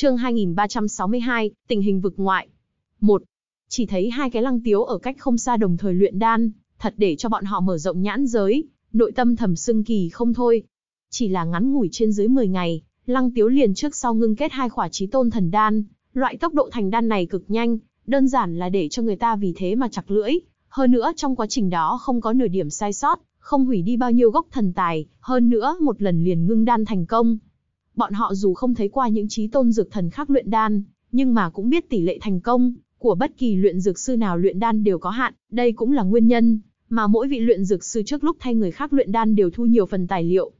Chương 2362, tình hình vực ngoại. 1. Chỉ thấy hai cái lăng tiếu ở cách không xa đồng thời luyện đan, thật để cho bọn họ mở rộng nhãn giới, nội tâm thầm sưng kỳ không thôi. Chỉ là ngắn ngủi trên dưới 10 ngày, lăng tiếu liền trước sau ngưng kết hai khỏa trí tôn thần đan, loại tốc độ thành đan này cực nhanh, đơn giản là để cho người ta vì thế mà chặt lưỡi, hơn nữa trong quá trình đó không có nửa điểm sai sót, không hủy đi bao nhiêu gốc thần tài, hơn nữa một lần liền ngưng đan thành công, Bọn họ dù không thấy qua những trí tôn dược thần khác luyện đan, nhưng mà cũng biết tỷ lệ thành công của bất kỳ luyện dược sư nào luyện đan đều có hạn, đây cũng là nguyên nhân mà mỗi vị luyện dược sư trước lúc thay người khác luyện đan đều thu nhiều phần tài liệu.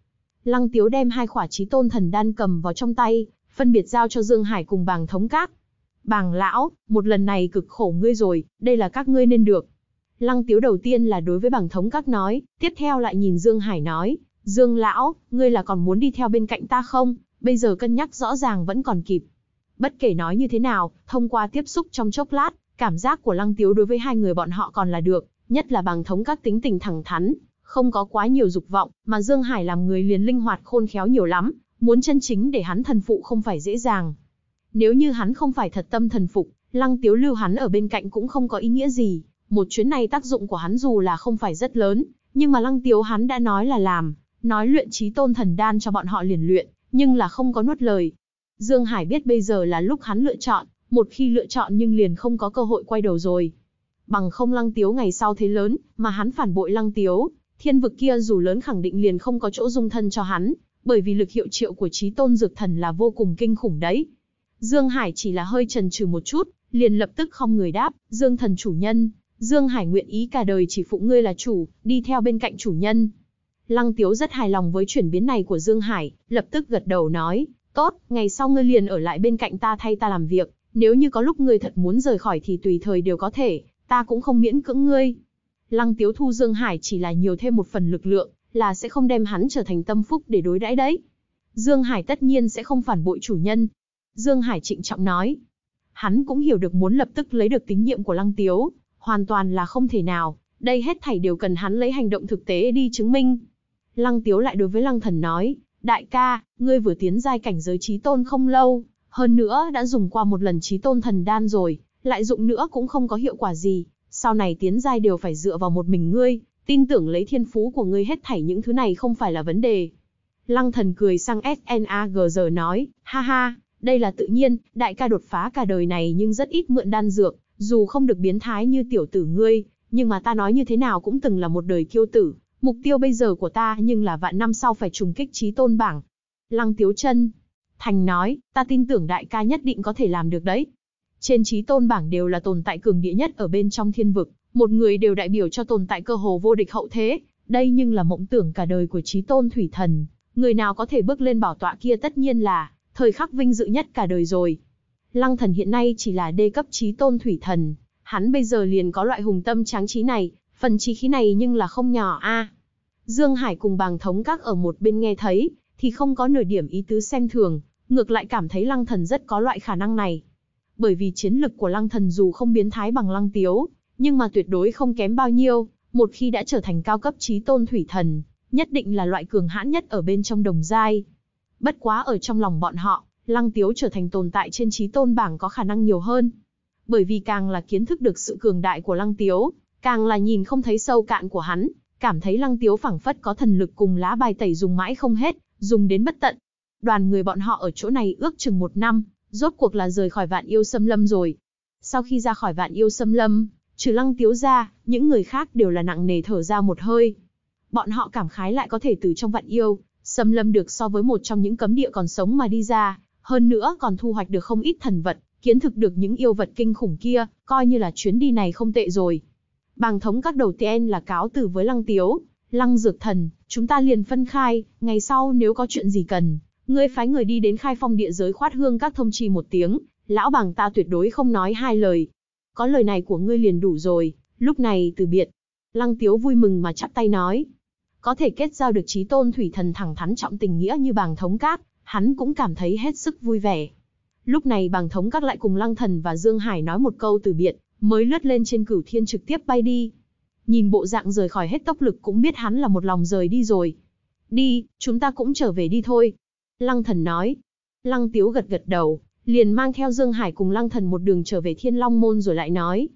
Lăng Tiếu đem hai khỏa trí tôn thần đan cầm vào trong tay, phân biệt giao cho Dương Hải cùng bàng thống các. Bàng lão, một lần này cực khổ ngươi rồi, đây là các ngươi nên được. Lăng Tiếu đầu tiên là đối với bàng thống các nói, tiếp theo lại nhìn Dương Hải nói, Dương lão, ngươi là còn muốn đi theo bên cạnh ta không, bây giờ cân nhắc rõ ràng vẫn còn kịp. Bất kể nói như thế nào, thông qua tiếp xúc trong chốc lát, cảm giác của Lăng Tiếu đối với hai người bọn họ còn là được, nhất là bằng thống các tính tình thẳng thắn, không có quá nhiều dục vọng, mà Dương Hải làm người liền linh hoạt khôn khéo nhiều lắm, muốn chân chính để hắn thần phụ không phải dễ dàng. Nếu như hắn không phải thật tâm thần phục, Lăng Tiếu lưu hắn ở bên cạnh cũng không có ý nghĩa gì, một chuyến này tác dụng của hắn dù là không phải rất lớn, nhưng mà Lăng Tiếu hắn đã nói là làm, nói luyện trí tôn thần đan cho bọn họ liền luyện, nhưng là không có nuốt lời. Dương Hải biết bây giờ là lúc hắn lựa chọn, một khi lựa chọn nhưng liền không có cơ hội quay đầu rồi. Bằng không lăng tiếu ngày sau thế lớn, mà hắn phản bội lăng tiếu, thiên vực kia dù lớn khẳng định liền không có chỗ dung thân cho hắn, bởi vì lực hiệu triệu của trí tôn dược thần là vô cùng kinh khủng đấy. Dương Hải chỉ là hơi trần trừ một chút, liền lập tức không người đáp, Dương thần chủ nhân, Dương Hải nguyện ý cả đời chỉ phụ ngươi là chủ, đi theo bên cạnh chủ nhân. Lăng Tiếu rất hài lòng với chuyển biến này của Dương Hải, lập tức gật đầu nói, tốt, ngày sau ngươi liền ở lại bên cạnh ta thay ta làm việc, nếu như có lúc ngươi thật muốn rời khỏi thì tùy thời đều có thể, ta cũng không miễn cưỡng ngươi. Lăng Tiếu thu Dương Hải chỉ là nhiều thêm một phần lực lượng, là sẽ không đem hắn trở thành tâm phúc để đối đãi đấy. Dương Hải tất nhiên sẽ không phản bội chủ nhân. Dương Hải trịnh trọng nói. Hắn cũng hiểu được muốn lập tức lấy được tín nhiệm của Lăng Tiếu, hoàn toàn là không thể nào, đây hết thảy đều cần hắn lấy hành động thực tế đi chứng minh. Lăng Tiếu lại đối với Lăng Thần nói, đại ca, ngươi vừa tiến giai cảnh giới trí tôn không lâu, hơn nữa đã dùng qua một lần trí tôn thần đan rồi, lại dụng nữa cũng không có hiệu quả gì, sau này tiến giai đều phải dựa vào một mình ngươi, tin tưởng lấy thiên phú của ngươi hết thảy những thứ này không phải là vấn đề. Lăng thần cười sang SNAGZ nói, ha ha, đây là tự nhiên, đại ca đột phá cả đời này nhưng rất ít mượn đan dược, dù không được biến thái như tiểu tử ngươi, nhưng mà ta nói như thế nào cũng từng là một đời kiêu tử, Mục tiêu bây giờ của ta nhưng là vạn năm sau phải trùng kích trí tôn bảng. Lăng Tiếu chân Thành nói, ta tin tưởng đại ca nhất định có thể làm được đấy. Trên trí tôn bảng đều là tồn tại cường địa nhất ở bên trong thiên vực, một người đều đại biểu cho tồn tại cơ hồ vô địch hậu thế. Đây nhưng là mộng tưởng cả đời của trí tôn thủy thần. Người nào có thể bước lên bảo tọa kia tất nhiên là thời khắc vinh dự nhất cả đời rồi. Lăng thần hiện nay chỉ là đê cấp trí tôn thủy thần. Hắn bây giờ liền có loại hùng tâm tráng trí này, Phần trí khí này nhưng là không nhỏ a. Dương Hải cùng bàng thống các ở một bên nghe thấy, thì không có nửa điểm ý tứ xem thường, ngược lại cảm thấy lăng thần rất có loại khả năng này. Bởi vì chiến lực của lăng thần dù không biến thái bằng lăng tiếu, nhưng mà tuyệt đối không kém bao nhiêu, một khi đã trở thành cao cấp trí tôn thủy thần, nhất định là loại cường hãn nhất ở bên trong đồng giai. Bất quá ở trong lòng bọn họ, lăng tiếu trở thành tồn tại trên trí tôn bảng có khả năng nhiều hơn. Bởi vì càng là kiến thức được sự cường đại của lăng tiếu, Càng là nhìn không thấy sâu cạn của hắn, cảm thấy lăng tiếu phảng phất có thần lực cùng lá bài tẩy dùng mãi không hết, dùng đến bất tận. Đoàn người bọn họ ở chỗ này ước chừng một năm, rốt cuộc là rời khỏi vạn yêu xâm lâm rồi. Sau khi ra khỏi vạn yêu xâm lâm, trừ lăng tiếu ra, những người khác đều là nặng nề thở ra một hơi. Bọn họ cảm khái lại có thể từ trong vạn yêu, xâm lâm được so với một trong những cấm địa còn sống mà đi ra, hơn nữa còn thu hoạch được không ít thần vật, kiến thực được những yêu vật kinh khủng kia, coi như là chuyến đi này không tệ rồi bàng thống các đầu tiên là cáo từ với lăng tiếu, lăng dược thần, chúng ta liền phân khai, ngày sau nếu có chuyện gì cần, ngươi phái người đi đến khai phong địa giới khoát hương các thông chi một tiếng, lão bàng ta tuyệt đối không nói hai lời. Có lời này của ngươi liền đủ rồi, lúc này từ biệt. Lăng tiếu vui mừng mà chắp tay nói. Có thể kết giao được trí tôn thủy thần thẳng thắn trọng tình nghĩa như bàng thống các, hắn cũng cảm thấy hết sức vui vẻ. Lúc này bàng thống các lại cùng lăng thần và Dương Hải nói một câu từ biệt, mới lướt lên trên cửu thiên trực tiếp bay đi. Nhìn bộ dạng rời khỏi hết tốc lực cũng biết hắn là một lòng rời đi rồi. Đi, chúng ta cũng trở về đi thôi. Lăng thần nói. Lăng tiếu gật gật đầu, liền mang theo Dương Hải cùng Lăng thần một đường trở về thiên long môn rồi lại nói.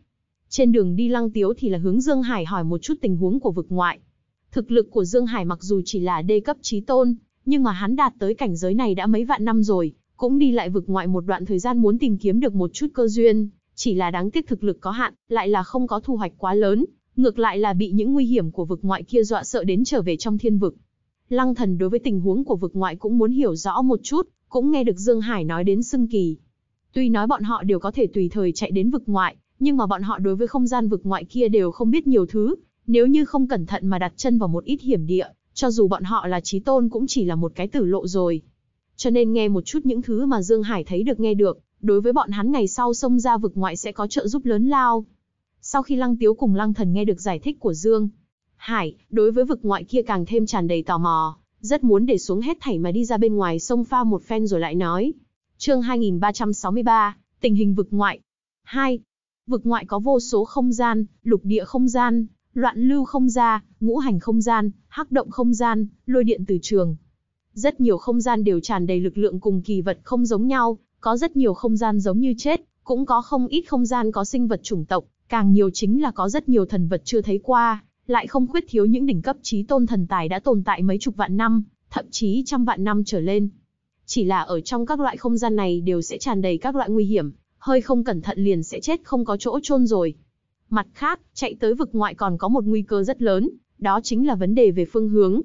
Trên đường đi Lăng tiếu thì là hướng Dương Hải hỏi một chút tình huống của vực ngoại. Thực lực của Dương Hải mặc dù chỉ là đê cấp trí tôn, nhưng mà hắn đạt tới cảnh giới này đã mấy vạn năm rồi, cũng đi lại vực ngoại một đoạn thời gian muốn tìm kiếm được một chút cơ duyên, chỉ là đáng tiếc thực lực có hạn, lại là không có thu hoạch quá lớn, ngược lại là bị những nguy hiểm của vực ngoại kia dọa sợ đến trở về trong thiên vực. Lăng thần đối với tình huống của vực ngoại cũng muốn hiểu rõ một chút, cũng nghe được Dương Hải nói đến xưng kỳ. Tuy nói bọn họ đều có thể tùy thời chạy đến vực ngoại, nhưng mà bọn họ đối với không gian vực ngoại kia đều không biết nhiều thứ, nếu như không cẩn thận mà đặt chân vào một ít hiểm địa, cho dù bọn họ là trí tôn cũng chỉ là một cái tử lộ rồi. Cho nên nghe một chút những thứ mà Dương Hải thấy được nghe được, đối với bọn hắn ngày sau xông ra vực ngoại sẽ có trợ giúp lớn lao. Sau khi Lăng Tiếu cùng Lăng Thần nghe được giải thích của Dương Hải, đối với vực ngoại kia càng thêm tràn đầy tò mò, rất muốn để xuống hết thảy mà đi ra bên ngoài sông pha một phen rồi lại nói. Chương 2363, tình hình vực ngoại. 2. Vực ngoại có vô số không gian, lục địa không gian, loạn lưu không gian, ngũ hành không gian, hắc động không gian, lôi điện từ trường. Rất nhiều không gian đều tràn đầy lực lượng cùng kỳ vật không giống nhau, có rất nhiều không gian giống như chết, cũng có không ít không gian có sinh vật chủng tộc, càng nhiều chính là có rất nhiều thần vật chưa thấy qua, lại không khuyết thiếu những đỉnh cấp trí tôn thần tài đã tồn tại mấy chục vạn năm, thậm chí trăm vạn năm trở lên. Chỉ là ở trong các loại không gian này đều sẽ tràn đầy các loại nguy hiểm, hơi không cẩn thận liền sẽ chết không có chỗ chôn rồi. Mặt khác, chạy tới vực ngoại còn có một nguy cơ rất lớn, đó chính là vấn đề về phương hướng.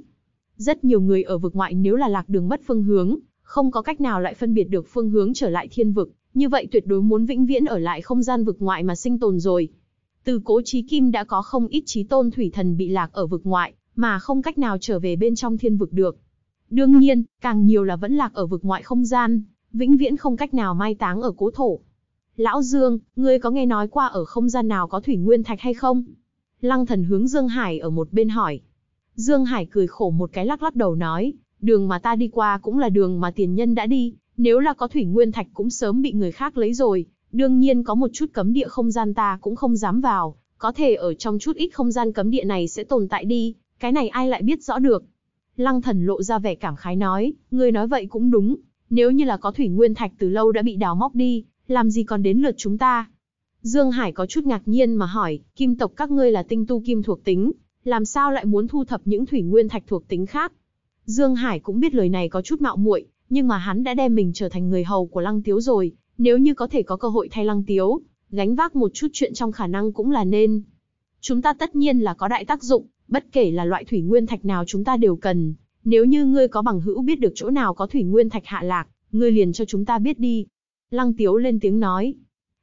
Rất nhiều người ở vực ngoại nếu là lạc đường mất phương hướng, không có cách nào lại phân biệt được phương hướng trở lại thiên vực, như vậy tuyệt đối muốn vĩnh viễn ở lại không gian vực ngoại mà sinh tồn rồi. Từ cố chí kim đã có không ít chí tôn thủy thần bị lạc ở vực ngoại, mà không cách nào trở về bên trong thiên vực được. Đương nhiên, càng nhiều là vẫn lạc ở vực ngoại không gian, vĩnh viễn không cách nào mai táng ở cố thổ. Lão Dương, ngươi có nghe nói qua ở không gian nào có thủy nguyên thạch hay không? Lăng thần hướng Dương Hải ở một bên hỏi. Dương Hải cười khổ một cái lắc lắc đầu nói, Đường mà ta đi qua cũng là đường mà tiền nhân đã đi, nếu là có thủy nguyên thạch cũng sớm bị người khác lấy rồi, đương nhiên có một chút cấm địa không gian ta cũng không dám vào, có thể ở trong chút ít không gian cấm địa này sẽ tồn tại đi, cái này ai lại biết rõ được. Lăng thần lộ ra vẻ cảm khái nói, ngươi nói vậy cũng đúng, nếu như là có thủy nguyên thạch từ lâu đã bị đào móc đi, làm gì còn đến lượt chúng ta. Dương Hải có chút ngạc nhiên mà hỏi, kim tộc các ngươi là tinh tu kim thuộc tính, làm sao lại muốn thu thập những thủy nguyên thạch thuộc tính khác, Dương Hải cũng biết lời này có chút mạo muội, nhưng mà hắn đã đem mình trở thành người hầu của Lăng Tiếu rồi, nếu như có thể có cơ hội thay Lăng Tiếu, gánh vác một chút chuyện trong khả năng cũng là nên. Chúng ta tất nhiên là có đại tác dụng, bất kể là loại thủy nguyên thạch nào chúng ta đều cần, nếu như ngươi có bằng hữu biết được chỗ nào có thủy nguyên thạch hạ lạc, ngươi liền cho chúng ta biết đi. Lăng Tiếu lên tiếng nói.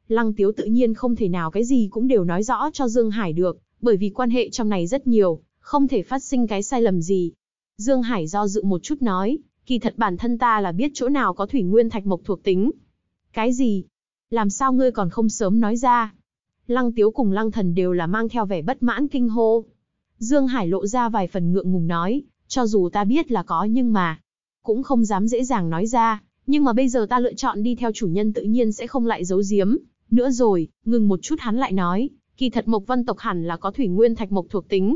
Lăng Tiếu tự nhiên không thể nào cái gì cũng đều nói rõ cho Dương Hải được, bởi vì quan hệ trong này rất nhiều, không thể phát sinh cái sai lầm gì, Dương Hải do dự một chút nói, kỳ thật bản thân ta là biết chỗ nào có thủy nguyên thạch mộc thuộc tính. Cái gì? Làm sao ngươi còn không sớm nói ra? Lăng Tiếu cùng Lăng Thần đều là mang theo vẻ bất mãn kinh hô. Dương Hải lộ ra vài phần ngượng ngùng nói, cho dù ta biết là có nhưng mà, cũng không dám dễ dàng nói ra, nhưng mà bây giờ ta lựa chọn đi theo chủ nhân tự nhiên sẽ không lại giấu giếm. Nữa rồi, ngừng một chút hắn lại nói, kỳ thật mộc văn tộc hẳn là có thủy nguyên thạch mộc thuộc tính,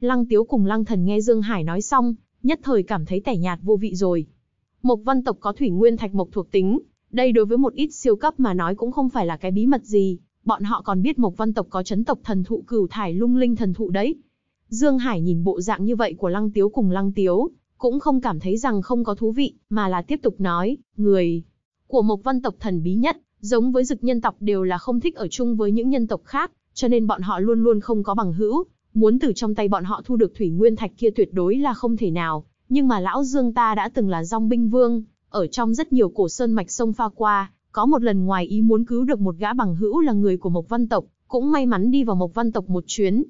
Lăng Tiếu cùng Lăng Thần nghe Dương Hải nói xong, nhất thời cảm thấy tẻ nhạt vô vị rồi. Mộc Văn tộc có thủy nguyên thạch mộc thuộc tính, đây đối với một ít siêu cấp mà nói cũng không phải là cái bí mật gì, bọn họ còn biết Mộc Văn tộc có chấn tộc thần thụ cửu thải lung linh thần thụ đấy. Dương Hải nhìn bộ dạng như vậy của Lăng Tiếu cùng Lăng Tiếu, cũng không cảm thấy rằng không có thú vị, mà là tiếp tục nói, người của Mộc Văn tộc thần bí nhất, giống với dực nhân tộc đều là không thích ở chung với những nhân tộc khác, cho nên bọn họ luôn luôn không có bằng hữu, Muốn từ trong tay bọn họ thu được thủy nguyên thạch kia tuyệt đối là không thể nào, nhưng mà lão Dương ta đã từng là dòng binh vương, ở trong rất nhiều cổ sơn mạch sông pha qua, có một lần ngoài ý muốn cứu được một gã bằng hữu là người của Mộc Văn tộc, cũng may mắn đi vào Mộc Văn tộc một chuyến.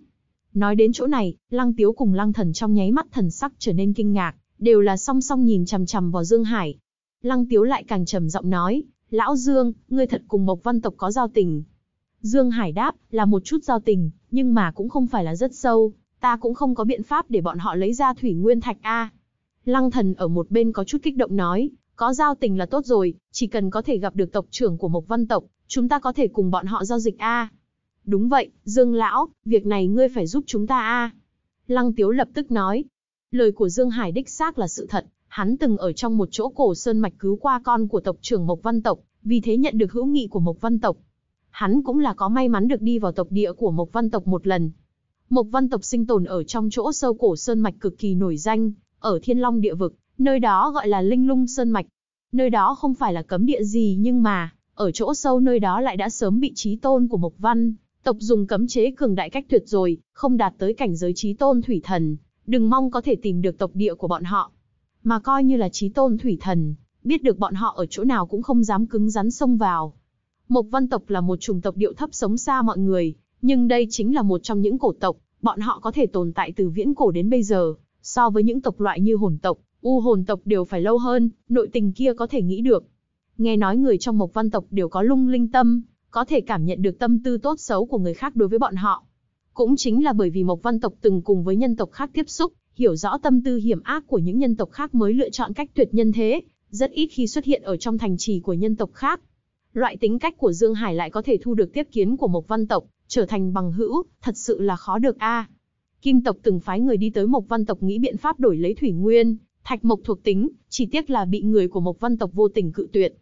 Nói đến chỗ này, Lăng Tiếu cùng Lăng Thần trong nháy mắt thần sắc trở nên kinh ngạc, đều là song song nhìn chằm chằm vào Dương Hải. Lăng Tiếu lại càng trầm giọng nói, "Lão Dương, ngươi thật cùng Mộc Văn tộc có giao tình?" Dương Hải đáp, là một chút giao tình, nhưng mà cũng không phải là rất sâu, ta cũng không có biện pháp để bọn họ lấy ra thủy nguyên thạch A. Lăng thần ở một bên có chút kích động nói, có giao tình là tốt rồi, chỉ cần có thể gặp được tộc trưởng của Mộc Văn tộc, chúng ta có thể cùng bọn họ giao dịch A. Đúng vậy, Dương Lão, việc này ngươi phải giúp chúng ta A. Lăng Tiếu lập tức nói, lời của Dương Hải đích xác là sự thật, hắn từng ở trong một chỗ cổ sơn mạch cứu qua con của tộc trưởng Mộc Văn tộc, vì thế nhận được hữu nghị của Mộc Văn tộc, Hắn cũng là có may mắn được đi vào tộc địa của Mộc Văn tộc một lần. Mộc Văn tộc sinh tồn ở trong chỗ sâu cổ sơn mạch cực kỳ nổi danh, ở Thiên Long địa vực, nơi đó gọi là Linh Lung Sơn mạch. Nơi đó không phải là cấm địa gì nhưng mà, ở chỗ sâu nơi đó lại đã sớm bị trí tôn của Mộc Văn, tộc dùng cấm chế cường đại cách tuyệt rồi, không đạt tới cảnh giới trí tôn thủy thần, đừng mong có thể tìm được tộc địa của bọn họ. Mà coi như là trí tôn thủy thần, biết được bọn họ ở chỗ nào cũng không dám cứng rắn xông vào, Mộc Văn tộc là một chủng tộc điệu thấp sống xa mọi người, nhưng đây chính là một trong những cổ tộc, bọn họ có thể tồn tại từ viễn cổ đến bây giờ, so với những tộc loại như hồn tộc, u hồn tộc đều phải lâu hơn, nội tình kia có thể nghĩ được. Nghe nói người trong Mộc Văn tộc đều có lung linh tâm, có thể cảm nhận được tâm tư tốt xấu của người khác đối với bọn họ. Cũng chính là bởi vì Mộc Văn tộc từng cùng với nhân tộc khác tiếp xúc, hiểu rõ tâm tư hiểm ác của những nhân tộc khác mới lựa chọn cách tuyệt nhân thế, rất ít khi xuất hiện ở trong thành trì của nhân tộc khác. Loại tính cách của Dương Hải lại có thể thu được tiếp kiến của Mộc Văn tộc, trở thành bằng hữu, thật sự là khó được a. Kim tộc từng phái người đi tới Mộc Văn tộc nghĩ biện pháp đổi lấy thủy nguyên, thạch mộc thuộc tính, chỉ tiếc là bị người của Mộc Văn tộc vô tình cự tuyệt.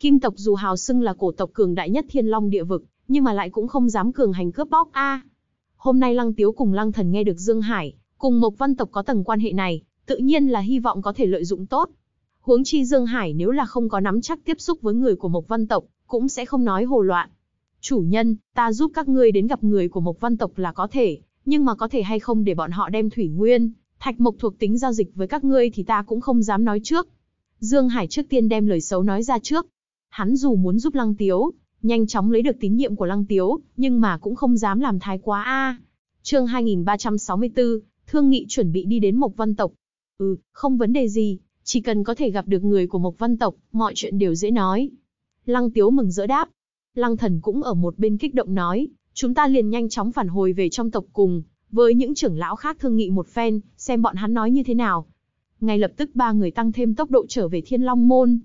Kim tộc dù hào xưng là cổ tộc cường đại nhất Thiên Long địa vực, nhưng mà lại cũng không dám cường hành cướp bóc a. Hôm nay Lăng Tiếu cùng Lăng Thần nghe được Dương Hải, cùng Mộc Văn tộc có tầng quan hệ này, tự nhiên là hy vọng có thể lợi dụng tốt, Huống chi Dương Hải nếu là không có nắm chắc tiếp xúc với người của Mộc Văn tộc, cũng sẽ không nói hồ loạn. Chủ nhân, ta giúp các ngươi đến gặp người của Mộc Văn tộc là có thể, nhưng mà có thể hay không để bọn họ đem thủy nguyên, thạch mộc thuộc tính giao dịch với các ngươi thì ta cũng không dám nói trước. Dương Hải trước tiên đem lời xấu nói ra trước. Hắn dù muốn giúp Lăng Tiếu, nhanh chóng lấy được tín nhiệm của Lăng Tiếu, nhưng mà cũng không dám làm thái quá a. Chương 2364, Thương Nghị chuẩn bị đi đến Mộc Văn tộc. Ừ, không vấn đề gì, chỉ cần có thể gặp được người của Mộc Văn tộc, mọi chuyện đều dễ nói. Lăng Tiếu mừng rỡ đáp. Lăng Thần cũng ở một bên kích động nói, chúng ta liền nhanh chóng phản hồi về trong tộc cùng, với những trưởng lão khác thương nghị một phen, xem bọn hắn nói như thế nào. Ngay lập tức ba người tăng thêm tốc độ trở về Thiên Long Môn.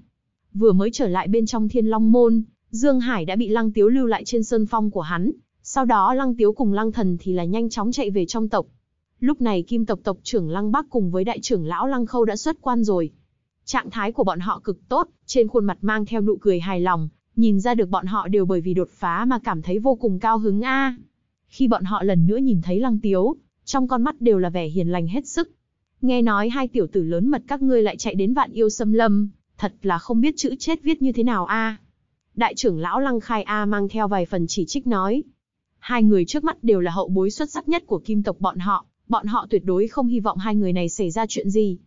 Vừa mới trở lại bên trong Thiên Long Môn, Dương Hải đã bị Lăng Tiếu lưu lại trên sơn phong của hắn, sau đó Lăng Tiếu cùng Lăng Thần thì là nhanh chóng chạy về trong tộc. Lúc này kim tộc tộc trưởng Lăng Bắc cùng với đại trưởng lão Lăng Khâu đã xuất quan rồi. Trạng thái của bọn họ cực tốt, trên khuôn mặt mang theo nụ cười hài lòng, nhìn ra được bọn họ đều bởi vì đột phá mà cảm thấy vô cùng cao hứng a. Khi bọn họ lần nữa nhìn thấy Lăng Tiếu, trong con mắt đều là vẻ hiền lành hết sức. Nghe nói hai tiểu tử lớn mật các ngươi lại chạy đến Vạn Yêu xâm Lâm, thật là không biết chữ chết viết như thế nào a. Đại trưởng lão Lăng Khai A mang theo vài phần chỉ trích nói. Hai người trước mắt đều là hậu bối xuất sắc nhất của kim tộc bọn họ, bọn họ tuyệt đối không hy vọng hai người này xảy ra chuyện gì.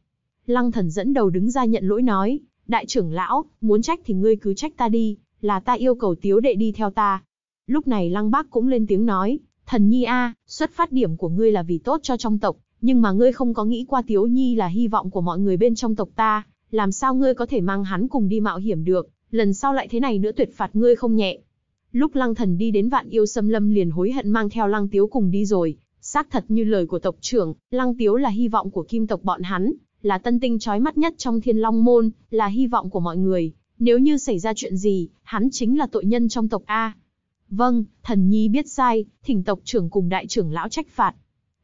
Lăng thần dẫn đầu đứng ra nhận lỗi nói, đại trưởng lão, muốn trách thì ngươi cứ trách ta đi, là ta yêu cầu tiếu đệ đi theo ta. Lúc này lăng bác cũng lên tiếng nói, thần nhi a, xuất phát điểm của ngươi là vì tốt cho trong tộc, nhưng mà ngươi không có nghĩ qua tiếu nhi là hy vọng của mọi người bên trong tộc ta, làm sao ngươi có thể mang hắn cùng đi mạo hiểm được, lần sau lại thế này nữa tuyệt phạt ngươi không nhẹ. Lúc lăng thần đi đến vạn yêu xâm lâm liền hối hận mang theo lăng tiếu cùng đi rồi, Xác thật như lời của tộc trưởng, Lăng Tiếu là hy vọng của kim tộc bọn hắn, là tân tinh trói mắt nhất trong thiên long môn, là hy vọng của mọi người. Nếu như xảy ra chuyện gì, hắn chính là tội nhân trong tộc A. Vâng, thần nhi biết sai, thỉnh tộc trưởng cùng đại trưởng lão trách phạt.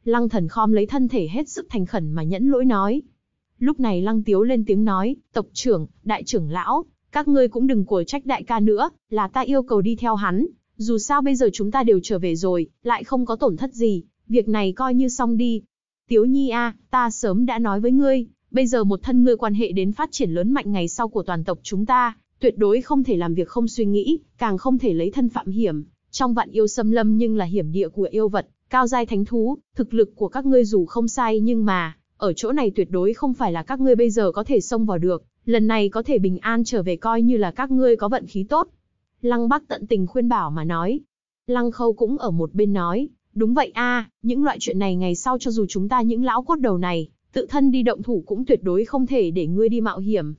Lăng thần khom lấy thân thể hết sức thành khẩn mà nhẫn lỗi nói. Lúc này lăng tiếu lên tiếng nói, tộc trưởng, đại trưởng lão, các ngươi cũng đừng cổi trách đại ca nữa, là ta yêu cầu đi theo hắn. Dù sao bây giờ chúng ta đều trở về rồi, lại không có tổn thất gì, việc này coi như xong đi. Tiếu nhi a, ta sớm đã nói với ngươi, bây giờ một thân ngươi quan hệ đến phát triển lớn mạnh ngày sau của toàn tộc chúng ta, tuyệt đối không thể làm việc không suy nghĩ, càng không thể lấy thân phạm hiểm. Trong vạn yêu xâm lâm nhưng là hiểm địa của yêu vật, cao giai thánh thú, thực lực của các ngươi dù không sai nhưng mà, ở chỗ này tuyệt đối không phải là các ngươi bây giờ có thể xông vào được, lần này có thể bình an trở về coi như là các ngươi có vận khí tốt. Lăng Bắc tận tình khuyên bảo mà nói. Lăng Khâu cũng ở một bên nói, Đúng vậy a, những loại chuyện này ngày sau cho dù chúng ta những lão cốt đầu này, tự thân đi động thủ cũng tuyệt đối không thể để ngươi đi mạo hiểm.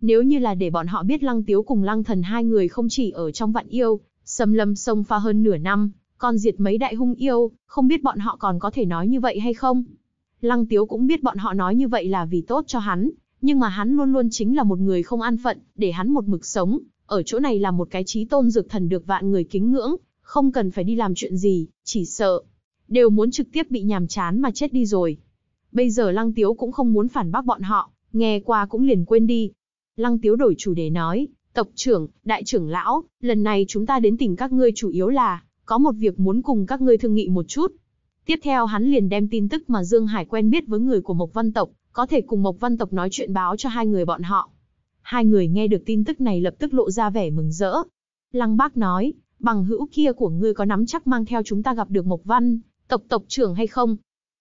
Nếu như là để bọn họ biết Lăng Tiếu cùng Lăng Thần hai người không chỉ ở trong vạn yêu, xâm lâm sông pha hơn nửa năm, còn diệt mấy đại hung yêu, không biết bọn họ còn có thể nói như vậy hay không. Lăng Tiếu cũng biết bọn họ nói như vậy là vì tốt cho hắn, nhưng mà hắn luôn luôn chính là một người không an phận, để hắn một mực sống, ở chỗ này là một cái trí tôn dược thần được vạn người kính ngưỡng, không cần phải đi làm chuyện gì, chỉ sợ. Đều muốn trực tiếp bị nhàm chán mà chết đi rồi. Bây giờ Lăng Tiếu cũng không muốn phản bác bọn họ, nghe qua cũng liền quên đi. Lăng Tiếu đổi chủ đề nói, tộc trưởng, đại trưởng lão, lần này chúng ta đến tìm các ngươi chủ yếu là, có một việc muốn cùng các ngươi thương nghị một chút. Tiếp theo hắn liền đem tin tức mà Dương Hải quen biết với người của Mộc Văn Tộc, có thể cùng Mộc Văn Tộc nói chuyện báo cho hai người bọn họ. Hai người nghe được tin tức này lập tức lộ ra vẻ mừng rỡ. Lăng Bác nói, bằng hữu kia của ngươi có nắm chắc mang theo chúng ta gặp được Mộc Văn, tộc tộc trưởng hay không?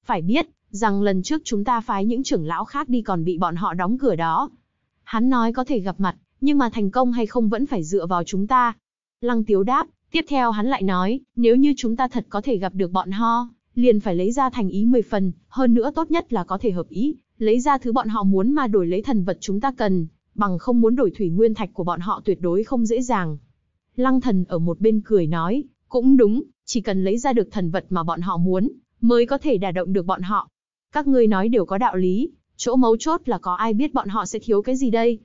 Phải biết, rằng lần trước chúng ta phái những trưởng lão khác đi còn bị bọn họ đóng cửa đó. Hắn nói có thể gặp mặt, nhưng mà thành công hay không vẫn phải dựa vào chúng ta. Lăng Tiếu đáp, tiếp theo hắn lại nói, nếu như chúng ta thật có thể gặp được bọn họ liền phải lấy ra thành ý 10 phần, hơn nữa tốt nhất là có thể hợp ý, lấy ra thứ bọn họ muốn mà đổi lấy thần vật chúng ta cần, bằng không muốn đổi thủy nguyên thạch của bọn họ tuyệt đối không dễ dàng. Lăng thần ở một bên cười nói, cũng đúng, chỉ cần lấy ra được thần vật mà bọn họ muốn, mới có thể đả động được bọn họ. Các ngươi nói đều có đạo lý, chỗ mấu chốt là có ai biết bọn họ sẽ thiếu cái gì đây.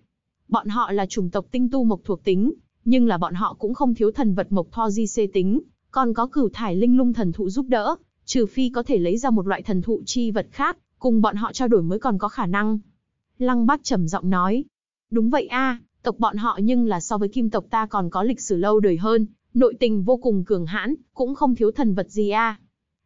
Bọn họ là chủng tộc tinh tu mộc thuộc tính, nhưng là bọn họ cũng không thiếu thần vật mộc tho di xê tính, còn có cửu thải linh lung thần thụ giúp đỡ, trừ phi có thể lấy ra một loại thần thụ chi vật khác, cùng bọn họ trao đổi mới còn có khả năng. Lăng bác trầm giọng nói, đúng vậy a, Tộc bọn họ nhưng là so với kim tộc ta còn có lịch sử lâu đời hơn, nội tình vô cùng cường hãn, cũng không thiếu thần vật gì a.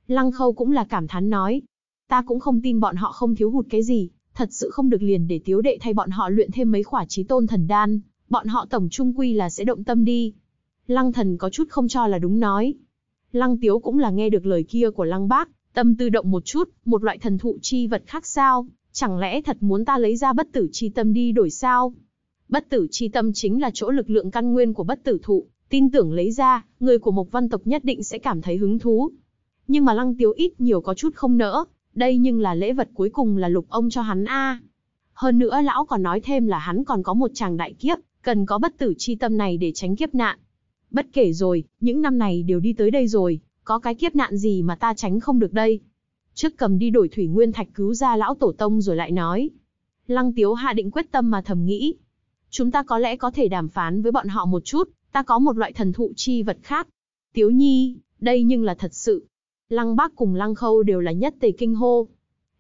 Lăng Khâu cũng là cảm thán nói, ta cũng không tin bọn họ không thiếu hụt cái gì, thật sự không được liền để tiếu đệ thay bọn họ luyện thêm mấy khỏa trí tôn thần đan, bọn họ tổng trung quy là sẽ động tâm đi. Lăng thần có chút không cho là đúng nói. Lăng tiếu cũng là nghe được lời kia của lăng bác, tâm tư động một chút, một loại thần thụ chi vật khác sao, chẳng lẽ thật muốn ta lấy ra bất tử chi tâm đi đổi sao? Bất tử chi tâm chính là chỗ lực lượng căn nguyên của bất tử thụ, tin tưởng lấy ra, người của Mộc Văn tộc nhất định sẽ cảm thấy hứng thú. Nhưng mà Lăng Tiếu ít nhiều có chút không nỡ, đây nhưng là lễ vật cuối cùng là lục ông cho hắn a. Hơn nữa lão còn nói thêm là hắn còn có một chàng đại kiếp, cần có bất tử chi tâm này để tránh kiếp nạn. Bất kể rồi, những năm này đều đi tới đây rồi, có cái kiếp nạn gì mà ta tránh không được đây. Trước cầm đi đổi thủy nguyên thạch cứu ra lão tổ tông rồi lại nói. Lăng Tiếu hạ định quyết tâm mà thầm nghĩ, chúng ta có lẽ có thể đàm phán với bọn họ một chút, ta có một loại thần thụ chi vật khác. Tiếu nhi, đây nhưng là thật sự. Lăng bác cùng lăng khâu đều là nhất tề kinh hô.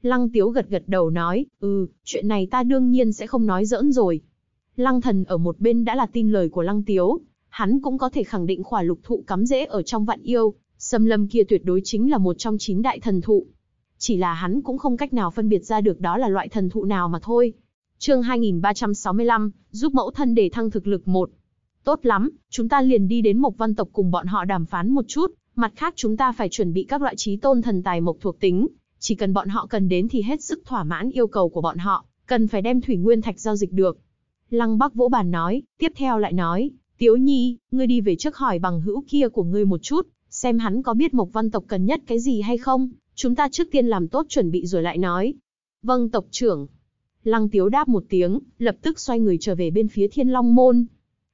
Lăng tiếu gật gật đầu nói, ừ, chuyện này ta đương nhiên sẽ không nói giỡn rồi. Lăng thần ở một bên đã là tin lời của lăng tiếu, hắn cũng có thể khẳng định khỏa lục thụ cắm rễ ở trong vạn yêu, xâm lâm kia tuyệt đối chính là một trong chín đại thần thụ. Chỉ là hắn cũng không cách nào phân biệt ra được đó là loại thần thụ nào mà thôi chương 2365, giúp mẫu thân để thăng thực lực một. Tốt lắm, chúng ta liền đi đến Mộc Văn tộc cùng bọn họ đàm phán một chút, mặt khác chúng ta phải chuẩn bị các loại trí tôn thần tài mộc thuộc tính, chỉ cần bọn họ cần đến thì hết sức thỏa mãn yêu cầu của bọn họ, cần phải đem thủy nguyên thạch giao dịch được. Lăng Bắc vỗ bàn nói, tiếp theo lại nói, Tiếu Nhi, ngươi đi về trước hỏi bằng hữu kia của ngươi một chút, xem hắn có biết Mộc Văn tộc cần nhất cái gì hay không, chúng ta trước tiên làm tốt chuẩn bị rồi lại nói. Vâng tộc trưởng, Lăng Tiếu đáp một tiếng, lập tức xoay người trở về bên phía Thiên Long Môn.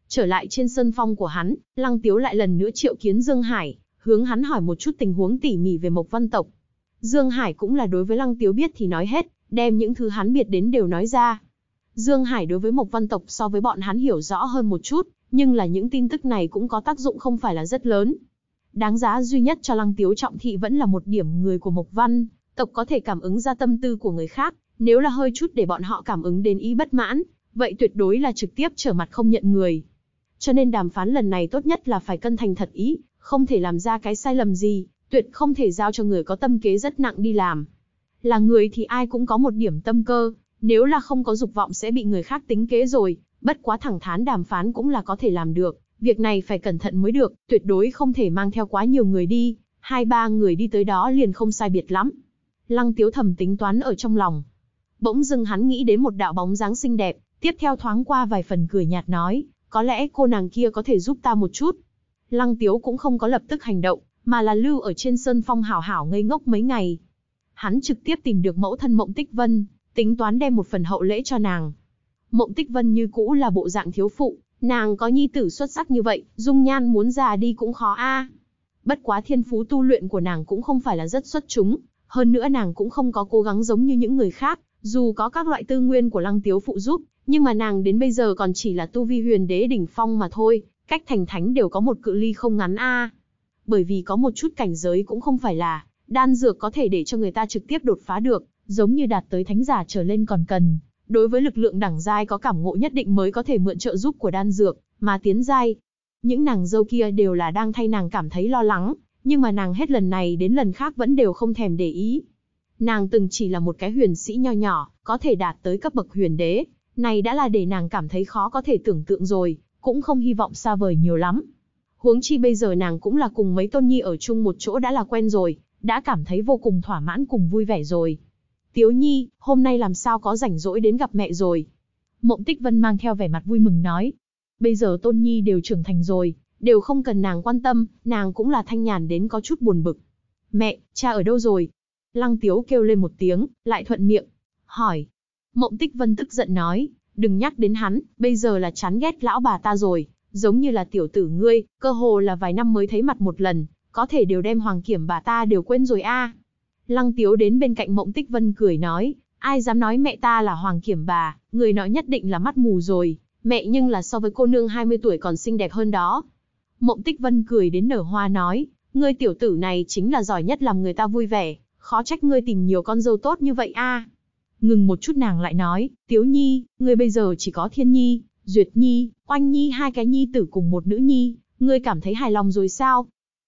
Trở lại trên sân phong của hắn, Lăng Tiếu lại lần nữa triệu kiến Dương Hải, hướng hắn hỏi một chút tình huống tỉ mỉ về Mộc Văn Tộc. Dương Hải cũng là đối với Lăng Tiếu biết thì nói hết, đem những thứ hắn biết đến đều nói ra. Dương Hải đối với Mộc Văn Tộc so với bọn hắn hiểu rõ hơn một chút, nhưng là những tin tức này cũng có tác dụng không phải là rất lớn. Đáng giá duy nhất cho Lăng Tiếu Trọng Thị vẫn là một điểm người của Mộc Văn, tộc có thể cảm ứng ra tâm tư của người khác, nếu là hơi chút để bọn họ cảm ứng đến ý bất mãn, vậy tuyệt đối là trực tiếp trở mặt không nhận người. Cho nên đàm phán lần này tốt nhất là phải cân thành thật ý, không thể làm ra cái sai lầm gì, tuyệt không thể giao cho người có tâm kế rất nặng đi làm. Là người thì ai cũng có một điểm tâm cơ, nếu là không có dục vọng sẽ bị người khác tính kế rồi, bất quá thẳng thắn đàm phán cũng là có thể làm được, việc này phải cẩn thận mới được, tuyệt đối không thể mang theo quá nhiều người đi, hai ba người đi tới đó liền không sai biệt lắm. Lăng Tiếu thầm tính toán ở trong lòng, Bỗng dưng hắn nghĩ đến một đạo bóng dáng xinh đẹp, tiếp theo thoáng qua vài phần cười nhạt nói, có lẽ cô nàng kia có thể giúp ta một chút. Lăng Tiếu cũng không có lập tức hành động, mà là lưu ở trên sơn phong hảo hảo ngây ngốc mấy ngày. Hắn trực tiếp tìm được mẫu thân Mộng Tích Vân, tính toán đem một phần hậu lễ cho nàng. Mộng Tích Vân như cũ là bộ dạng thiếu phụ, nàng có nhi tử xuất sắc như vậy, dung nhan muốn già đi cũng khó a. Bất quá thiên phú tu luyện của nàng cũng không phải là rất xuất chúng, hơn nữa nàng cũng không có cố gắng giống như những người khác, dù có các loại tư nguyên của Lăng Tiếu phụ giúp, nhưng mà nàng đến bây giờ còn chỉ là tu vi huyền đế đỉnh phong mà thôi, cách thành thánh đều có một cự ly không ngắn a. Bởi vì có một chút cảnh giới cũng không phải là đan dược có thể để cho người ta trực tiếp đột phá được, giống như đạt tới thánh giả trở lên còn cần, đối với lực lượng đẳng giai có cảm ngộ nhất định mới có thể mượn trợ giúp của đan dược mà tiến giai. Những nàng dâu kia đều là đang thay nàng cảm thấy lo lắng, nhưng mà nàng hết lần này đến lần khác vẫn đều không thèm để ý, Nàng từng chỉ là một cái huyền sĩ nho nhỏ, có thể đạt tới cấp bậc huyền đế, này đã là để nàng cảm thấy khó có thể tưởng tượng rồi, cũng không hy vọng xa vời nhiều lắm. Huống chi bây giờ nàng cũng là cùng mấy tôn nhi ở chung một chỗ đã là quen rồi, đã cảm thấy vô cùng thỏa mãn cùng vui vẻ rồi. Tiếu nhi, hôm nay làm sao có rảnh rỗi đến gặp mẹ rồi. Mộng tích vân mang theo vẻ mặt vui mừng nói. Bây giờ tôn nhi đều trưởng thành rồi, đều không cần nàng quan tâm, nàng cũng là thanh nhàn đến có chút buồn bực. Mẹ, cha ở đâu rồi, Lăng Tiếu kêu lên một tiếng, lại thuận miệng. Hỏi. Mộng Tích Vân tức giận nói, đừng nhắc đến hắn, bây giờ là chán ghét lão bà ta rồi, giống như là tiểu tử ngươi, cơ hồ là vài năm mới thấy mặt một lần, có thể đều đem hoàng kiểm bà ta đều quên rồi a. À. Lăng Tiếu đến bên cạnh Mộng Tích Vân cười nói, ai dám nói mẹ ta là hoàng kiểm bà, người nói nhất định là mắt mù rồi, mẹ nhưng là so với cô nương 20 tuổi còn xinh đẹp hơn đó. Mộng Tích Vân cười đến nở hoa nói, ngươi tiểu tử này chính là giỏi nhất làm người ta vui vẻ, khó trách ngươi tìm nhiều con dâu tốt như vậy a. Ngừng một chút nàng lại nói, Tiếu Nhi, ngươi bây giờ chỉ có Thiên Nhi, Duyệt Nhi, Oanh Nhi hai cái Nhi tử cùng một nữ Nhi, ngươi cảm thấy hài lòng rồi sao?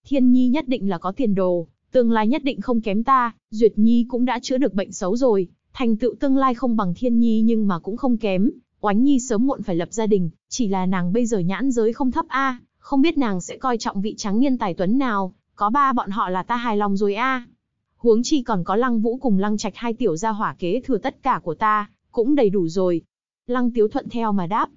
Thiên Nhi nhất định là có tiền đồ, tương lai nhất định không kém ta, Duyệt Nhi cũng đã chữa được bệnh xấu rồi, thành tựu tương lai không bằng Thiên Nhi nhưng mà cũng không kém, Oánh Nhi sớm muộn phải lập gia đình, chỉ là nàng bây giờ nhãn giới không thấp a, không biết nàng sẽ coi trọng vị trắng niên tài tuấn nào, có ba bọn họ là ta hài lòng rồi a huống chi còn có Lăng Vũ cùng Lăng Trạch hai tiểu gia hỏa kế thừa tất cả của ta, cũng đầy đủ rồi. Lăng Tiếu thuận theo mà đáp.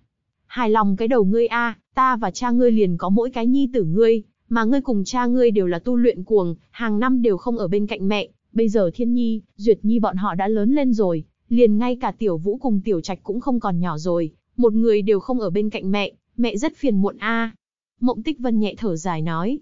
Hài lòng cái đầu ngươi a, ta và cha ngươi liền có mỗi cái nhi tử ngươi, mà ngươi cùng cha ngươi đều là tu luyện cuồng, hàng năm đều không ở bên cạnh mẹ, bây giờ Thiên Nhi, Duyệt Nhi bọn họ đã lớn lên rồi, liền ngay cả Tiểu Vũ cùng Tiểu Trạch cũng không còn nhỏ rồi, một người đều không ở bên cạnh mẹ, mẹ rất phiền muộn a. À. Mộng Tích Vân nhẹ thở dài nói,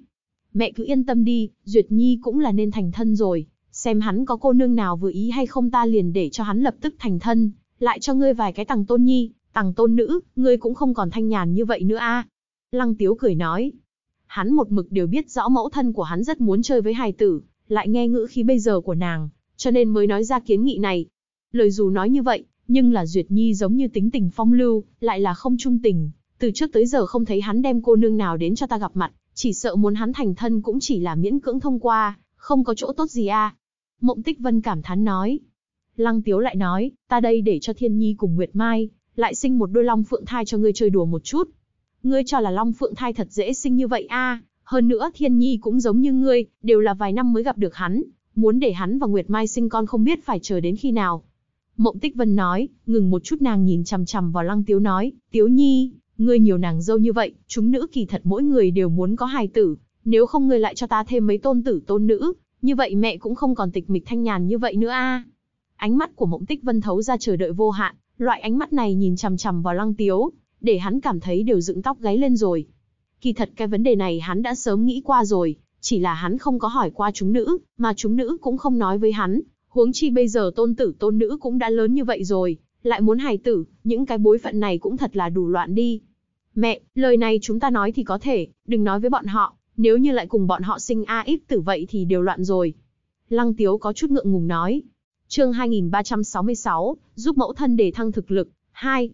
mẹ cứ yên tâm đi, Duyệt Nhi cũng là nên thành thân rồi, xem hắn có cô nương nào vừa ý hay không ta liền để cho hắn lập tức thành thân, lại cho ngươi vài cái tằng tôn nhi, tằng tôn nữ, ngươi cũng không còn thanh nhàn như vậy nữa a. Lăng Tiếu cười nói, hắn một mực đều biết rõ mẫu thân của hắn rất muốn chơi với hài tử, lại nghe ngữ khí bây giờ của nàng, cho nên mới nói ra kiến nghị này. Lời dù nói như vậy, nhưng là Duyệt Nhi giống như tính tình phong lưu, lại là không trung tình, từ trước tới giờ không thấy hắn đem cô nương nào đến cho ta gặp mặt, chỉ sợ muốn hắn thành thân cũng chỉ là miễn cưỡng thông qua, không có chỗ tốt gì a. À. Mộng Tích Vân cảm thán nói. Lăng Tiếu lại nói, ta đây để cho Thiên Nhi cùng Nguyệt Mai, lại sinh một đôi long phượng thai cho ngươi chơi đùa một chút. Ngươi cho là long phượng thai thật dễ sinh như vậy a, à. hơn nữa Thiên Nhi cũng giống như ngươi, đều là vài năm mới gặp được hắn, muốn để hắn và Nguyệt Mai sinh con không biết phải chờ đến khi nào. Mộng Tích Vân nói, ngừng một chút nàng nhìn chằm chằm vào Lăng Tiếu nói, Tiếu Nhi, Ngươi nhiều nàng dâu như vậy, chúng nữ kỳ thật mỗi người đều muốn có hài tử, nếu không ngươi lại cho ta thêm mấy tôn tử tôn nữ, như vậy mẹ cũng không còn tịch mịch thanh nhàn như vậy nữa a. Ánh mắt của Mộng Tích Vân thấu ra chờ đợi vô hạn, loại ánh mắt này nhìn chằm chằm vào Lăng Tiếu, để hắn cảm thấy đều dựng tóc gáy lên rồi. Kỳ thật cái vấn đề này hắn đã sớm nghĩ qua rồi, chỉ là hắn không có hỏi qua chúng nữ, mà chúng nữ cũng không nói với hắn, huống chi bây giờ tôn tử tôn nữ cũng đã lớn như vậy rồi, lại muốn hài tử, những cái bối phận này cũng thật là đủ loạn đi. Mẹ, lời này chúng ta nói thì có thể, đừng nói với bọn họ, nếu như lại cùng bọn họ sinh A ít tử vậy thì đều loạn rồi. Lăng Tiếu có chút ngượng ngùng nói. chương 2366, giúp mẫu thân để thăng thực lực. 2.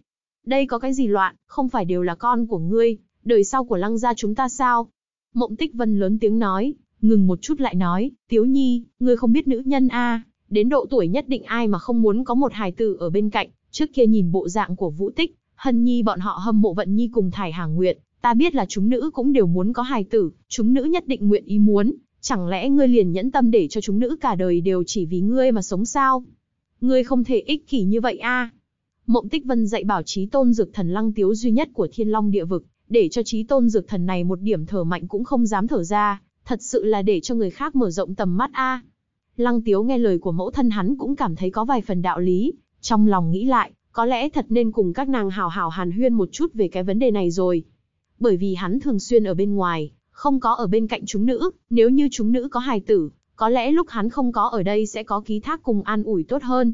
Đây có cái gì loạn, không phải đều là con của ngươi, đời sau của lăng gia chúng ta sao? Mộng Tích Vân lớn tiếng nói, ngừng một chút lại nói, Tiếu Nhi, ngươi không biết nữ nhân a đến độ tuổi nhất định ai mà không muốn có một hài tử ở bên cạnh, trước kia nhìn bộ dạng của Vũ Tích, Hân Nhi bọn họ hâm mộ Vận Nhi cùng Thải Hà Nguyệt, ta biết là chúng nữ cũng đều muốn có hài tử, chúng nữ nhất định nguyện ý muốn, chẳng lẽ ngươi liền nhẫn tâm để cho chúng nữ cả đời đều chỉ vì ngươi mà sống sao? Ngươi không thể ích kỷ như vậy a. Mộng Tích Vân dạy bảo chí tôn dược thần lăng tiếu duy nhất của Thiên Long địa vực, để cho chí tôn dược thần này một điểm thở mạnh cũng không dám thở ra, thật sự là để cho người khác mở rộng tầm mắt a. Lăng Tiếu nghe lời của mẫu thân hắn cũng cảm thấy có vài phần đạo lý, trong lòng nghĩ lại, có lẽ thật nên cùng các nàng hào hào hàn huyên một chút về cái vấn đề này rồi. Bởi vì hắn thường xuyên ở bên ngoài, không có ở bên cạnh chúng nữ, nếu như chúng nữ có hài tử, có lẽ lúc hắn không có ở đây sẽ có ký thác cùng an ủi tốt hơn.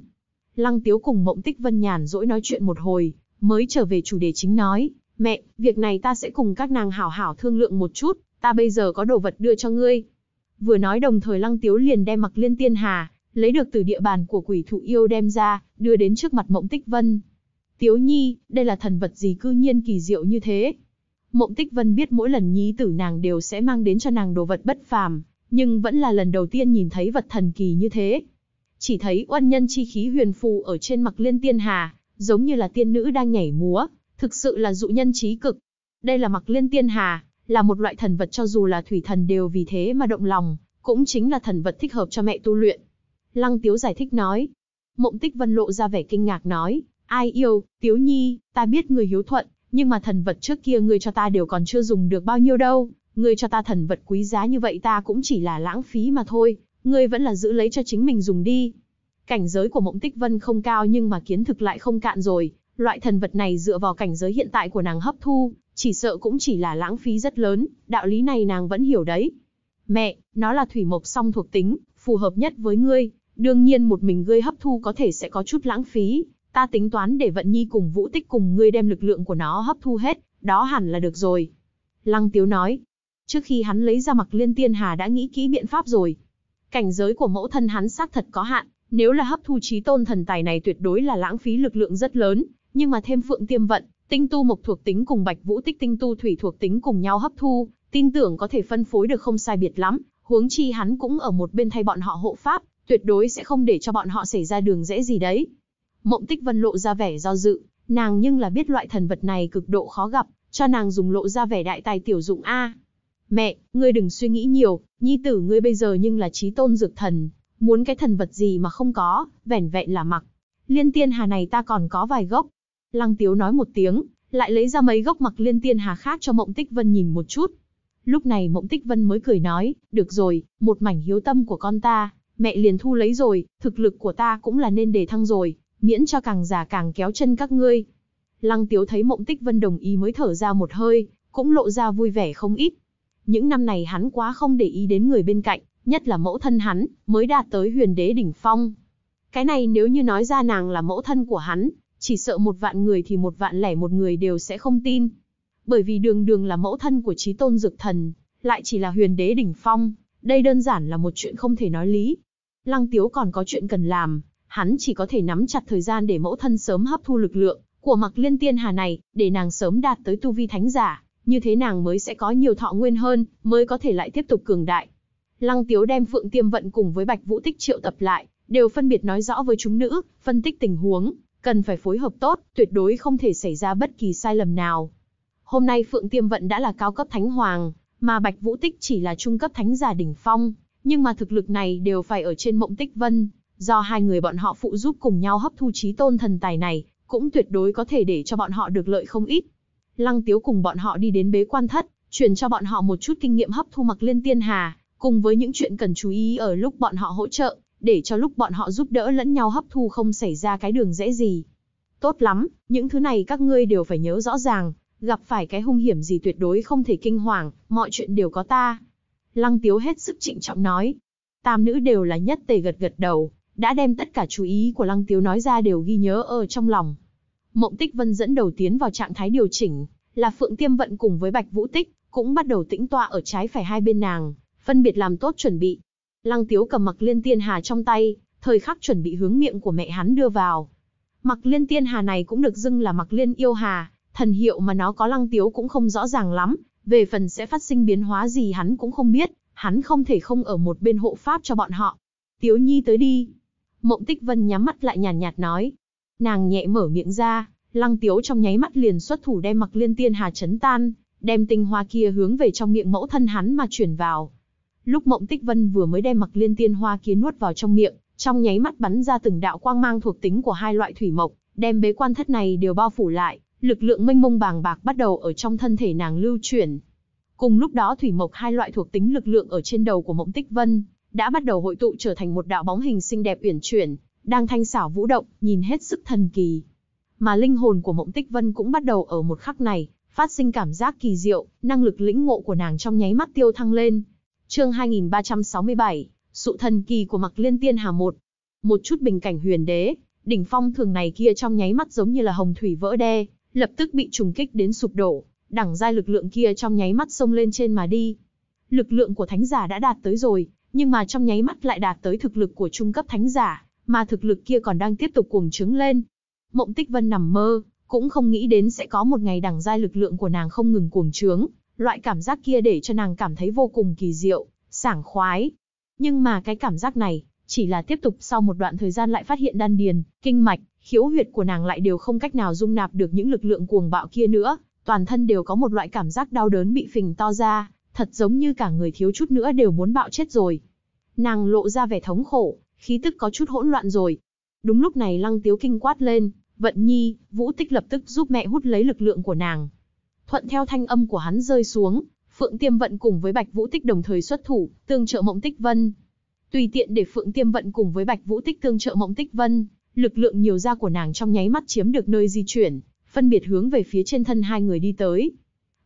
Lăng Tiếu cùng Mộng Tích Vân nhàn dỗi nói chuyện một hồi, mới trở về chủ đề chính nói, mẹ, việc này ta sẽ cùng các nàng hào hảo thương lượng một chút, ta bây giờ có đồ vật đưa cho ngươi. Vừa nói đồng thời Lăng Tiếu liền đem mặc liên tiên hà, lấy được từ địa bàn của quỷ thụ yêu đem ra, đưa đến trước mặt Mộng Tích Vân. Tiếu Nhi, đây là thần vật gì cư nhiên kỳ diệu như thế? Mộng Tích Vân biết mỗi lần nhi tử nàng đều sẽ mang đến cho nàng đồ vật bất phàm, nhưng vẫn là lần đầu tiên nhìn thấy vật thần kỳ như thế. Chỉ thấy oan nhân chi khí huyền phù ở trên mặt liên tiên hà, giống như là tiên nữ đang nhảy múa, thực sự là dụ nhân trí cực. Đây là mặc liên tiên hà, là một loại thần vật cho dù là thủy thần đều vì thế mà động lòng, cũng chính là thần vật thích hợp cho mẹ tu luyện. Lăng Tiếu giải thích nói. Mộng Tích Vân lộ ra vẻ kinh ngạc nói, ai yêu, Tiếu Nhi, ta biết người hiếu thuận, nhưng mà thần vật trước kia người cho ta đều còn chưa dùng được bao nhiêu đâu, người cho ta thần vật quý giá như vậy ta cũng chỉ là lãng phí mà thôi, Người vẫn là giữ lấy cho chính mình dùng đi. Cảnh giới của Mộng Tích Vân không cao nhưng mà kiến thực lại không cạn rồi, loại thần vật này dựa vào cảnh giới hiện tại của nàng hấp thu, chỉ sợ cũng chỉ là lãng phí rất lớn, đạo lý này nàng vẫn hiểu đấy. Mẹ, nó là thủy mộc song thuộc tính, phù hợp nhất với ngươi, Đương nhiên một mình ngươi hấp thu có thể sẽ có chút lãng phí, ta tính toán để vận nhi cùng vũ tích cùng ngươi đem lực lượng của nó hấp thu hết, đó hẳn là được rồi. Lăng tiếu nói, trước khi hắn lấy ra mặc liên tiên hà đã nghĩ kỹ biện pháp rồi. Cảnh giới của mẫu thân hắn xác thật có hạn, nếu là hấp thu chí tôn thần tài này tuyệt đối là lãng phí lực lượng rất lớn, nhưng mà thêm phượng tiêm vận, tinh tu mộc thuộc tính cùng bạch vũ tích tinh tu thủy thuộc tính cùng nhau hấp thu, tin tưởng có thể phân phối được không sai biệt lắm, huống chi hắn cũng ở một bên thay bọn họ hộ pháp, tuyệt đối sẽ không để cho bọn họ xảy ra đường dễ gì đấy. Mộng Tích Vân lộ ra vẻ do dự, nàng nhưng là biết loại thần vật này cực độ khó gặp, cho nàng dùng lộ ra vẻ đại tài tiểu dụng a. Mẹ, ngươi đừng suy nghĩ nhiều, nhi tử ngươi bây giờ nhưng là trí tôn dược thần, muốn cái thần vật gì mà không có, vẻn vẹn là mặc. Liên tiên hà này ta còn có vài gốc. Lăng Tiếu nói một tiếng, lại lấy ra mấy gốc mặc liên tiên hà khác cho Mộng Tích Vân nhìn một chút. Lúc này Mộng Tích Vân mới cười nói, được rồi, một mảnh hiếu tâm của con ta, mẹ liền thu lấy rồi, thực lực của ta cũng là nên để thăng rồi, miễn cho càng già càng kéo chân các ngươi. Lăng Tiếu thấy Mộng Tích Vân đồng ý mới thở ra một hơi, cũng lộ ra vui vẻ không ít. Những năm này hắn quá không để ý đến người bên cạnh, nhất là mẫu thân hắn, mới đạt tới huyền đế đỉnh phong. Cái này nếu như nói ra nàng là mẫu thân của hắn, chỉ sợ một vạn người thì một vạn lẻ một người đều sẽ không tin. Bởi vì đường đường là mẫu thân của trí tôn dược thần, lại chỉ là huyền đế đỉnh phong, đây đơn giản là một chuyện không thể nói lý. Lăng Tiếu còn có chuyện cần làm, hắn chỉ có thể nắm chặt thời gian để mẫu thân sớm hấp thu lực lượng của mặc liên tiên hà này, để nàng sớm đạt tới tu vi thánh giả, như thế nàng mới sẽ có nhiều thọ nguyên hơn, mới có thể lại tiếp tục cường đại. Lăng Tiếu đem Phượng Tiêm Vận cùng với Bạch Vũ Tích triệu tập lại, đều phân biệt nói rõ với chúng nữ, phân tích tình huống, cần phải phối hợp tốt, tuyệt đối không thể xảy ra bất kỳ sai lầm nào. Hôm nay Phượng Tiêm Vận đã là cao cấp thánh hoàng, mà Bạch Vũ Tích chỉ là trung cấp thánh giả đỉnh phong, nhưng mà thực lực này đều phải ở trên Mộng Tích Vân, do hai người bọn họ phụ giúp cùng nhau hấp thu chí tôn thần tài này, cũng tuyệt đối có thể để cho bọn họ được lợi không ít. Lăng Tiếu cùng bọn họ đi đến bế quan thất, truyền cho bọn họ một chút kinh nghiệm hấp thu mặc liên tiên hà, cùng với những chuyện cần chú ý ở lúc bọn họ hỗ trợ, để cho lúc bọn họ giúp đỡ lẫn nhau hấp thu không xảy ra cái đường dễ gì. Tốt lắm, những thứ này các ngươi đều phải nhớ rõ ràng, Gặp phải cái hung hiểm gì tuyệt đối không thể kinh hoàng, mọi chuyện đều có ta. Lăng tiếu hết sức trịnh trọng nói. Tam nữ đều là nhất tề gật gật đầu, đã đem tất cả chú ý của lăng tiếu nói ra đều ghi nhớ ở trong lòng. Mộng tích vân dẫn đầu tiến vào trạng thái điều chỉnh, là phượng tiêm vận cùng với bạch vũ tích, cũng bắt đầu tĩnh tọa ở trái phải hai bên nàng, phân biệt làm tốt chuẩn bị. Lăng tiếu cầm mặc liên tiên hà trong tay, thời khắc chuẩn bị hướng miệng của mẹ hắn đưa vào. Mặc liên tiên hà này cũng được dưng là mặc liên yêu hà, thần hiệu mà nó có lăng tiếu cũng không rõ ràng lắm, về phần sẽ phát sinh biến hóa gì hắn cũng không biết, hắn không thể không ở một bên hộ pháp cho bọn họ. Tiếu nhi tới đi. Mộng tích vân nhắm mắt lại nhàn nhạt, nói. Nàng nhẹ mở miệng ra, lăng tiếu trong nháy mắt liền xuất thủ đem mặc liên tiên hà chấn tan, đem tinh hoa kia hướng về trong miệng mẫu thân hắn mà chuyển vào. Lúc mộng tích vân vừa mới đem mặc liên tiên hoa kia nuốt vào trong miệng, trong nháy mắt bắn ra từng đạo quang mang thuộc tính của hai loại thủy mộc, đem bế quan thất này đều bao phủ lại, lực lượng mênh mông bàng bạc bắt đầu ở trong thân thể nàng lưu chuyển. Cùng lúc đó thủy mộc hai loại thuộc tính lực lượng ở trên đầu của Mộng Tích Vân đã bắt đầu hội tụ trở thành một đạo bóng hình xinh đẹp uyển chuyển, đang thanh xảo vũ động, nhìn hết sức thần kỳ. Mà linh hồn của Mộng Tích Vân cũng bắt đầu ở một khắc này phát sinh cảm giác kỳ diệu, năng lực lĩnh ngộ của nàng trong nháy mắt tiêu thăng lên. Chương 2367, sự thần kỳ của Mặc Liên Tiên Hà một, một chút bình cảnh huyền đế, đỉnh phong thường này kia trong nháy mắt giống như là hồng thủy vỡ đê, lập tức bị trùng kích đến sụp đổ, đẳng giai lực lượng kia trong nháy mắt xông lên trên mà đi. Lực lượng của thánh giả đã đạt tới rồi, nhưng mà trong nháy mắt lại đạt tới thực lực của trung cấp thánh giả, mà thực lực kia còn đang tiếp tục cuồng trứng lên. Mộng Tích Vân nằm mơ, cũng không nghĩ đến sẽ có một ngày đẳng giai lực lượng của nàng không ngừng cuồng trướng, loại cảm giác kia để cho nàng cảm thấy vô cùng kỳ diệu, sảng khoái. Nhưng mà cái cảm giác này, chỉ là tiếp tục sau một đoạn thời gian lại phát hiện đan điền, kinh mạch, khiếu huyệt của nàng lại đều không cách nào dung nạp được những lực lượng cuồng bạo kia nữa, toàn thân đều có một loại cảm giác đau đớn bị phình to ra, thật giống như cả người thiếu chút nữa đều muốn bạo chết rồi. Nàng lộ ra vẻ thống khổ, khí tức có chút hỗn loạn rồi. Đúng lúc này Lăng Tiếu Kinh quát lên, "Vận Nhi, Vũ Tích lập tức giúp mẹ hút lấy lực lượng của nàng." Thuận theo thanh âm của hắn rơi xuống, Phượng Tiêm Vận cùng với Bạch Vũ Tích đồng thời xuất thủ, tương trợ Mộng Tích Vân. Tùy tiện để Phượng Tiêm Vận cùng với Bạch Vũ Tích tương trợ Mộng Tích Vân, Lực lượng nhiều ra của nàng trong nháy mắt chiếm được nơi di chuyển, phân biệt hướng về phía trên thân hai người đi tới.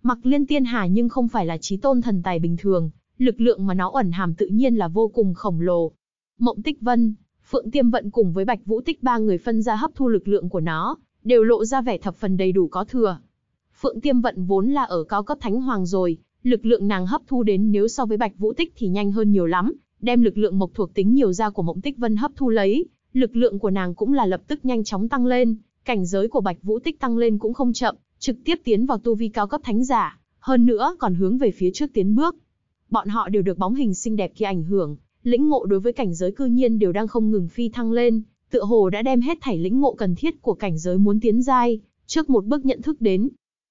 Mặc liên tiên hà nhưng không phải là trí tôn thần tài bình thường, lực lượng mà nó ẩn hàm tự nhiên là vô cùng khổng lồ. Mộng Tích Vân, Phượng Tiêm Vận cùng với Bạch Vũ Tích ba người phân ra hấp thu lực lượng của nó, đều lộ ra vẻ thập phần đầy đủ có thừa. Phượng Tiêm Vận vốn là ở cao cấp thánh hoàng rồi, lực lượng nàng hấp thu đến nếu so với Bạch Vũ Tích thì nhanh hơn nhiều lắm, đem lực lượng mộc thuộc tính nhiều ra của Mộng Tích Vân hấp thu lấy, Lực lượng của nàng cũng là lập tức nhanh chóng tăng lên, cảnh giới của Bạch Vũ Tích tăng lên cũng không chậm, trực tiếp tiến vào tu vi cao cấp thánh giả, hơn nữa còn hướng về phía trước tiến bước. Bọn họ đều được bóng hình xinh đẹp kia ảnh hưởng, lĩnh ngộ đối với cảnh giới cư nhiên đều đang không ngừng phi thăng lên, tựa hồ đã đem hết thảy lĩnh ngộ cần thiết của cảnh giới muốn tiến giai, trước một bước nhận thức đến.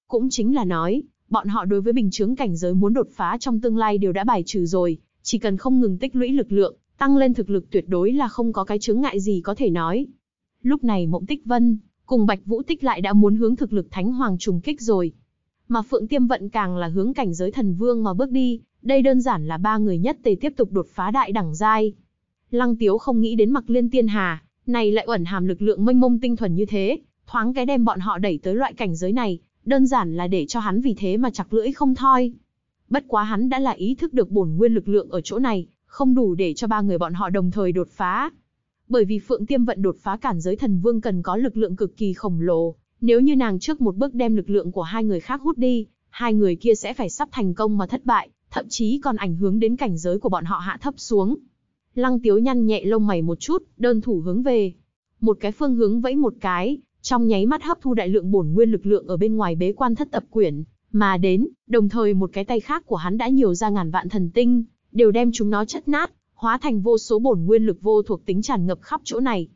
Cũng chính là nói, bọn họ đối với bình chứng cảnh giới muốn đột phá trong tương lai đều đã bài trừ rồi, chỉ cần không ngừng tích lũy lực lượng, Tăng lên thực lực tuyệt đối là không có cái chướng ngại gì có thể nói. Lúc này Mộng Tích Vân, cùng Bạch Vũ Tích lại đã muốn hướng thực lực Thánh Hoàng trùng kích rồi. Mà Phượng Tiêm Vận càng là hướng cảnh giới thần vương mà bước đi, đây đơn giản là ba người nhất tề tiếp tục đột phá đại đẳng giai. Lăng Tiếu không nghĩ đến mặc liên tiên hà, này lại ẩn hàm lực lượng mênh mông tinh thuần như thế, thoáng cái đem bọn họ đẩy tới loại cảnh giới này, đơn giản là để cho hắn vì thế mà chặt lưỡi không thoi. Bất quá hắn đã là ý thức được bổn nguyên lực lượng ở chỗ này, không đủ để cho ba người bọn họ đồng thời đột phá. Bởi vì Phượng Tiêm Vận đột phá cản giới thần vương cần có lực lượng cực kỳ khổng lồ, nếu như nàng trước một bước đem lực lượng của hai người khác hút đi, hai người kia sẽ phải sắp thành công mà thất bại, thậm chí còn ảnh hưởng đến cảnh giới của bọn họ hạ thấp xuống. Lăng Tiếu nhăn nhẹ lông mày một chút, đơn thủ hướng về. Một cái phương hướng vẫy một cái, trong nháy mắt hấp thu đại lượng bổn nguyên lực lượng ở bên ngoài bế quan thất tập quyển, mà đến, đồng thời một cái tay khác của hắn đã nhiều ra ngàn vạn thần tinh, đều đem chúng nó chất nát, hóa thành vô số bổn nguyên lực vô thuộc tính tràn ngập khắp chỗ này.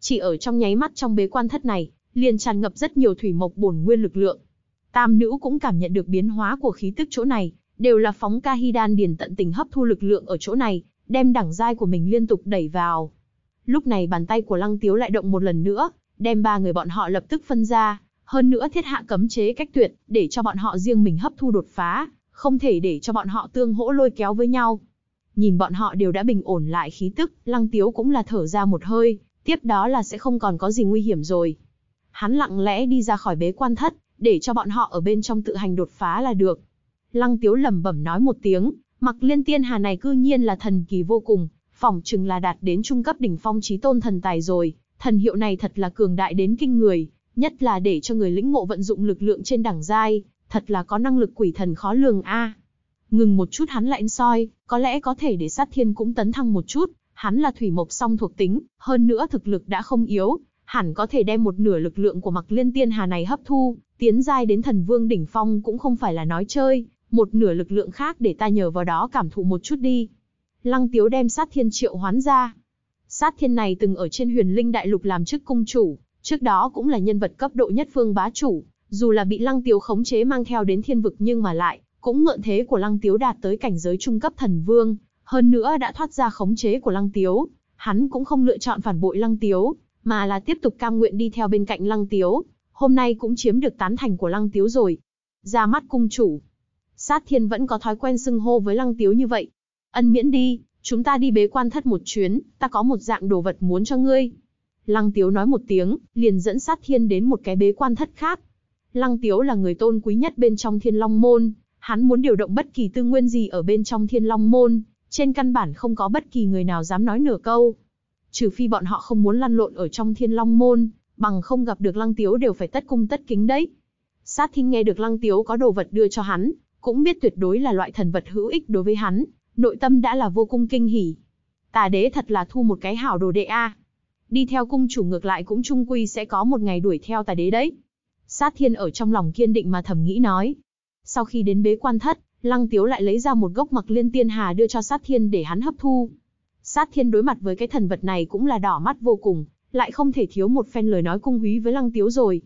Chỉ ở trong nháy mắt trong bế quan thất này, liền tràn ngập rất nhiều thủy mộc bổn nguyên lực lượng. Tam nữ cũng cảm nhận được biến hóa của khí tức chỗ này, đều là phóng ca hy đan điền tận tình hấp thu lực lượng ở chỗ này, đem đẳng giai của mình liên tục đẩy vào. Lúc này bàn tay của Lăng Tiếu lại động một lần nữa, đem ba người bọn họ lập tức phân ra, hơn nữa thiết hạ cấm chế cách tuyệt, để cho bọn họ riêng mình hấp thu đột phá không thể để cho bọn họ tương hỗ lôi kéo với nhau. Nhìn bọn họ đều đã bình ổn lại khí tức, lăng tiếu cũng là thở ra một hơi, tiếp đó là sẽ không còn có gì nguy hiểm rồi. Hắn lặng lẽ đi ra khỏi bế quan thất, để cho bọn họ ở bên trong tự hành đột phá là được. Lăng tiếu lẩm bẩm nói một tiếng, mặc liên tiên hà này cư nhiên là thần kỳ vô cùng, phỏng chừng là đạt đến trung cấp đỉnh phong trí tôn thần tài rồi, thần hiệu này thật là cường đại đến kinh người, nhất là để cho người lĩnh ngộ vận dụng lực lượng trên đẳng giai, thật là có năng lực quỷ thần khó lường a. Ngừng một chút hắn lại soi, có lẽ có thể để sát thiên cũng tấn thăng một chút, hắn là thủy mộc song thuộc tính, hơn nữa thực lực đã không yếu, hẳn có thể đem một nửa lực lượng của mặc liên tiên hà này hấp thu, tiến giai đến thần vương đỉnh phong cũng không phải là nói chơi, một nửa lực lượng khác để ta nhờ vào đó cảm thụ một chút đi. Lăng tiếu đem sát thiên triệu hoán ra. Sát thiên này từng ở trên huyền linh đại lục làm chức cung chủ, trước đó cũng là nhân vật cấp độ nhất phương bá chủ, dù là bị Lăng Tiếu khống chế mang theo đến thiên vực nhưng mà lại, cũng ngợn thế của Lăng Tiếu đạt tới cảnh giới trung cấp thần vương, hơn nữa đã thoát ra khống chế của Lăng Tiếu, hắn cũng không lựa chọn phản bội Lăng Tiếu, mà là tiếp tục cam nguyện đi theo bên cạnh Lăng Tiếu, hôm nay cũng chiếm được tán thành của Lăng Tiếu rồi. Ra mắt cung chủ, sát thiên vẫn có thói quen xưng hô với Lăng Tiếu như vậy. Ân miễn đi, chúng ta đi bế quan thất một chuyến, ta có một dạng đồ vật muốn cho ngươi. Lăng Tiếu nói một tiếng, liền dẫn sát thiên đến một cái bế quan thất khác, Lăng Tiếu là người tôn quý nhất bên trong Thiên Long Môn, hắn muốn điều động bất kỳ tư nguyên gì ở bên trong Thiên Long Môn, trên căn bản không có bất kỳ người nào dám nói nửa câu. Trừ phi bọn họ không muốn lăn lộn ở trong Thiên Long Môn, bằng không gặp được Lăng Tiếu đều phải tất cung tất kính đấy. Sát Thinh nghe được Lăng Tiếu có đồ vật đưa cho hắn, cũng biết tuyệt đối là loại thần vật hữu ích đối với hắn, nội tâm đã là vô cùng kinh hỉ. Tà đế thật là thu một cái hảo đồ đệ a. Đi theo cung chủ ngược lại cũng chung quy sẽ có một ngày đuổi theo tà đế đấy. Sát thiên ở trong lòng kiên định mà thầm nghĩ nói. Sau khi đến bế quan thất, lăng tiếu lại lấy ra một gốc mặc liên tiên hà đưa cho sát thiên để hắn hấp thu. Sát thiên đối mặt với cái thần vật này cũng là đỏ mắt vô cùng, lại không thể thiếu một phen lời nói cung húy với lăng tiếu rồi.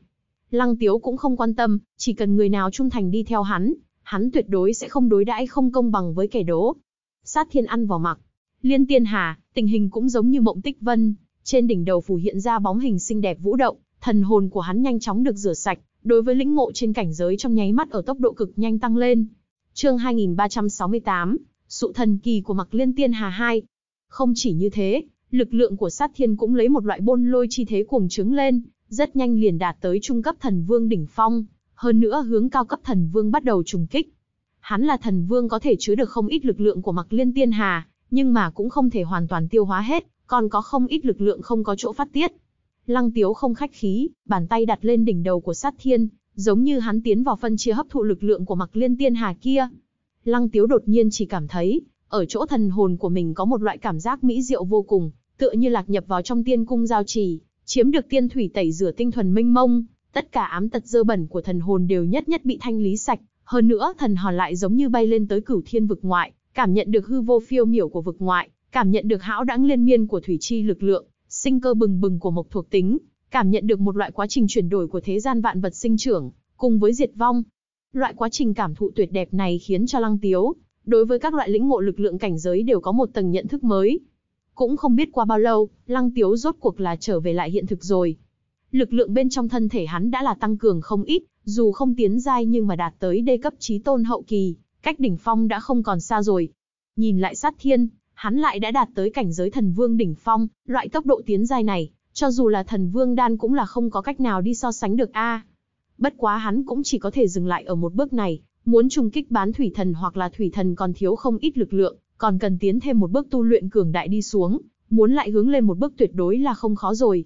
Lăng tiếu cũng không quan tâm, chỉ cần người nào trung thành đi theo hắn, hắn tuyệt đối sẽ không đối đãi không công bằng với kẻ đố. Sát thiên ăn vào mặc. Liên tiên hà, tình hình cũng giống như mộng tích vân, trên đỉnh đầu phủ hiện ra bóng hình xinh đẹp vũ động, thần hồn của hắn nhanh chóng được rửa sạch, đối với lĩnh ngộ trên cảnh giới trong nháy mắt ở tốc độ cực nhanh tăng lên. Chương 2368, sự thần kỳ của Mặc Liên Tiên Hà 2. Không chỉ như thế, lực lượng của sát thiên cũng lấy một loại bôn lôi chi thế cuồng trướng lên, rất nhanh liền đạt tới trung cấp thần vương đỉnh phong, hơn nữa hướng cao cấp thần vương bắt đầu trùng kích. Hắn là thần vương có thể chứa được không ít lực lượng của Mặc Liên Tiên Hà, nhưng mà cũng không thể hoàn toàn tiêu hóa hết, còn có không ít lực lượng không có chỗ phát tiết. Lăng Tiếu không khách khí, bàn tay đặt lên đỉnh đầu của sát thiên, giống như hắn tiến vào phân chia hấp thụ lực lượng của mặc liên tiên hà kia. Lăng Tiếu đột nhiên chỉ cảm thấy, ở chỗ thần hồn của mình có một loại cảm giác mỹ diệu vô cùng, tựa như lạc nhập vào trong tiên cung giao trì, chiếm được tiên thủy tẩy rửa tinh thuần minh mông, tất cả ám tật dơ bẩn của thần hồn đều nhất nhất bị thanh lý sạch, hơn nữa thần hồn lại giống như bay lên tới cửu thiên vực ngoại, cảm nhận được hư vô phiêu miểu của vực ngoại, cảm nhận được hão đãng liên miên của thủy chi lực lượng, sinh cơ bừng bừng của mộc thuộc tính, cảm nhận được một loại quá trình chuyển đổi của thế gian vạn vật sinh trưởng, cùng với diệt vong. Loại quá trình cảm thụ tuyệt đẹp này khiến cho Lăng Tiếu, đối với các loại lĩnh ngộ lực lượng cảnh giới đều có một tầng nhận thức mới. Cũng không biết qua bao lâu, Lăng Tiếu rốt cuộc là trở về lại hiện thực rồi. Lực lượng bên trong thân thể hắn đã là tăng cường không ít, dù không tiến giai nhưng mà đạt tới đê cấp trí tôn hậu kỳ, cách đỉnh phong đã không còn xa rồi. Nhìn lại sát thiên, hắn lại đã đạt tới cảnh giới thần vương đỉnh phong, loại tốc độ tiến giai này, cho dù là thần vương đan cũng là không có cách nào đi so sánh được a. bất quá hắn cũng chỉ có thể dừng lại ở một bước này, muốn trùng kích bán thủy thần hoặc là thủy thần còn thiếu không ít lực lượng, còn cần tiến thêm một bước tu luyện cường đại đi xuống, muốn lại hướng lên một bước tuyệt đối là không khó rồi.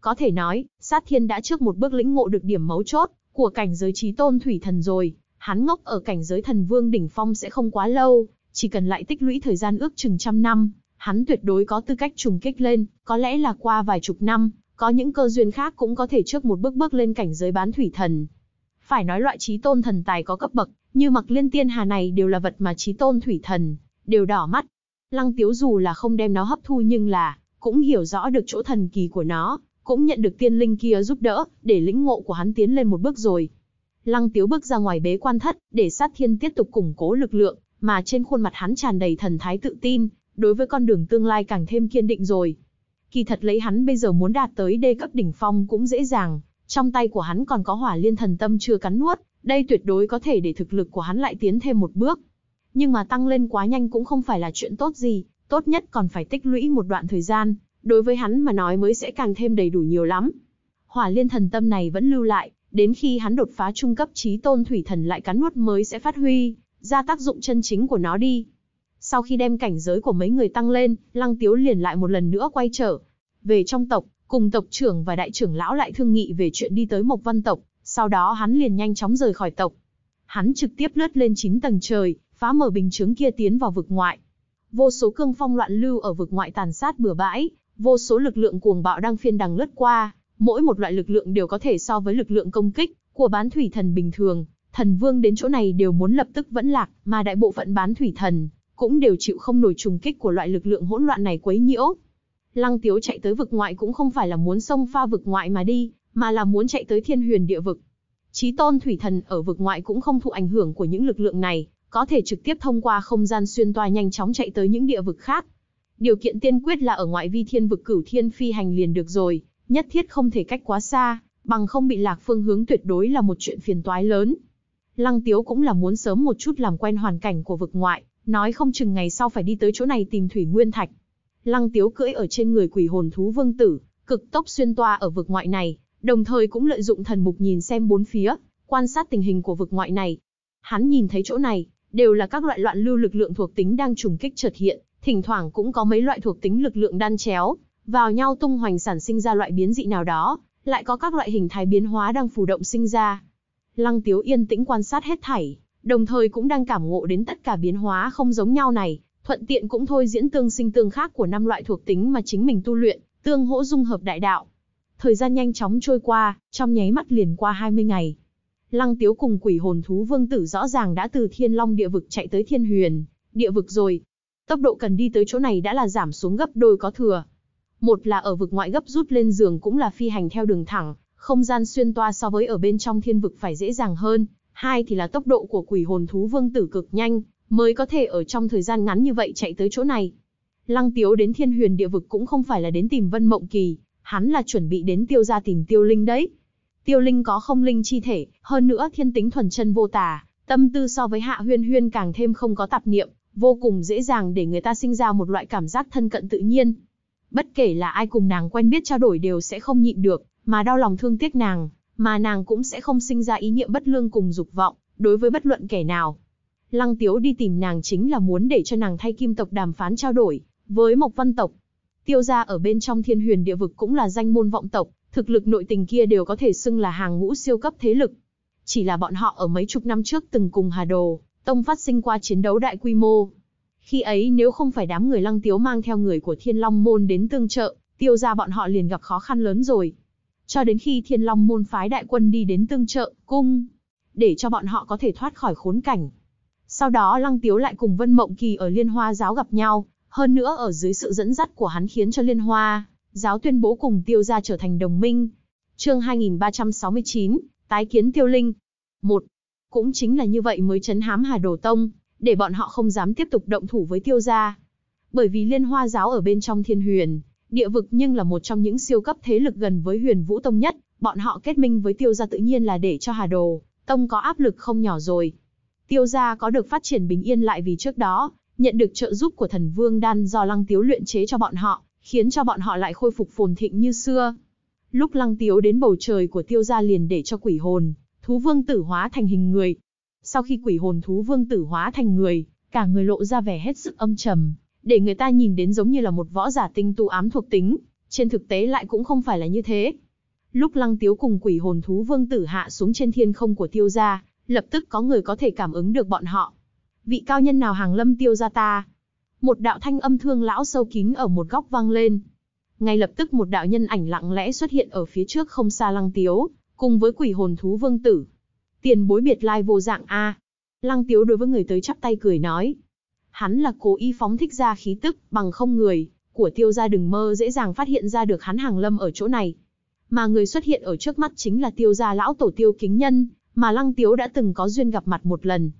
Có thể nói, sát thiên đã trước một bước lĩnh ngộ được điểm mấu chốt của cảnh giới trí tôn thủy thần rồi, hắn ngốc ở cảnh giới thần vương đỉnh phong sẽ không quá lâu, chỉ cần lại tích lũy thời gian ước chừng trăm năm, hắn tuyệt đối có tư cách trùng kích lên, có lẽ là qua vài chục năm, có những cơ duyên khác cũng có thể trước một bước bước lên cảnh giới bán thủy thần. Phải nói loại trí tôn thần tài có cấp bậc, như mặc liên tiên hà này đều là vật mà trí tôn thủy thần, đều đỏ mắt. Lăng tiếu dù là không đem nó hấp thu nhưng là, cũng hiểu rõ được chỗ thần kỳ của nó, cũng nhận được tiên linh kia giúp đỡ, để lĩnh ngộ của hắn tiến lên một bước rồi. Lăng tiếu bước ra ngoài bế quan thất, để sát thiên tiếp tục củng cố lực lượng, mà trên khuôn mặt hắn tràn đầy thần thái tự tin, đối với con đường tương lai càng thêm kiên định rồi. Kỳ thật lấy hắn bây giờ muốn đạt tới đê cấp đỉnh phong cũng dễ dàng, trong tay của hắn còn có hỏa liên thần tâm chưa cắn nuốt, đây tuyệt đối có thể để thực lực của hắn lại tiến thêm một bước. Nhưng mà tăng lên quá nhanh cũng không phải là chuyện tốt gì, tốt nhất còn phải tích lũy một đoạn thời gian, đối với hắn mà nói mới sẽ càng thêm đầy đủ nhiều lắm. Hỏa liên thần tâm này vẫn lưu lại, đến khi hắn đột phá trung cấp trí tôn thủy thần lại cắn nuốt mới sẽ phát huy, ra tác dụng chân chính của nó đi. Sau khi đem cảnh giới của mấy người tăng lên, Lăng Tiếu liền lại một lần nữa quay trở về trong tộc, cùng tộc trưởng và đại trưởng lão lại thương nghị về chuyện đi tới Mộc Văn tộc, sau đó hắn liền nhanh chóng rời khỏi tộc. Hắn trực tiếp lướt lên 9 tầng trời, phá mở bình chứng kia tiến vào vực ngoại. Vô số cương phong loạn lưu ở vực ngoại tàn sát bừa bãi, vô số lực lượng cuồng bạo đang phiên đằng lướt qua, mỗi một loại lực lượng đều có thể so với lực lượng công kích của bán thủy thần bình thường, thần vương đến chỗ này đều muốn lập tức vẫn lạc, mà đại bộ phận bán thủy thần cũng đều chịu không nổi trùng kích của loại lực lượng hỗn loạn này quấy nhiễu. Lăng Tiếu chạy tới vực ngoại cũng không phải là muốn xông pha vực ngoại mà đi, mà là muốn chạy tới Thiên Huyền địa vực. Chí tôn thủy thần ở vực ngoại cũng không thụ ảnh hưởng của những lực lượng này, có thể trực tiếp thông qua không gian xuyên toa nhanh chóng chạy tới những địa vực khác. Điều kiện tiên quyết là ở ngoại vi thiên vực cửu thiên phi hành liền được rồi, nhất thiết không thể cách quá xa, bằng không bị lạc phương hướng tuyệt đối là một chuyện phiền toái lớn. Lăng Tiếu cũng là muốn sớm một chút làm quen hoàn cảnh của vực ngoại, nói không chừng ngày sau phải đi tới chỗ này tìm thủy nguyên thạch. Lăng Tiếu cưỡi ở trên người quỷ hồn thú vương tử, cực tốc xuyên toa ở vực ngoại này, đồng thời cũng lợi dụng thần mục nhìn xem bốn phía, quan sát tình hình của vực ngoại này. Hắn nhìn thấy chỗ này, đều là các loại loạn lưu lực lượng thuộc tính đang trùng kích chợt hiện, thỉnh thoảng cũng có mấy loại thuộc tính lực lượng đan chéo, vào nhau tung hoành sản sinh ra loại biến dị nào đó, lại có các loại hình thái biến hóa đang phù động sinh ra. Lăng Tiếu yên tĩnh quan sát hết thảy, đồng thời cũng đang cảm ngộ đến tất cả biến hóa không giống nhau này, thuận tiện cũng thôi diễn tương sinh tương khác của năm loại thuộc tính mà chính mình tu luyện, tương hỗ dung hợp đại đạo. Thời gian nhanh chóng trôi qua, trong nháy mắt liền qua 20 ngày. Lăng Tiếu cùng quỷ hồn thú vương tử rõ ràng đã từ Thiên Long địa vực chạy tới Thiên Huyền, địa vực rồi. Tốc độ cần đi tới chỗ này đã là giảm xuống gấp đôi có thừa. Một là ở vực ngoại gấp rút lên giường cũng là phi hành theo đường thẳng, không gian xuyên toa so với ở bên trong thiên vực phải dễ dàng hơn, hai thì là tốc độ của quỷ hồn thú vương tử cực nhanh, mới có thể ở trong thời gian ngắn như vậy chạy tới chỗ này. Lăng Tiếu đến thiên huyền địa vực cũng không phải là đến tìm Vân Mộng Kỳ, hắn là chuẩn bị đến tiêu gia tìm tiêu linh đấy. Tiêu linh có không linh chi thể, hơn nữa thiên tính thuần chân vô tà, tâm tư so với hạ huyên huyên càng thêm không có tạp niệm, vô cùng dễ dàng để người ta sinh ra một loại cảm giác thân cận tự nhiên. Bất kể là ai cùng nàng quen biết trao đổi đều sẽ không nhịn được, mà đau lòng thương tiếc nàng, mà nàng cũng sẽ không sinh ra ý niệm bất lương cùng dục vọng, đối với bất luận kẻ nào. Lăng Tiếu đi tìm nàng chính là muốn để cho nàng thay kim tộc đàm phán trao đổi, với Mộc Văn tộc. Tiêu gia ở bên trong thiên huyền địa vực cũng là danh môn vọng tộc, thực lực nội tình kia đều có thể xưng là hàng ngũ siêu cấp thế lực. Chỉ là bọn họ ở mấy chục năm trước từng cùng Hà Đồ, Tông phát sinh qua chiến đấu đại quy mô. Khi ấy nếu không phải đám người lăng tiếu mang theo người của thiên long môn đến tương trợ, tiêu gia bọn họ liền gặp khó khăn lớn rồi cho đến khi Thiên Long môn phái đại quân đi đến tương trợ, cung, để cho bọn họ có thể thoát khỏi khốn cảnh. Sau đó Lăng Tiếu lại cùng Vân Mộng Kỳ ở Liên Hoa giáo gặp nhau, hơn nữa ở dưới sự dẫn dắt của hắn khiến cho Liên Hoa giáo tuyên bố cùng Tiêu gia trở thành đồng minh. Chương 2369, tái kiến Tiêu Linh. 1. Cũng chính là như vậy mới chấn hám Hà Đồ Tông, để bọn họ không dám tiếp tục động thủ với Tiêu gia. Bởi vì Liên Hoa giáo ở bên trong Thiên Huyền, Địa vực nhưng là một trong những siêu cấp thế lực gần với huyền vũ tông nhất, bọn họ kết minh với tiêu gia tự nhiên là để cho hà đồ, tông có áp lực không nhỏ rồi. Tiêu gia có được phát triển bình yên lại vì trước đó, nhận được trợ giúp của thần vương đan do lăng tiếu luyện chế cho bọn họ, khiến cho bọn họ lại khôi phục phồn thịnh như xưa. Lúc lăng tiếu đến bầu trời của tiêu gia liền để cho quỷ hồn, thú vương tử hóa thành hình người. Sau khi quỷ hồn thú vương tử hóa thành người, cả người lộ ra vẻ hết sức âm trầm, để người ta nhìn đến giống như là một võ giả tinh tu ám thuộc tính, trên thực tế lại cũng không phải là như thế. Lúc Lăng Tiếu cùng quỷ hồn thú vương tử hạ xuống trên thiên không của tiêu gia, lập tức có người có thể cảm ứng được bọn họ. Vị cao nhân nào hàng lâm tiêu gia ta? Một đạo thanh âm thương lão sâu kín ở một góc vang lên. Ngay lập tức một đạo nhân ảnh lặng lẽ xuất hiện ở phía trước không xa Lăng Tiếu, cùng với quỷ hồn thú vương tử. Tiền bối biệt lai vô dạng A. Lăng Tiếu đối với người tới chắp tay cười nói, Hắn là cố ý phóng thích ra khí tức, bằng không người, của tiêu gia đừng mơ dễ dàng phát hiện ra được hắn hàng lâm ở chỗ này. Mà người xuất hiện ở trước mắt chính là tiêu gia lão tổ tiêu kính nhân, mà lăng tiếu đã từng có duyên gặp mặt một lần.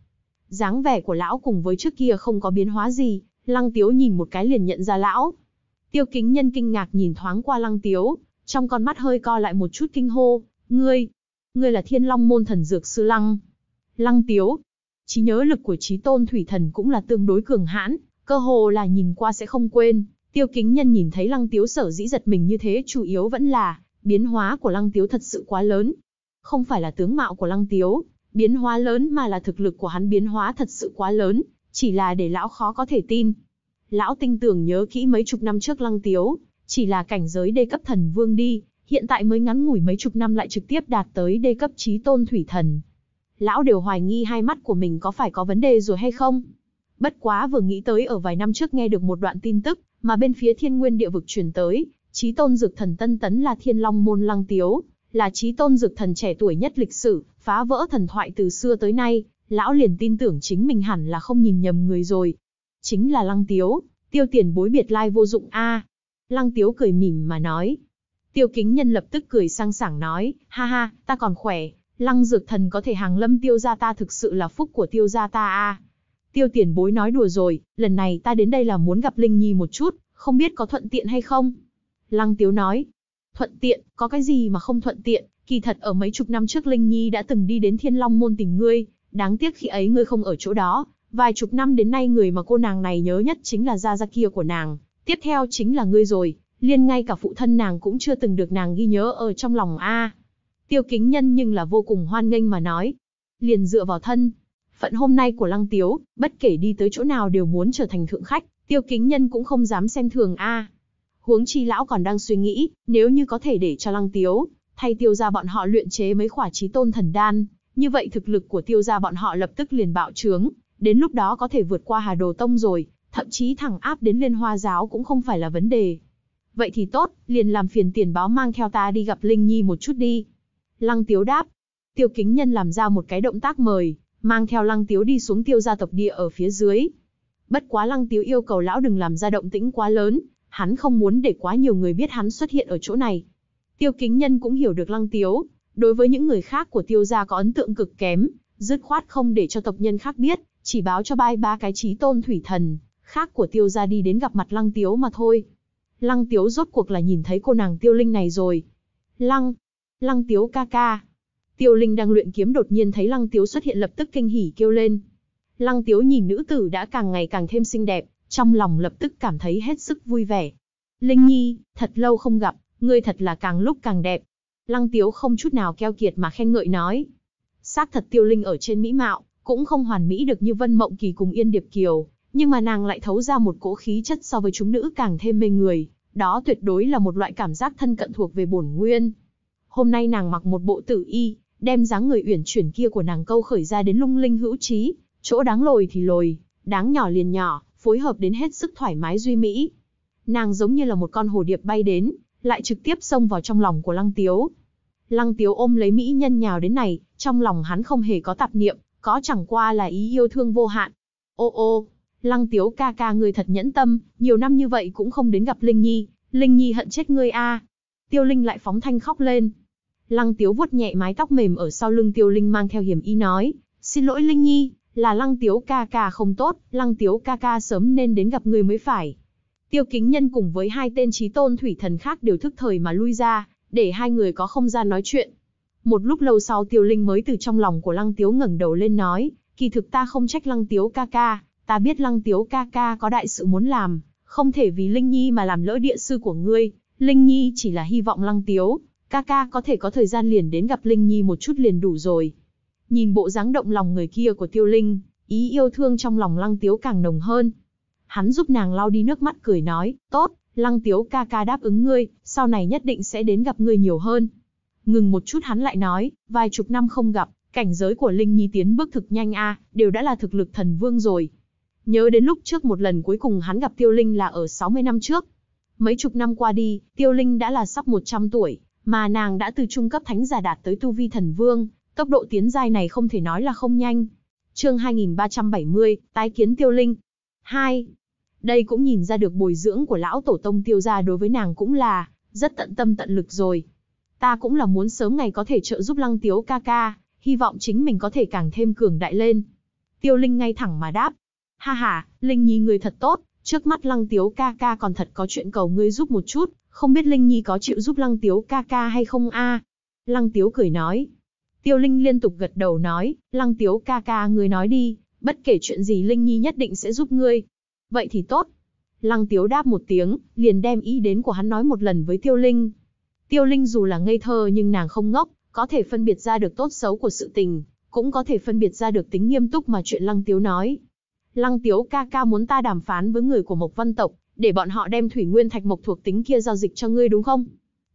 dáng vẻ của lão cùng với trước kia không có biến hóa gì, lăng tiếu nhìn một cái liền nhận ra lão. Tiêu kính nhân kinh ngạc nhìn thoáng qua lăng tiếu, trong con mắt hơi co lại một chút kinh hô, ngươi, ngươi là thiên long môn thần dược sư lăng. Lăng tiếu, trí nhớ lực của trí tôn thủy thần cũng là tương đối cường hãn, cơ hồ là nhìn qua sẽ không quên. Tiêu kính nhân nhìn thấy lăng tiếu sở dĩ giật mình như thế chủ yếu vẫn là, biến hóa của lăng tiếu thật sự quá lớn. Không phải là tướng mạo của lăng tiếu, biến hóa lớn mà là thực lực của hắn biến hóa thật sự quá lớn, chỉ là để lão khó có thể tin. Lão tinh tưởng nhớ kỹ mấy chục năm trước lăng tiếu, chỉ là cảnh giới đê cấp thần vương đi, hiện tại mới ngắn ngủi mấy chục năm lại trực tiếp đạt tới đê cấp trí tôn thủy thần, lão đều hoài nghi hai mắt của mình có phải có vấn đề rồi hay không. Bất quá vừa nghĩ tới ở vài năm trước nghe được một đoạn tin tức, mà bên phía thiên nguyên địa vực truyền tới, trí tôn dược thần tân tấn là thiên long môn lăng tiếu, là trí tôn dược thần trẻ tuổi nhất lịch sử, phá vỡ thần thoại từ xưa tới nay, lão liền tin tưởng chính mình hẳn là không nhìn nhầm người rồi. Chính là lăng tiếu, tiêu tiền bối biệt lai vô dụng a Lăng tiếu cười mỉm mà nói. Tiêu kính nhân lập tức cười sang sảng nói, ha ha, ta còn khỏe, Lăng dược thần có thể hàng lâm tiêu gia ta thực sự là phúc của tiêu gia ta a. Tiêu tiền bối nói đùa rồi, lần này ta đến đây là muốn gặp Linh Nhi một chút, không biết có thuận tiện hay không? Lăng tiếu nói, thuận tiện, có cái gì mà không thuận tiện, kỳ thật ở mấy chục năm trước Linh Nhi đã từng đi đến Thiên Long môn tìm ngươi, đáng tiếc khi ấy ngươi không ở chỗ đó, vài chục năm đến nay người mà cô nàng này nhớ nhất chính là gia gia kia của nàng, tiếp theo chính là ngươi rồi, liên ngay cả phụ thân nàng cũng chưa từng được nàng ghi nhớ ở trong lòng a. À. Tiêu kính nhân nhưng là vô cùng hoan nghênh mà nói. Liền dựa vào thân, phận hôm nay của lăng tiếu, bất kể đi tới chỗ nào đều muốn trở thành thượng khách, tiêu kính nhân cũng không dám xem thường a. Huống chi lão còn đang suy nghĩ, nếu như có thể để cho lăng tiếu, thay tiêu ra bọn họ luyện chế mấy khỏa trí tôn thần đan, như vậy thực lực của tiêu gia bọn họ lập tức liền bạo trướng, đến lúc đó có thể vượt qua hà đồ tông rồi, thậm chí thẳng áp đến liên hoa giáo cũng không phải là vấn đề. Vậy thì tốt, liền làm phiền tiền báo mang theo ta đi gặp Linh Nhi một chút đi. Lăng Tiếu đáp. Tiêu Kính Nhân làm ra một cái động tác mời, mang theo Lăng Tiếu đi xuống tiêu gia tộc địa ở phía dưới. Bất quá Lăng Tiếu yêu cầu lão đừng làm ra động tĩnh quá lớn, hắn không muốn để quá nhiều người biết hắn xuất hiện ở chỗ này. Tiêu Kính Nhân cũng hiểu được Lăng Tiếu, đối với những người khác của tiêu gia có ấn tượng cực kém, dứt khoát không để cho tộc nhân khác biết, chỉ báo cho bai ba cái trí tôn thủy thần, khác của tiêu gia đi đến gặp mặt Lăng Tiếu mà thôi. Lăng Tiếu rốt cuộc là nhìn thấy cô nàng tiêu linh này rồi. Lăng, Lăng Tiếu ca ca. Tiêu Linh đang luyện kiếm đột nhiên thấy Lăng Tiếu xuất hiện lập tức kinh hỉ kêu lên. Lăng Tiếu nhìn nữ tử đã càng ngày càng thêm xinh đẹp, trong lòng lập tức cảm thấy hết sức vui vẻ. Linh Nhi, thật lâu không gặp, ngươi thật là càng lúc càng đẹp. Lăng Tiếu không chút nào keo kiệt mà khen ngợi nói. Xác thật Tiêu Linh ở trên mỹ mạo, cũng không hoàn mỹ được như Vân Mộng Kỳ cùng Yên Điệp Kiều, nhưng mà nàng lại thấu ra một cỗ khí chất so với chúng nữ càng thêm mê người, đó tuyệt đối là một loại cảm giác thân cận thuộc về bổn nguyên, Hôm nay nàng mặc một bộ tử y, đem dáng người uyển chuyển kia của nàng câu khởi ra đến lung linh hữu trí, chỗ đáng lồi thì lồi, đáng nhỏ liền nhỏ, phối hợp đến hết sức thoải mái duy mỹ. Nàng giống như là một con hồ điệp bay đến, lại trực tiếp xông vào trong lòng của Lăng Tiếu. Lăng Tiếu ôm lấy mỹ nhân nhào đến này, trong lòng hắn không hề có tạp niệm, có chẳng qua là ý yêu thương vô hạn. Ô ô, Lăng Tiếu ca ca ngươi thật nhẫn tâm, nhiều năm như vậy cũng không đến gặp Linh Nhi, Linh Nhi hận chết ngươi a. Tiêu Linh lại phóng thanh khóc lên, Lăng Tiếu vuốt nhẹ mái tóc mềm ở sau lưng Tiêu Linh mang theo hiểm ý nói, xin lỗi Linh Nhi, là Lăng Tiếu ca ca không tốt, Lăng Tiếu ca ca sớm nên đến gặp người mới phải. Tiêu Kính Nhân cùng với hai tên trí tôn thủy thần khác đều thức thời mà lui ra, để hai người có không gian nói chuyện. Một lúc lâu sau Tiêu Linh mới từ trong lòng của Lăng Tiếu ngẩng đầu lên nói, kỳ thực ta không trách Lăng Tiếu ca ca, ta biết Lăng Tiếu ca ca có đại sự muốn làm, không thể vì Linh Nhi mà làm lỡ địa sư của ngươi, Linh Nhi chỉ là hy vọng Lăng Tiếu ca ca có thể có thời gian liền đến gặp Linh Nhi một chút liền đủ rồi. Nhìn bộ dáng động lòng người kia của Tiêu Linh, ý yêu thương trong lòng Lăng Tiếu càng nồng hơn. Hắn giúp nàng lau đi nước mắt cười nói, tốt, Lăng Tiếu ca ca đáp ứng ngươi, sau này nhất định sẽ đến gặp ngươi nhiều hơn. Ngừng một chút hắn lại nói, vài chục năm không gặp, cảnh giới của Linh Nhi tiến bước thực nhanh a, đều đã là thực lực thần vương rồi. Nhớ đến lúc trước một lần cuối cùng hắn gặp Tiêu Linh là ở 60 năm trước. Mấy chục năm qua đi, Tiêu Linh đã là sắp 100 tuổi, mà nàng đã từ trung cấp thánh giả đạt tới tu vi thần vương, tốc độ tiến giai này không thể nói là không nhanh. Chương 2370, tái kiến Tiêu Linh. 2. Đây cũng nhìn ra được bồi dưỡng của lão tổ tông Tiêu gia đối với nàng cũng là rất tận tâm tận lực rồi. Ta cũng là muốn sớm ngày có thể trợ giúp Lăng Tiếu ca ca, hy vọng chính mình có thể càng thêm cường đại lên. Tiêu Linh ngay thẳng mà đáp. Ha ha, Linh nhi người thật tốt, trước mắt Lăng Tiếu ca ca còn thật có chuyện cầu ngươi giúp một chút, không biết Linh Nhi có chịu giúp Lăng Tiếu ca ca hay không a? Lăng Tiếu cười nói. Tiêu Linh liên tục gật đầu nói, Lăng Tiếu ca ca ngươi nói đi, bất kể chuyện gì Linh Nhi nhất định sẽ giúp ngươi. Vậy thì tốt. Lăng Tiếu đáp một tiếng, liền đem ý đến của hắn nói một lần với Tiêu Linh. Tiêu Linh dù là ngây thơ nhưng nàng không ngốc, có thể phân biệt ra được tốt xấu của sự tình, cũng có thể phân biệt ra được tính nghiêm túc mà chuyện Lăng Tiếu nói. Lăng Tiếu ca ca muốn ta đàm phán với người của Mộc Văn tộc, để bọn họ đem thủy nguyên thạch mộc thuộc tính kia giao dịch cho ngươi đúng không?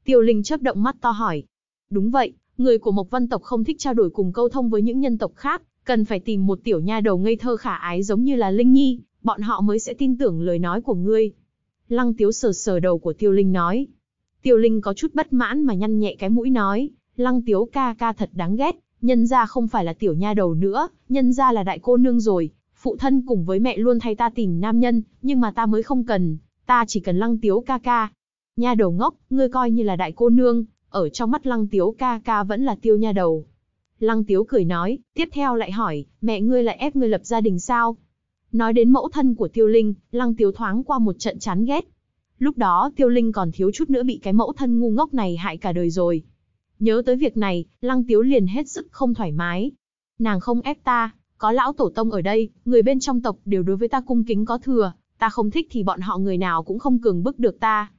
Tiêu Linh chớp động mắt to hỏi. Đúng vậy, người của Mộc Văn tộc không thích trao đổi cùng câu thông với những nhân tộc khác, cần phải tìm một tiểu nha đầu ngây thơ khả ái giống như là Linh Nhi, bọn họ mới sẽ tin tưởng lời nói của ngươi. Lăng Tiếu sờ sờ đầu của Tiêu Linh nói. Tiêu Linh có chút bất mãn mà nhăn nhẹ cái mũi nói, Lăng Tiếu ca ca thật đáng ghét, nhân ra không phải là tiểu nha đầu nữa, nhân ra là đại cô nương rồi, phụ thân cùng với mẹ luôn thay ta tìm nam nhân, nhưng mà ta mới không cần, ta chỉ cần lăng tiếu ca ca. Nha đầu ngốc, ngươi coi như là đại cô nương, ở trong mắt lăng tiếu ca ca vẫn là tiêu nha đầu. Lăng tiếu cười nói, tiếp theo lại hỏi, mẹ ngươi lại ép ngươi lập gia đình sao? Nói đến mẫu thân của tiêu linh, lăng tiếu thoáng qua một trận chán ghét. Lúc đó tiêu linh còn thiếu chút nữa bị cái mẫu thân ngu ngốc này hại cả đời rồi. Nhớ tới việc này, lăng tiếu liền hết sức không thoải mái. Nàng không ép ta, có lão tổ tông ở đây, người bên trong tộc đều đối với ta cung kính có thừa, ta không thích thì bọn họ người nào cũng không cường bức được ta.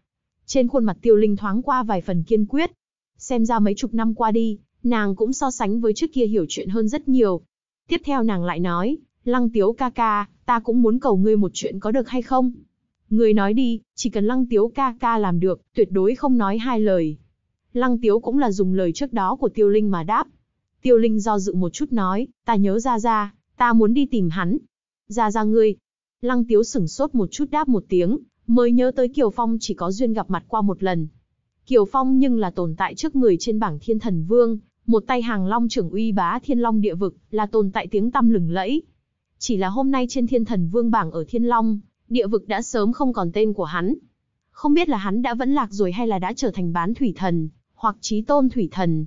Trên khuôn mặt tiêu linh thoáng qua vài phần kiên quyết. Xem ra mấy chục năm qua đi, nàng cũng so sánh với trước kia hiểu chuyện hơn rất nhiều. Tiếp theo nàng lại nói, lăng tiếu ca ca, ta cũng muốn cầu ngươi một chuyện có được hay không? Ngươi nói đi, chỉ cần lăng tiếu ca ca làm được, tuyệt đối không nói hai lời. Lăng tiếu cũng là dùng lời trước đó của tiêu linh mà đáp, Tiêu Linh do dự một chút nói, ta nhớ ra ra, ta muốn đi tìm hắn. Ra ra ngươi. Lăng Tiếu sửng sốt một chút đáp một tiếng, mới nhớ tới Kiều Phong chỉ có duyên gặp mặt qua một lần. Kiều Phong nhưng là tồn tại trước người trên bảng thiên thần vương, một tay hàng long trưởng uy bá thiên long địa vực, là tồn tại tiếng tăm lừng lẫy. Chỉ là hôm nay trên thiên thần vương bảng ở thiên long, địa vực đã sớm không còn tên của hắn. Không biết là hắn đã vẫn lạc rồi hay là đã trở thành bán thủy thần, hoặc trí tôn thủy thần,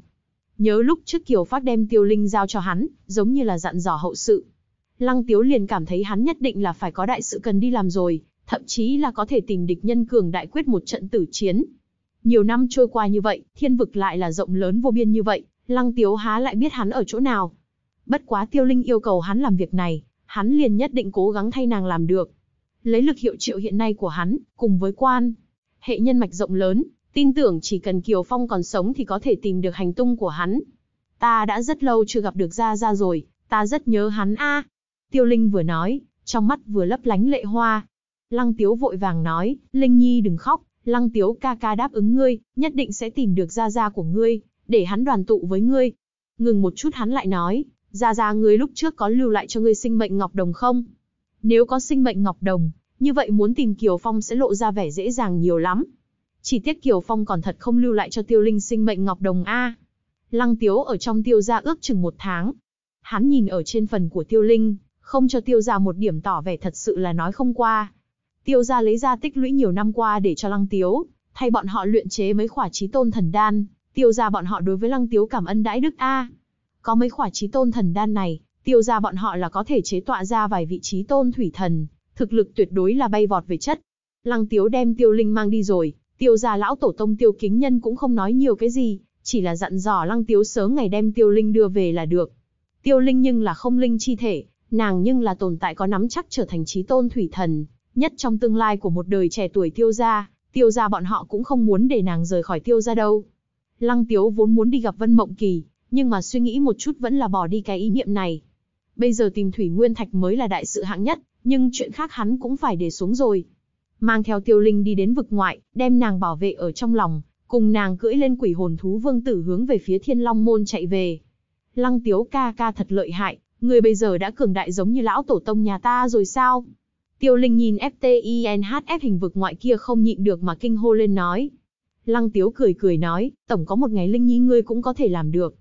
Nhớ lúc trước Kiều Phát đem Tiêu Linh giao cho hắn, giống như là dặn dò hậu sự. Lăng Tiếu liền cảm thấy hắn nhất định là phải có đại sự cần đi làm rồi, thậm chí là có thể tìm địch nhân cường đại quyết một trận tử chiến. Nhiều năm trôi qua như vậy, thiên vực lại là rộng lớn vô biên như vậy, Lăng Tiếu há lại biết hắn ở chỗ nào. Bất quá Tiêu Linh yêu cầu hắn làm việc này, hắn liền nhất định cố gắng thay nàng làm được. Lấy lực hiệu triệu hiện nay của hắn, cùng với quan, hệ nhân mạch rộng lớn, tin tưởng chỉ cần Kiều Phong còn sống thì có thể tìm được hành tung của hắn. Ta đã rất lâu chưa gặp được Gia Gia rồi, ta rất nhớ hắn a. Tiêu Linh vừa nói, trong mắt vừa lấp lánh lệ hoa. Lăng Tiếu vội vàng nói, Linh Nhi đừng khóc, Lăng Tiếu ca ca đáp ứng ngươi, nhất định sẽ tìm được Gia Gia của ngươi, để hắn đoàn tụ với ngươi. Ngừng một chút hắn lại nói, Gia Gia ngươi lúc trước có lưu lại cho ngươi sinh mệnh ngọc đồng không? Nếu có sinh mệnh ngọc đồng, như vậy muốn tìm Kiều Phong sẽ lộ ra vẻ dễ dàng nhiều lắm, chỉ tiếc Kiều Phong còn thật không lưu lại cho tiêu linh sinh mệnh ngọc đồng A. Lăng tiếu ở trong tiêu gia ước chừng một tháng. Hắn nhìn ở trên phần của tiêu linh, không cho tiêu gia một điểm tỏ vẻ thật sự là nói không qua. Tiêu gia lấy ra tích lũy nhiều năm qua để cho lăng tiếu, thay bọn họ luyện chế mấy khỏa chí tôn thần đan, tiêu gia bọn họ đối với lăng tiếu cảm ân đãi đức A. Có mấy khỏa chí tôn thần đan này, tiêu gia bọn họ là có thể chế tọa ra vài vị trí tôn thủy thần, thực lực tuyệt đối là bay vọt về chất. Lăng tiếu đem tiêu linh mang đi rồi, Tiêu gia lão tổ tông tiêu kính nhân cũng không nói nhiều cái gì, chỉ là dặn dò lăng tiếu sớm ngày đem tiêu linh đưa về là được. Tiêu linh nhưng là không linh chi thể, nàng nhưng là tồn tại có nắm chắc trở thành chí tôn thủy thần, nhất trong tương lai của một đời trẻ tuổi tiêu gia, tiêu gia bọn họ cũng không muốn để nàng rời khỏi tiêu gia đâu. Lăng tiếu vốn muốn đi gặp Vân Mộng Kỳ, nhưng mà suy nghĩ một chút vẫn là bỏ đi cái ý niệm này. Bây giờ tìm Thủy Nguyên Thạch mới là đại sự hạng nhất, nhưng chuyện khác hắn cũng phải để xuống rồi mang theo tiêu linh đi đến vực ngoại, đem nàng bảo vệ ở trong lòng, cùng nàng cưỡi lên quỷ hồn thú vương tử hướng về phía thiên long môn chạy về. Lăng tiếu ca ca thật lợi hại, người bây giờ đã cường đại giống như lão tổ tông nhà ta rồi sao? Tiêu linh nhìn FTINHF hình vực ngoại kia không nhịn được mà kinh hô lên nói. Lăng tiếu cười cười nói, tổng có một ngày linh nhi ngươi cũng có thể làm được.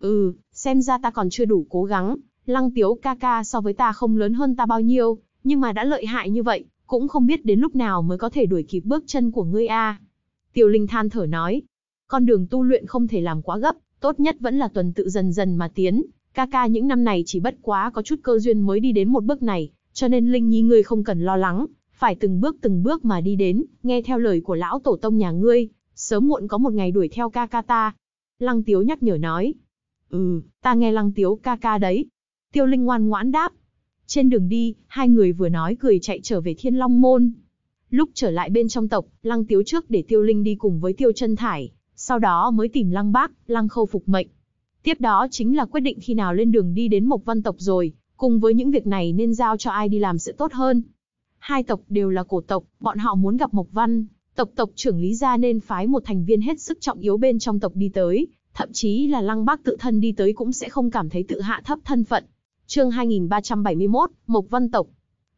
Ừ, xem ra ta còn chưa đủ cố gắng, lăng tiếu ca ca so với ta không lớn hơn ta bao nhiêu, nhưng mà đã lợi hại như vậy, cũng không biết đến lúc nào mới có thể đuổi kịp bước chân của ngươi a. À. Tiểu Linh than thở nói, con đường tu luyện không thể làm quá gấp, tốt nhất vẫn là tuần tự dần dần mà tiến, ca ca những năm này chỉ bất quá có chút cơ duyên mới đi đến một bước này, cho nên Linh Nhi ngươi không cần lo lắng, phải từng bước từng bước mà đi đến, nghe theo lời của lão tổ tông nhà ngươi, sớm muộn có một ngày đuổi theo ca ca ta. Lăng Tiếu nhắc nhở nói, ừ, ta nghe Lăng Tiếu ca ca đấy. Tiêu Linh ngoan ngoãn đáp, trên đường đi, hai người vừa nói cười chạy trở về Thiên Long Môn. Lúc trở lại bên trong tộc, Lăng Tiếu trước để Tiêu Linh đi cùng với Tiêu Chân Thải, sau đó mới tìm Lăng Bác, Lăng Khâu phục mệnh. Tiếp đó chính là quyết định khi nào lên đường đi đến Mộc Văn tộc rồi, cùng với những việc này nên giao cho ai đi làm sẽ tốt hơn. Hai tộc đều là cổ tộc, bọn họ muốn gặp Mộc Văn, tộc tộc trưởng Lý Gia nên phái một thành viên hết sức trọng yếu bên trong tộc đi tới, thậm chí là Lăng Bác tự thân đi tới cũng sẽ không cảm thấy tự hạ thấp thân phận, Chương 2371, Mộc Văn tộc.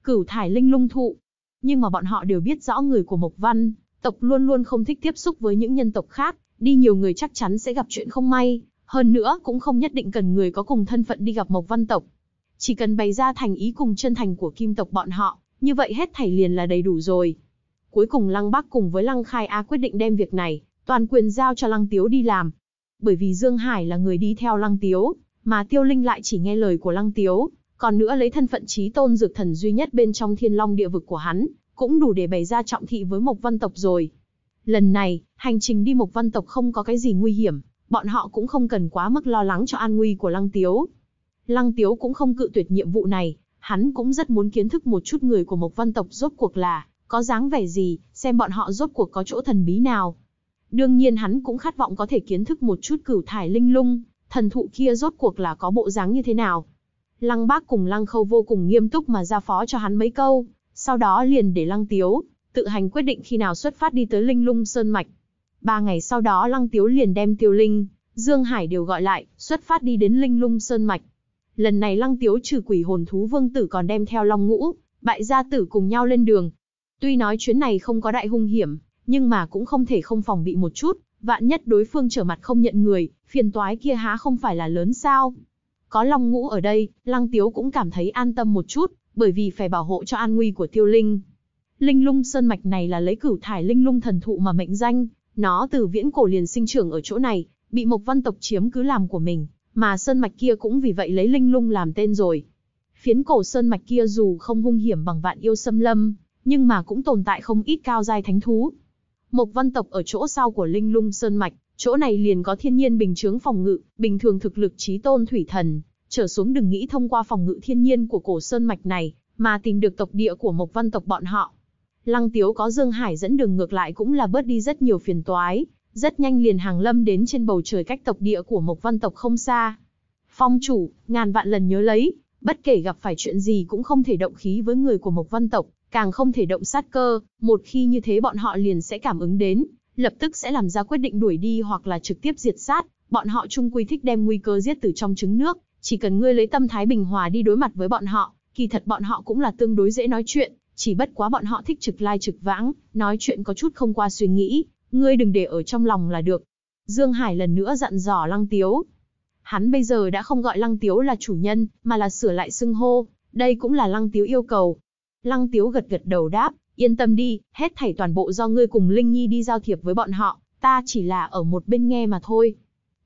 Cửu thải linh lung thụ. Nhưng mà bọn họ đều biết rõ người của Mộc Văn, tộc luôn luôn không thích tiếp xúc với những nhân tộc khác, đi nhiều người chắc chắn sẽ gặp chuyện không may, hơn nữa cũng không nhất định cần người có cùng thân phận đi gặp Mộc Văn tộc. Chỉ cần bày ra thành ý cùng chân thành của kim tộc bọn họ, như vậy hết thảy liền là đầy đủ rồi. Cuối cùng Lăng Bác cùng với Lăng Khai Á quyết định đem việc này, toàn quyền giao cho Lăng Tiếu đi làm. Bởi vì Dương Hải là người đi theo Lăng Tiếu, mà tiêu linh lại chỉ nghe lời của lăng tiếu, còn nữa lấy thân phận trí tôn dược thần duy nhất bên trong thiên long địa vực của hắn, cũng đủ để bày ra trọng thị với Mộc Văn Tộc rồi. Lần này, hành trình đi Mộc Văn Tộc không có cái gì nguy hiểm, bọn họ cũng không cần quá mức lo lắng cho an nguy của Lăng Tiếu. Lăng Tiếu cũng không cự tuyệt nhiệm vụ này, hắn cũng rất muốn kiến thức một chút người của Mộc Văn Tộc rốt cuộc là, có dáng vẻ gì, xem bọn họ rốt cuộc có chỗ thần bí nào. Đương nhiên hắn cũng khát vọng có thể kiến thức một chút cửu thải linh lung, thần thụ kia rốt cuộc là có bộ dáng như thế nào. Lăng bác cùng lăng khâu vô cùng nghiêm túc mà ra phó cho hắn mấy câu, sau đó liền để lăng tiếu, tự hành quyết định khi nào xuất phát đi tới linh lung sơn mạch. Ba ngày sau đó lăng tiếu liền đem tiêu linh, Dương Hải đều gọi lại, xuất phát đi đến linh lung sơn mạch. Lần này lăng tiếu trừ quỷ hồn thú vương tử còn đem theo long ngũ, bại gia tử cùng nhau lên đường. Tuy nói chuyến này không có đại hung hiểm, nhưng mà cũng không thể không phòng bị một chút, vạn nhất đối phương trở mặt không nhận người, phiền toái kia há không phải là lớn sao? Có Long Ngũ ở đây, Lăng Tiếu cũng cảm thấy an tâm một chút, bởi vì phải bảo hộ cho an nguy của Tiêu Linh. Linh lung sơn mạch này là lấy cửu thải linh lung thần thụ mà mệnh danh, nó từ viễn cổ liền sinh trưởng ở chỗ này, bị Mộc Văn tộc chiếm cứ làm của mình, mà sơn mạch kia cũng vì vậy lấy linh lung làm tên rồi. Phiến cổ sơn mạch kia dù không hung hiểm bằng vạn yêu xâm lâm, nhưng mà cũng tồn tại không ít cao giai thánh thú. Mộc Văn tộc ở chỗ sau của linh lung sơn mạch Chỗ này liền có thiên nhiên bình chướng phòng ngự, bình thường thực lực trí tôn thủy thần, trở xuống đừng nghĩ thông qua phòng ngự thiên nhiên của cổ sơn mạch này, mà tìm được tộc địa của Mộc Văn tộc bọn họ. Lăng Tiếu có Dương Hải dẫn đường ngược lại cũng là bớt đi rất nhiều phiền toái, rất nhanh liền hàng lâm đến trên bầu trời cách tộc địa của Mộc Văn tộc không xa. Phong chủ, ngàn vạn lần nhớ lấy, bất kể gặp phải chuyện gì cũng không thể động khí với người của Mộc Văn tộc, càng không thể động sát cơ, một khi như thế bọn họ liền sẽ cảm ứng đến, lập tức sẽ làm ra quyết định đuổi đi hoặc là trực tiếp diệt sát, bọn họ chung quy thích đem nguy cơ giết từ trong trứng nước, chỉ cần ngươi lấy tâm thái bình hòa đi đối mặt với bọn họ, kỳ thật bọn họ cũng là tương đối dễ nói chuyện, chỉ bất quá bọn họ thích trực lai trực vãng, nói chuyện có chút không qua suy nghĩ, ngươi đừng để ở trong lòng là được. Dương Hải lần nữa dặn dò Lăng Tiếu. Hắn bây giờ đã không gọi Lăng Tiếu là chủ nhân, mà là sửa lại xưng hô, đây cũng là Lăng Tiếu yêu cầu. Lăng Tiếu gật gật đầu đáp, Yên tâm đi, hết thảy toàn bộ do ngươi cùng Linh Nhi đi giao thiệp với bọn họ, ta chỉ là ở một bên nghe mà thôi.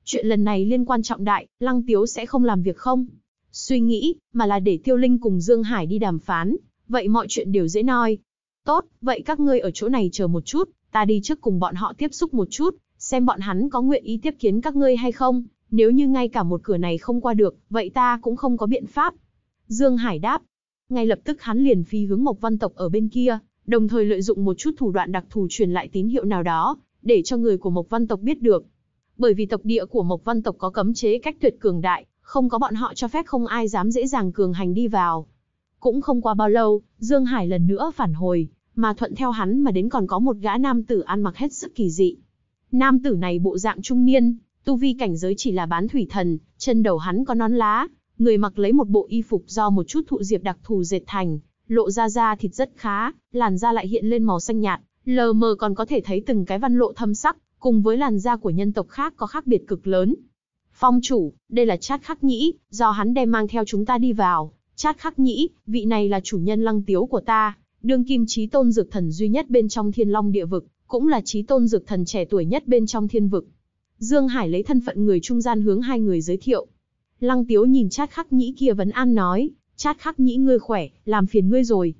Chuyện lần này liên quan trọng đại, Lăng Tiếu sẽ không làm việc không? Suy nghĩ, mà là để Tiêu Linh cùng Dương Hải đi đàm phán, vậy mọi chuyện đều dễ nói. Tốt, vậy các ngươi ở chỗ này chờ một chút, ta đi trước cùng bọn họ tiếp xúc một chút, xem bọn hắn có nguyện ý tiếp kiến các ngươi hay không, nếu như ngay cả một cửa này không qua được, vậy ta cũng không có biện pháp. Dương Hải đáp. Ngay lập tức hắn liền phi hướng Mộc Văn Tộc ở bên kia, đồng thời lợi dụng một chút thủ đoạn đặc thù truyền lại tín hiệu nào đó, để cho người của Mộc Văn tộc biết được. Bởi vì tộc địa của Mộc Văn tộc có cấm chế cách tuyệt cường đại, không có bọn họ cho phép không ai dám dễ dàng cường hành đi vào. Cũng không qua bao lâu, Dương Hải lần nữa phản hồi, mà thuận theo hắn mà đến còn có một gã nam tử ăn mặc hết sức kỳ dị. Nam tử này bộ dạng trung niên, tu vi cảnh giới chỉ là bán thủy thần, chân đầu hắn có non lá, người mặc lấy một bộ y phục do một chút thụ diệp đặc thù dệt thành, lộ ra da thịt rất khá, làn da lại hiện lên màu xanh nhạt, lờ mờ còn có thể thấy từng cái văn lộ thâm sắc, cùng với làn da của nhân tộc khác có khác biệt cực lớn. Phong chủ, đây là Chát Khắc Nhĩ, do hắn đem mang theo chúng ta đi vào. Chát Khắc Nhĩ, vị này là chủ nhân lăng tiếu của ta, đương kim trí tôn dược thần duy nhất bên trong thiên long địa vực, cũng là trí tôn dược thần trẻ tuổi nhất bên trong thiên vực. Dương Hải lấy thân phận người trung gian hướng hai người giới thiệu. Lăng Tiếu nhìn Chát Khắc Nhĩ kia vấn an nói, Chát khắc nhĩ ngươi khỏe, làm phiền ngươi rồi.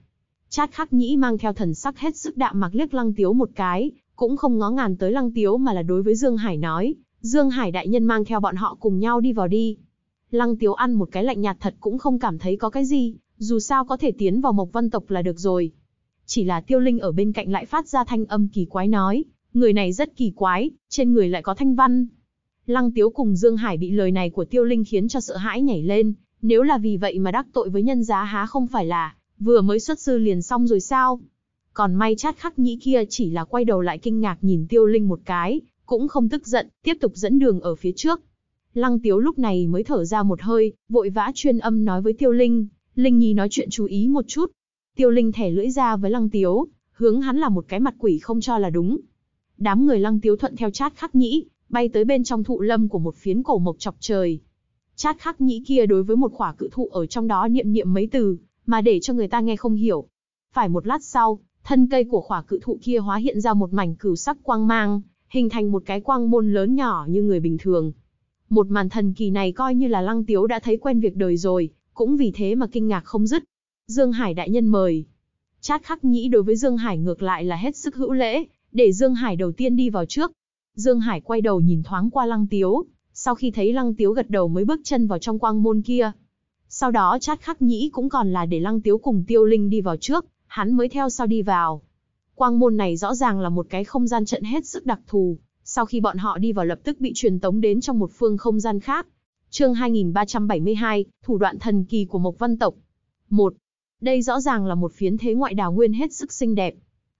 Chát khắc nhĩ mang theo thần sắc hết sức đạm mặc liếc lăng tiếu một cái, cũng không ngó ngàn tới lăng tiếu mà là đối với Dương Hải nói. Dương Hải đại nhân mang theo bọn họ cùng nhau đi vào đi. Lăng tiếu ăn một cái lạnh nhạt thật cũng không cảm thấy có cái gì, dù sao có thể tiến vào mộc văn tộc là được rồi. Chỉ là tiêu linh ở bên cạnh lại phát ra thanh âm kỳ quái nói, người này rất kỳ quái, trên người lại có thanh văn. Lăng tiếu cùng Dương Hải bị lời này của tiêu linh khiến cho sợ hãi nhảy lên, nếu là vì vậy mà đắc tội với nhân giá há không phải là, vừa mới xuất sư liền xong rồi sao? Còn may chát khắc nhĩ kia chỉ là quay đầu lại kinh ngạc nhìn tiêu linh một cái, cũng không tức giận, tiếp tục dẫn đường ở phía trước. Lăng tiếu lúc này mới thở ra một hơi, vội vã chuyên âm nói với tiêu linh, linh nhi nói chuyện chú ý một chút. Tiêu linh thẻ lưỡi ra với lăng tiếu, hướng hắn là một cái mặt quỷ không cho là đúng. Đám người lăng tiếu thuận theo chát khắc nhĩ, bay tới bên trong thụ lâm của một phiến cổ mộc chọc trời, Chát khắc nhĩ kia đối với một khỏa cự thụ ở trong đó niệm niệm mấy từ, mà để cho người ta nghe không hiểu. Phải một lát sau, thân cây của khỏa cự thụ kia hóa hiện ra một mảnh cửu sắc quang mang, hình thành một cái quang môn lớn nhỏ như người bình thường. Một màn thần kỳ này coi như là lăng tiếu đã thấy quen việc đời rồi, cũng vì thế mà kinh ngạc không dứt. Dương Hải đại nhân mời. Chát khắc nhĩ đối với Dương Hải ngược lại là hết sức hữu lễ, để Dương Hải đầu tiên đi vào trước. Dương Hải quay đầu nhìn thoáng qua lăng tiếu, sau khi thấy Lăng Tiếu gật đầu mới bước chân vào trong quang môn kia. Sau đó chát khắc nhĩ cũng còn là để Lăng Tiếu cùng Tiêu Linh đi vào trước, hắn mới theo sau đi vào. Quang môn này rõ ràng là một cái không gian trận hết sức đặc thù, sau khi bọn họ đi vào lập tức bị truyền tống đến trong một phương không gian khác. Chương 2372, thủ đoạn thần kỳ của Mộc Văn tộc. 1. Đây rõ ràng là một phiến thế ngoại đào nguyên hết sức xinh đẹp.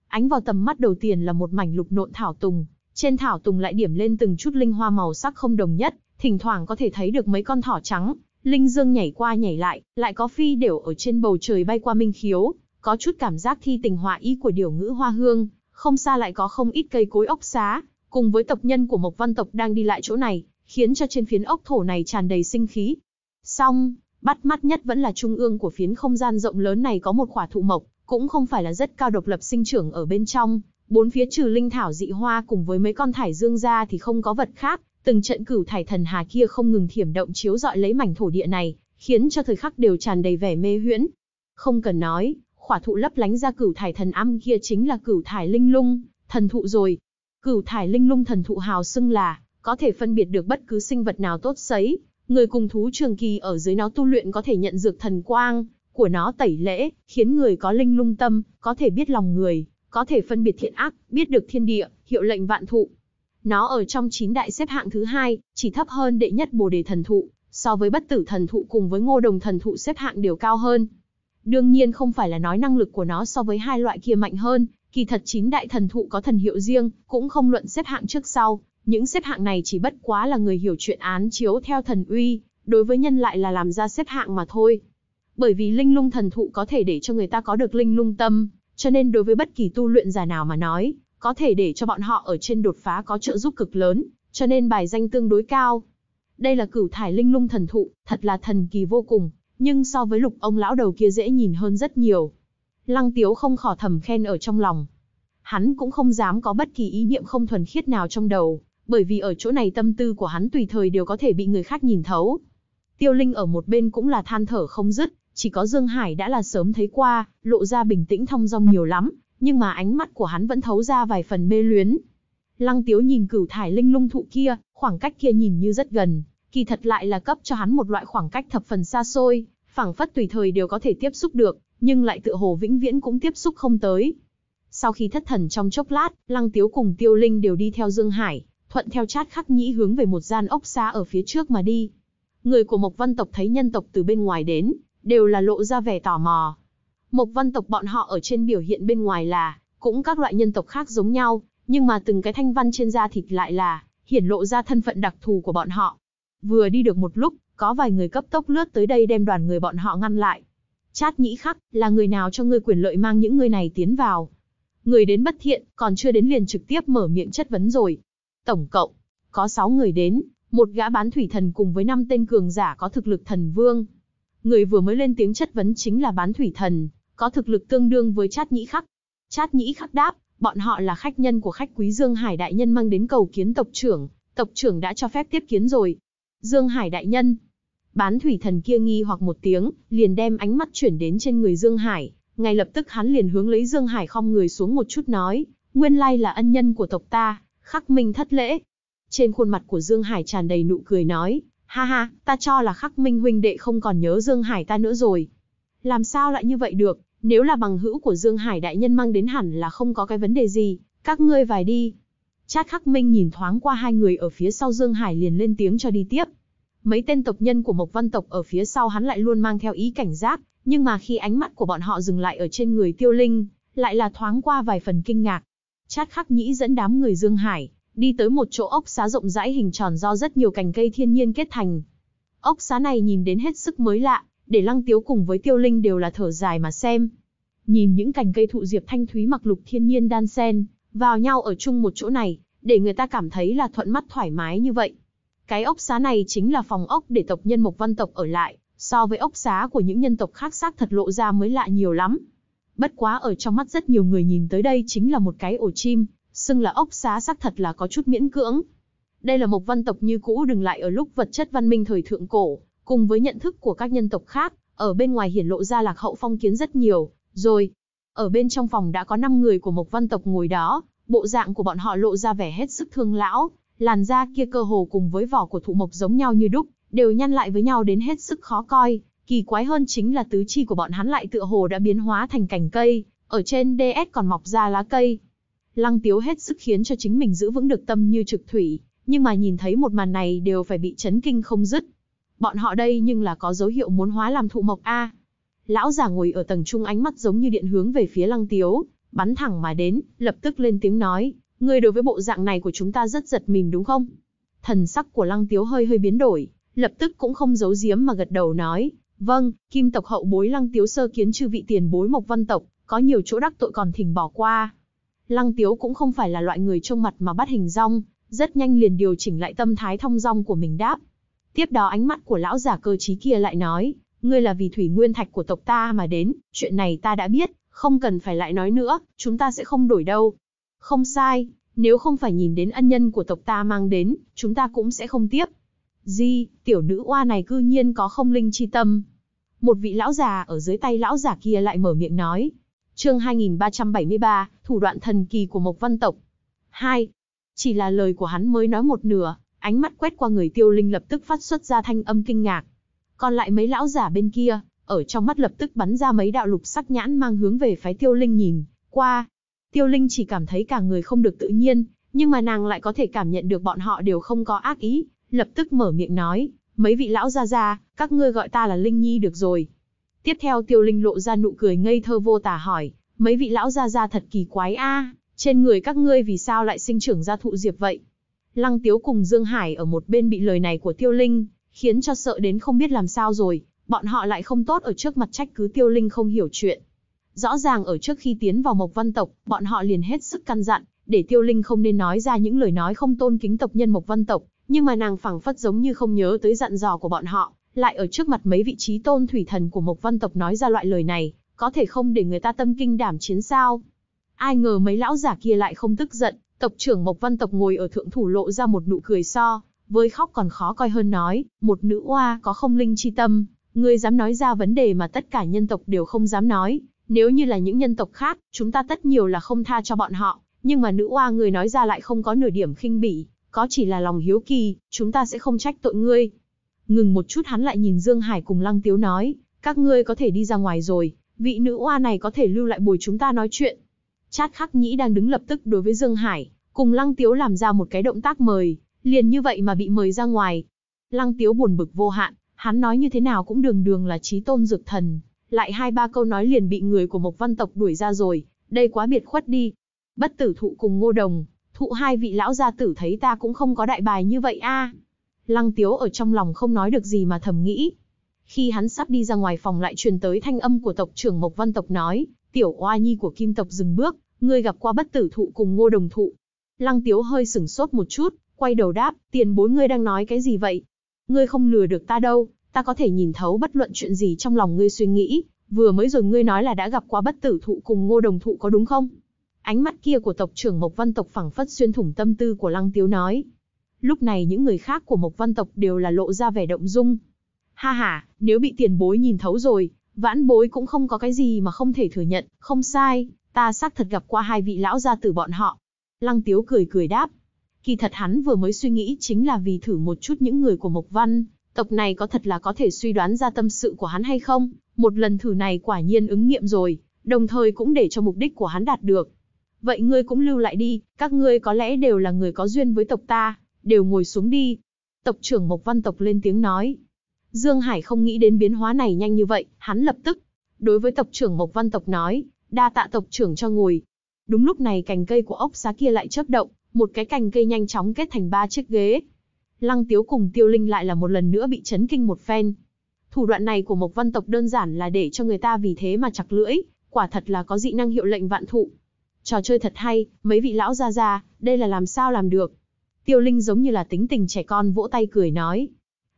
Ánh vào tầm mắt đầu tiên là một mảnh lục nộn thảo tùng, trên thảo tùng lại điểm lên từng chút linh hoa màu sắc không đồng nhất, thỉnh thoảng có thể thấy được mấy con thỏ trắng, linh dương nhảy qua nhảy lại, lại có phi đều ở trên bầu trời bay qua minh khiếu, có chút cảm giác thi tình họa ý của điều ngữ hoa hương, không xa lại có không ít cây cối ốc xá, cùng với tộc nhân của Mộc Văn tộc đang đi lại chỗ này, khiến cho trên phiến ốc thổ này tràn đầy sinh khí. Song, bắt mắt nhất vẫn là trung ương của phiến không gian rộng lớn này có một quả thụ mộc, cũng không phải là rất cao độc lập sinh trưởng ở bên trong, Bốn phía trừ linh thảo dị hoa cùng với mấy con thải dương ra thì không có vật khác, từng trận cửu thải thần hà kia không ngừng thiểm động chiếu dọi lấy mảnh thổ địa này, khiến cho thời khắc đều tràn đầy vẻ mê huyễn. Không cần nói, khỏa thụ lấp lánh ra cửu thải thần âm kia chính là cửu thải linh lung, thần thụ rồi. Cửu thải linh lung thần thụ hào xưng là, có thể phân biệt được bất cứ sinh vật nào tốt xấy, người cùng thú trường kỳ ở dưới nó tu luyện có thể nhận dược thần quang của nó tẩy lễ, khiến người có linh lung tâm, có thể biết lòng người, có thể phân biệt thiện ác, biết được thiên địa, hiệu lệnh vạn thụ. Nó ở trong chín đại xếp hạng thứ hai, chỉ thấp hơn đệ nhất Bồ đề thần thụ, so với bất tử thần thụ cùng với ngô đồng thần thụ xếp hạng đều cao hơn. Đương nhiên không phải là nói năng lực của nó so với hai loại kia mạnh hơn, kỳ thật chín đại thần thụ có thần hiệu riêng, cũng không luận xếp hạng trước sau, những xếp hạng này chỉ bất quá là người hiểu chuyện án chiếu theo thần uy, đối với nhân lại là làm ra xếp hạng mà thôi. Bởi vì linh lung thần thụ có thể để cho người ta có được linh lung tâm, cho nên đối với bất kỳ tu luyện giả nào mà nói, có thể để cho bọn họ ở trên đột phá có trợ giúp cực lớn, cho nên bài danh tương đối cao. Đây là cửu thải linh lung thần thụ, thật là thần kỳ vô cùng, nhưng so với lục ông lão đầu kia dễ nhìn hơn rất nhiều. Lăng Tiếu không khỏi thầm khen ở trong lòng. Hắn cũng không dám có bất kỳ ý niệm không thuần khiết nào trong đầu, bởi vì ở chỗ này tâm tư của hắn tùy thời đều có thể bị người khác nhìn thấu. Tiêu Linh ở một bên cũng là than thở không dứt, chỉ có Dương Hải đã là sớm thấy qua, lộ ra bình tĩnh thong dong nhiều lắm, nhưng mà ánh mắt của hắn vẫn thấu ra vài phần mê luyến. Lăng Tiếu nhìn cửu thải linh lung thụ kia, khoảng cách kia nhìn như rất gần, kỳ thật lại là cấp cho hắn một loại khoảng cách thập phần xa xôi, phảng phất tùy thời đều có thể tiếp xúc được, nhưng lại tựa hồ vĩnh viễn cũng tiếp xúc không tới. Sau khi thất thần trong chốc lát, Lăng Tiếu cùng Tiêu Linh đều đi theo Dương Hải, thuận theo chát khắc nhĩ hướng về một gian ốc xa ở phía trước mà đi. Người của Mộc Văn tộc thấy nhân tộc từ bên ngoài đến, đều là lộ ra vẻ tò mò. Mộc văn tộc bọn họ ở trên biểu hiện bên ngoài là, cũng các loại nhân tộc khác giống nhau, nhưng mà từng cái thanh văn trên da thịt lại là, hiển lộ ra thân phận đặc thù của bọn họ. Vừa đi được một lúc, có vài người cấp tốc lướt tới đây đem đoàn người bọn họ ngăn lại. Chát nhĩ khắc, là người nào cho ngươi quyền lợi mang những người này tiến vào? Người đến bất thiện, còn chưa đến liền trực tiếp mở miệng chất vấn rồi. Tổng cộng, có 6 người đến, một gã bán thủy thần cùng với năm tên cường giả có thực lực thần vương, Người vừa mới lên tiếng chất vấn chính là bán thủy thần, có thực lực tương đương với Trát Nhĩ Khắc. Trát Nhĩ Khắc đáp, bọn họ là khách nhân của khách quý Dương Hải Đại Nhân mang đến cầu kiến tộc trưởng, tộc trưởng đã cho phép tiếp kiến rồi. Dương Hải Đại Nhân, bán thủy thần kia nghi hoặc một tiếng, liền đem ánh mắt chuyển đến trên người Dương Hải. Ngay lập tức hắn liền hướng lấy Dương Hải khom người xuống một chút nói, nguyên lai là ân nhân của tộc ta, khắc minh thất lễ. Trên khuôn mặt của Dương Hải tràn đầy nụ cười nói, Ha ha, ta cho là khắc minh huynh đệ không còn nhớ Dương Hải ta nữa rồi. Làm sao lại như vậy được, nếu là bằng hữu của Dương Hải đại nhân mang đến hẳn là không có cái vấn đề gì, các ngươi vài đi. Chát khắc minh nhìn thoáng qua hai người ở phía sau Dương Hải liền lên tiếng cho đi tiếp. Mấy tên tộc nhân của Mộc Văn tộc ở phía sau hắn lại luôn mang theo ý cảnh giác, nhưng mà khi ánh mắt của bọn họ dừng lại ở trên người tiêu linh, lại là thoáng qua vài phần kinh ngạc. Chát khắc nhĩ dẫn đám người Dương Hải, đi tới một chỗ ốc xá rộng rãi hình tròn do rất nhiều cành cây thiên nhiên kết thành. Ốc xá này nhìn đến hết sức mới lạ, để Lăng Tiếu cùng với Tiêu Linh đều là thở dài mà xem. Nhìn những cành cây thụ diệp thanh thúy mặc lục thiên nhiên đan xen vào nhau ở chung một chỗ này, để người ta cảm thấy là thuận mắt thoải mái như vậy. Cái ốc xá này chính là phòng ốc để tộc nhân Mộc Văn tộc ở lại, so với ốc xá của những nhân tộc khác xác thật lộ ra mới lạ nhiều lắm. Bất quá ở trong mắt rất nhiều người nhìn tới đây chính là một cái ổ chim, xưng là ốc xá xác thật là có chút miễn cưỡng. Đây là một văn tộc như cũ đừng lại ở lúc vật chất văn minh thời thượng cổ, cùng với nhận thức của các nhân tộc khác, ở bên ngoài hiển lộ ra lạc hậu phong kiến rất nhiều, rồi. Ở bên trong phòng đã có 5 người của một văn tộc ngồi đó, bộ dạng của bọn họ lộ ra vẻ hết sức thương lão, làn da kia cơ hồ cùng với vỏ của thụ mộc giống nhau như đúc, đều nhăn lại với nhau đến hết sức khó coi, kỳ quái hơn chính là tứ chi của bọn hắn lại tựa hồ đã biến hóa thành cành cây, ở trên DS còn mọc ra lá cây, Lăng Tiếu hết sức khiến cho chính mình giữ vững được tâm như trực thủy, nhưng mà nhìn thấy một màn này đều phải bị chấn kinh không dứt. Bọn họ đây nhưng là có dấu hiệu muốn hóa làm thụ mộc a. Lão già ngồi ở tầng trung ánh mắt giống như điện hướng về phía Lăng Tiếu, bắn thẳng mà đến, lập tức lên tiếng nói, "Ngươi đối với bộ dạng này của chúng ta rất giật mình đúng không?" Thần sắc của Lăng Tiếu hơi hơi biến đổi, lập tức cũng không giấu giếm mà gật đầu nói, "Vâng, Kim tộc hậu bối Lăng Tiếu sơ kiến chư vị tiền bối Mộc Văn tộc, có nhiều chỗ đắc tội còn thỉnh bỏ qua." Lăng Tiếu cũng không phải là loại người trông mặt mà bắt hình rong, rất nhanh liền điều chỉnh lại tâm thái thong dong của mình đáp. Tiếp đó ánh mắt của lão giả cơ trí kia lại nói, ngươi là vì thủy nguyên thạch của tộc ta mà đến, chuyện này ta đã biết, không cần phải lại nói nữa, chúng ta sẽ không đổi đâu. Không sai, nếu không phải nhìn đến ân nhân của tộc ta mang đến, chúng ta cũng sẽ không tiếp. Di, tiểu nữ oa này cư nhiên có không linh chi tâm. Một vị lão già ở dưới tay lão giả kia lại mở miệng nói, Chương 2373, thủ đoạn thần kỳ của Mộc Văn tộc. 2. Chỉ là lời của hắn mới nói một nửa, ánh mắt quét qua người Tiêu Linh lập tức phát xuất ra thanh âm kinh ngạc. Còn lại mấy lão giả bên kia, ở trong mắt lập tức bắn ra mấy đạo lục sắc nhãn mang hướng về phái Tiêu Linh nhìn qua. Tiêu Linh chỉ cảm thấy cả người không được tự nhiên, nhưng mà nàng lại có thể cảm nhận được bọn họ đều không có ác ý, lập tức mở miệng nói, mấy vị lão gia gia, các ngươi gọi ta là Linh Nhi được rồi, Tiếp theo tiêu linh lộ ra nụ cười ngây thơ vô tả hỏi, mấy vị lão gia gia thật kỳ quái a, trên người các ngươi vì sao lại sinh trưởng ra thụ diệp vậy? Lăng Tiếu cùng Dương Hải ở một bên bị lời này của Tiêu Linh, khiến cho sợ đến không biết làm sao rồi, bọn họ lại không tốt ở trước mặt trách cứ Tiêu Linh không hiểu chuyện. Rõ ràng ở trước khi tiến vào Mộc Văn Tộc, bọn họ liền hết sức căn dặn, để Tiêu Linh không nên nói ra những lời nói không tôn kính tộc nhân Mộc Văn Tộc, nhưng mà nàng phảng phất giống như không nhớ tới dặn dò của bọn họ, lại ở trước mặt mấy vị trí tôn thủy thần của Mộc Văn tộc nói ra loại lời này, có thể không để người ta tâm kinh đảm chiến sao? Ai ngờ mấy lão giả kia lại không tức giận, tộc trưởng Mộc Văn tộc ngồi ở thượng thủ lộ ra một nụ cười so, với khóc còn khó coi hơn nói, một nữ oa có không linh chi tâm, ngươi dám nói ra vấn đề mà tất cả nhân tộc đều không dám nói, nếu như là những nhân tộc khác, chúng ta tất nhiều là không tha cho bọn họ, nhưng mà nữ oa người nói ra lại không có nửa điểm khinh bỉ, có chỉ là lòng hiếu kỳ, chúng ta sẽ không trách tội ngươi, Ngừng một chút hắn lại nhìn Dương Hải cùng Lăng Tiếu nói, các ngươi có thể đi ra ngoài rồi, vị nữ oa này có thể lưu lại bồi chúng ta nói chuyện. Chát khắc nhĩ đang đứng lập tức đối với Dương Hải, cùng Lăng Tiếu làm ra một cái động tác mời, liền như vậy mà bị mời ra ngoài. Lăng Tiếu buồn bực vô hạn, hắn nói như thế nào cũng đường đường là trí tôn dược thần, lại hai ba câu nói liền bị người của Mộc Văn tộc đuổi ra rồi, đây quá biệt khuất đi. Bất tử thụ cùng ngô đồng, thụ hai vị lão gia tử thấy ta cũng không có đại bài như vậy a à. Lăng Tiếu ở trong lòng không nói được gì mà thầm nghĩ. Khi hắn sắp đi ra ngoài phòng lại truyền tới thanh âm của tộc trưởng Mộc Văn tộc nói, tiểu oa nhi của kim tộc dừng bước, ngươi gặp qua bất tử thụ cùng ngô đồng thụ. Lăng Tiếu hơi sửng sốt một chút, quay đầu đáp, tiền bối ngươi đang nói cái gì vậy? Ngươi không lừa được ta đâu, ta có thể nhìn thấu bất luận chuyện gì trong lòng ngươi suy nghĩ, vừa mới rồi ngươi nói là đã gặp qua bất tử thụ cùng ngô đồng thụ có đúng không? Ánh mắt kia của tộc trưởng Mộc Văn tộc phẳng phất xuyên thủng tâm tư của Lăng Tiếu nói, Lúc này những người khác của Mộc Văn tộc đều là lộ ra vẻ động dung. Ha ha, nếu bị tiền bối nhìn thấu rồi, vãn bối cũng không có cái gì mà không thể thừa nhận, không sai, ta xác thật gặp qua hai vị lão gia tử bọn họ. Lăng Tiếu cười cười đáp. Kỳ thật hắn vừa mới suy nghĩ chính là vì thử một chút những người của Mộc Văn, tộc này có thật là có thể suy đoán ra tâm sự của hắn hay không, một lần thử này quả nhiên ứng nghiệm rồi, đồng thời cũng để cho mục đích của hắn đạt được. Vậy ngươi cũng lưu lại đi, các ngươi có lẽ đều là người có duyên với tộc ta, đều ngồi xuống đi. Tộc trưởng Mộc Văn Tộc lên tiếng nói. Dương Hải không nghĩ đến biến hóa này nhanh như vậy, hắn lập tức. Đối với tộc trưởng Mộc Văn Tộc nói, đa tạ tộc trưởng cho ngồi. Đúng lúc này cành cây của ốc xá kia lại chớp động, một cái cành cây nhanh chóng kết thành ba chiếc ghế. Lăng Tiếu cùng Tiêu Linh lại là một lần nữa bị chấn kinh một phen. Thủ đoạn này của Mộc Văn Tộc đơn giản là để cho người ta vì thế mà chặt lưỡi, quả thật là có dị năng hiệu lệnh vạn thụ. Trò chơi thật hay, mấy vị lão ra ra, đây là làm sao làm được. Tiêu Linh giống như là tính tình trẻ con vỗ tay cười nói.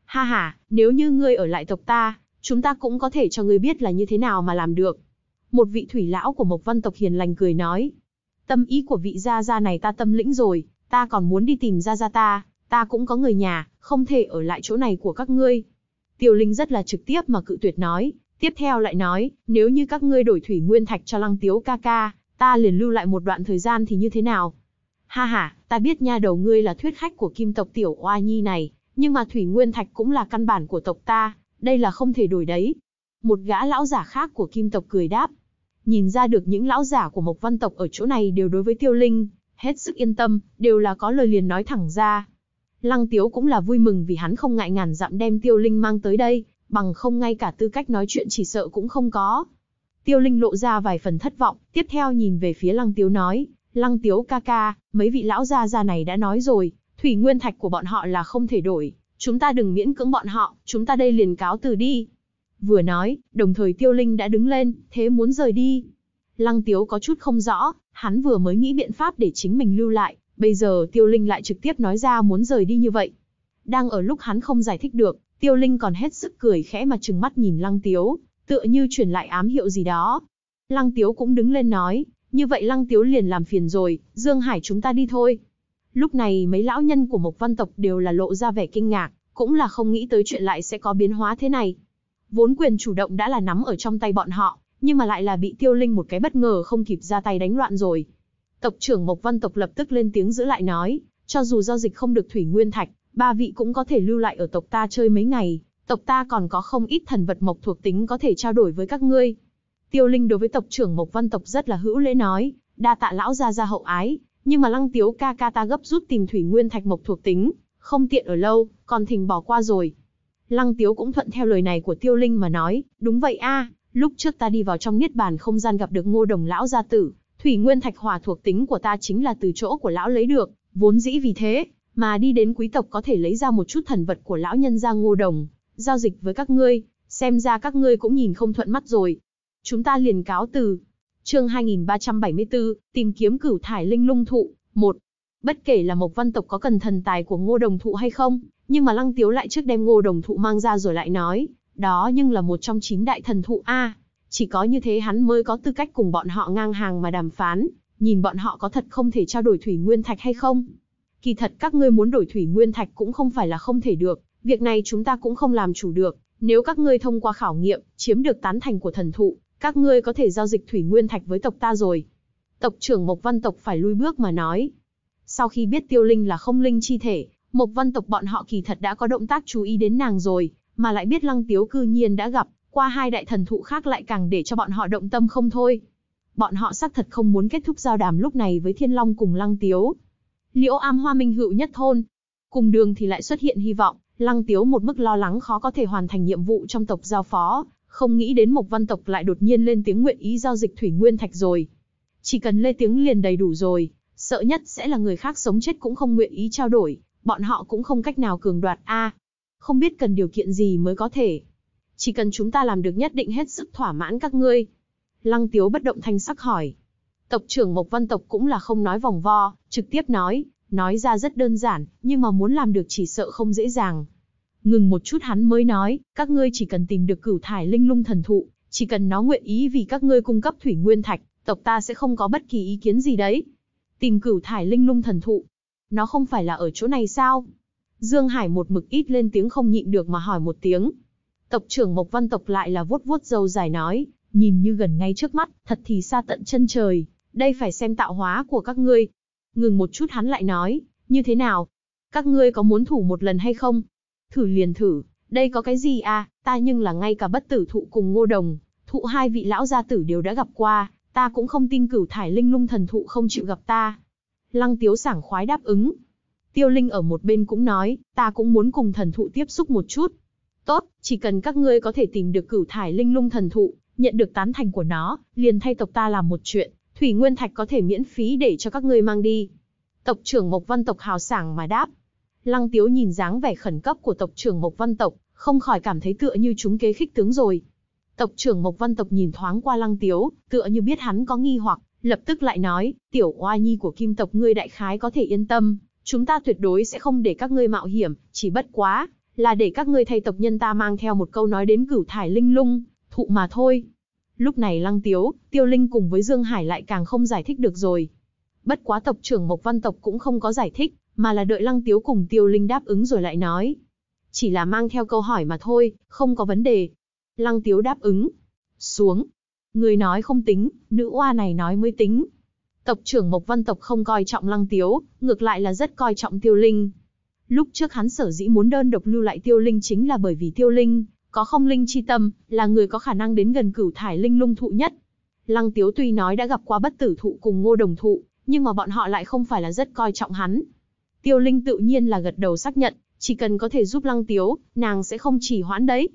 Ha ha, nếu như ngươi ở lại tộc ta, chúng ta cũng có thể cho ngươi biết là như thế nào mà làm được. Một vị thủy lão của Mộc Văn tộc hiền lành cười nói. Tâm ý của vị gia gia này ta tâm lĩnh rồi, ta còn muốn đi tìm gia gia ta, ta cũng có người nhà, không thể ở lại chỗ này của các ngươi. Tiêu Linh rất là trực tiếp mà cự tuyệt nói, tiếp theo lại nói, nếu như các ngươi đổi thủy nguyên thạch cho lăng tiếu ca ca, ta liền lưu lại một đoạn thời gian thì như thế nào? Ha ha, ta biết nha đầu ngươi là thuyết khách của kim tộc tiểu oa nhi này, nhưng mà thủy nguyên thạch cũng là căn bản của tộc ta, đây là không thể đổi đấy. Một gã lão giả khác của kim tộc cười đáp. Nhìn ra được những lão giả của Mộc Văn tộc ở chỗ này đều đối với Tiêu Linh, hết sức yên tâm, đều là có lời liền nói thẳng ra. Lăng Tiếu cũng là vui mừng vì hắn không ngại ngàn dặm đem Tiêu Linh mang tới đây, bằng không ngay cả tư cách nói chuyện chỉ sợ cũng không có. Tiêu Linh lộ ra vài phần thất vọng, tiếp theo nhìn về phía Lăng Tiếu nói, Lăng Tiếu ca ca, mấy vị lão gia gia này đã nói rồi, thủy nguyên thạch của bọn họ là không thể đổi, chúng ta đừng miễn cưỡng bọn họ, chúng ta đây liền cáo từ đi. Vừa nói, đồng thời Tiêu Linh đã đứng lên, thế muốn rời đi. Lăng Tiếu có chút không rõ, hắn vừa mới nghĩ biện pháp để chính mình lưu lại, bây giờ Tiêu Linh lại trực tiếp nói ra muốn rời đi như vậy. Đang ở lúc hắn không giải thích được, Tiêu Linh còn hết sức cười khẽ mà trừng mắt nhìn Lăng Tiếu, tựa như truyền lại ám hiệu gì đó. Lăng Tiếu cũng đứng lên nói, như vậy Lăng Tiếu liền làm phiền rồi, Dương Hải chúng ta đi thôi. Lúc này mấy lão nhân của Mộc Văn tộc đều là lộ ra vẻ kinh ngạc, cũng là không nghĩ tới chuyện lại sẽ có biến hóa thế này. Vốn quyền chủ động đã là nắm ở trong tay bọn họ, nhưng mà lại là bị Tiêu Linh một cái bất ngờ không kịp ra tay đánh loạn rồi. Tộc trưởng Mộc Văn tộc lập tức lên tiếng giữ lại nói, cho dù giao dịch không được thủy nguyên thạch, ba vị cũng có thể lưu lại ở tộc ta chơi mấy ngày, tộc ta còn có không ít thần vật mộc thuộc tính có thể trao đổi với các ngươi. Tiêu Linh đối với tộc trưởng Mộc Văn tộc rất là hữu lễ nói, đa tạ lão gia gia hậu ái, nhưng mà Lăng Tiếu ca ca ta gấp rút tìm thủy nguyên thạch mộc thuộc tính, không tiện ở lâu, còn thỉnh bỏ qua rồi. Lăng Tiếu cũng thuận theo lời này của Tiêu Linh mà nói, đúng vậy a, lúc trước ta đi vào trong niết bàn không gian gặp được Ngô Đồng lão gia tử, thủy nguyên thạch hòa thuộc tính của ta chính là từ chỗ của lão lấy được, vốn dĩ vì thế mà đi đến quý tộc có thể lấy ra một chút thần vật của lão nhân gia Ngô Đồng, giao dịch với các ngươi, xem ra các ngươi cũng nhìn không thuận mắt rồi, chúng ta liền cáo từ. Chương 2374, tìm kiếm cửu thải linh lung thụ, 1. Bất kể là Mộc Văn tộc có cần thần tài của Ngô Đồng Thụ hay không, nhưng mà Lăng Tiếu lại trước đem Ngô Đồng Thụ mang ra rồi lại nói, đó nhưng là một trong chín đại thần thụ a, chỉ có như thế hắn mới có tư cách cùng bọn họ ngang hàng mà đàm phán, nhìn bọn họ có thật không thể trao đổi thủy nguyên thạch hay không. Kỳ thật các ngươi muốn đổi thủy nguyên thạch cũng không phải là không thể được, việc này chúng ta cũng không làm chủ được, nếu các ngươi thông qua khảo nghiệm, chiếm được tán thành của thần thụ, các ngươi có thể giao dịch thủy nguyên thạch với tộc ta rồi. Tộc trưởng Mộc Văn tộc phải lui bước mà nói. Sau khi biết tiêu linh là không linh chi thể, Mộc Văn tộc bọn họ kỳ thật đã có động tác chú ý đến nàng rồi, mà lại biết lăng tiếu cư nhiên đã gặp, qua hai đại thần thụ khác lại càng để cho bọn họ động tâm không thôi. Bọn họ xác thật không muốn kết thúc giao đàm lúc này với Thiên Long cùng Lăng Tiếu. Liễu am hoa minh hữu nhất thôn. Cùng đường thì lại xuất hiện hy vọng, Lăng Tiếu một mức lo lắng khó có thể hoàn thành nhiệm vụ trong tộc giao phó, không nghĩ đến Mộc Văn tộc lại đột nhiên lên tiếng nguyện ý giao dịch thủy nguyên thạch rồi. Chỉ cần lê tiếng liền đầy đủ rồi, sợ nhất sẽ là người khác sống chết cũng không nguyện ý trao đổi, bọn họ cũng không cách nào cường đoạt a. không biết cần điều kiện gì mới có thể. Chỉ cần chúng ta làm được nhất định hết sức thỏa mãn các ngươi. Lăng Tiếu bất động thanh sắc hỏi. Tộc trưởng Mộc Văn tộc cũng là không nói vòng vo, trực tiếp nói, nói ra rất đơn giản, nhưng mà muốn làm được chỉ sợ không dễ dàng. Ngừng một chút hắn mới nói, các ngươi chỉ cần tìm được cửu thải linh lung thần thụ, chỉ cần nó nguyện ý vì các ngươi cung cấp thủy nguyên thạch, tộc ta sẽ không có bất kỳ ý kiến gì đấy. Tìm cửu thải linh lung thần thụ. Nó không phải là ở chỗ này sao? Dương Hải một mực ít lên tiếng không nhịn được mà hỏi một tiếng. Tộc trưởng Mộc Văn tộc lại là vuốt vuốt dâu dài nói, nhìn như gần ngay trước mắt, thật thì xa tận chân trời, đây phải xem tạo hóa của các ngươi. Ngừng một chút hắn lại nói, như thế nào? Các ngươi có muốn thủ một lần hay không? Thử liền thử, đây có cái gì à, ta nhưng là ngay cả bất tử thụ cùng ngô đồng, thụ hai vị lão gia tử đều đã gặp qua, ta cũng không tin cửu thải linh lung thần thụ không chịu gặp ta. Lăng tiếu sảng khoái đáp ứng. Tiêu Linh ở một bên cũng nói, ta cũng muốn cùng thần thụ tiếp xúc một chút. Tốt, chỉ cần các ngươi có thể tìm được cửu thải linh lung thần thụ, nhận được tán thành của nó, liền thay tộc ta làm một chuyện, thủy nguyên thạch có thể miễn phí để cho các ngươi mang đi. Tộc trưởng Mộc Văn tộc hào sảng mà đáp. Lăng Tiếu nhìn dáng vẻ khẩn cấp của tộc trưởng Mộc Văn tộc, không khỏi cảm thấy tựa như chúng kế khích tướng rồi. Tộc trưởng Mộc Văn tộc nhìn thoáng qua Lăng Tiếu, tựa như biết hắn có nghi hoặc, lập tức lại nói, "Tiểu oa nhi của Kim tộc ngươi đại khái có thể yên tâm, chúng ta tuyệt đối sẽ không để các ngươi mạo hiểm, chỉ bất quá là để các ngươi thay tộc nhân ta mang theo một câu nói đến cửu thải linh lung, thụ mà thôi." Lúc này Lăng Tiếu, Tiêu Linh cùng với Dương Hải lại càng không giải thích được rồi. Bất quá tộc trưởng Mộc Văn tộc cũng không có giải thích, mà là đợi Lăng Tiếu cùng Tiêu Linh đáp ứng rồi lại nói. Chỉ là mang theo câu hỏi mà thôi, không có vấn đề. Lăng Tiếu đáp ứng. Xuống. Người nói không tính, nữ oa này nói mới tính. Tộc trưởng Mộc Văn Tộc không coi trọng Lăng Tiếu, ngược lại là rất coi trọng Tiêu Linh. Lúc trước hắn sở dĩ muốn đơn độc lưu lại Tiêu Linh chính là bởi vì Tiêu Linh, có không linh chi tâm, là người có khả năng đến gần cửu thải linh lung thụ nhất. Lăng Tiếu tuy nói đã gặp qua bất tử thụ cùng ngô đồng thụ, nhưng mà bọn họ lại không phải là rất coi trọng hắn. Tiêu Linh tự nhiên là gật đầu xác nhận, chỉ cần có thể giúp Lăng Tiếu, nàng sẽ không chỉ hoãn đấy.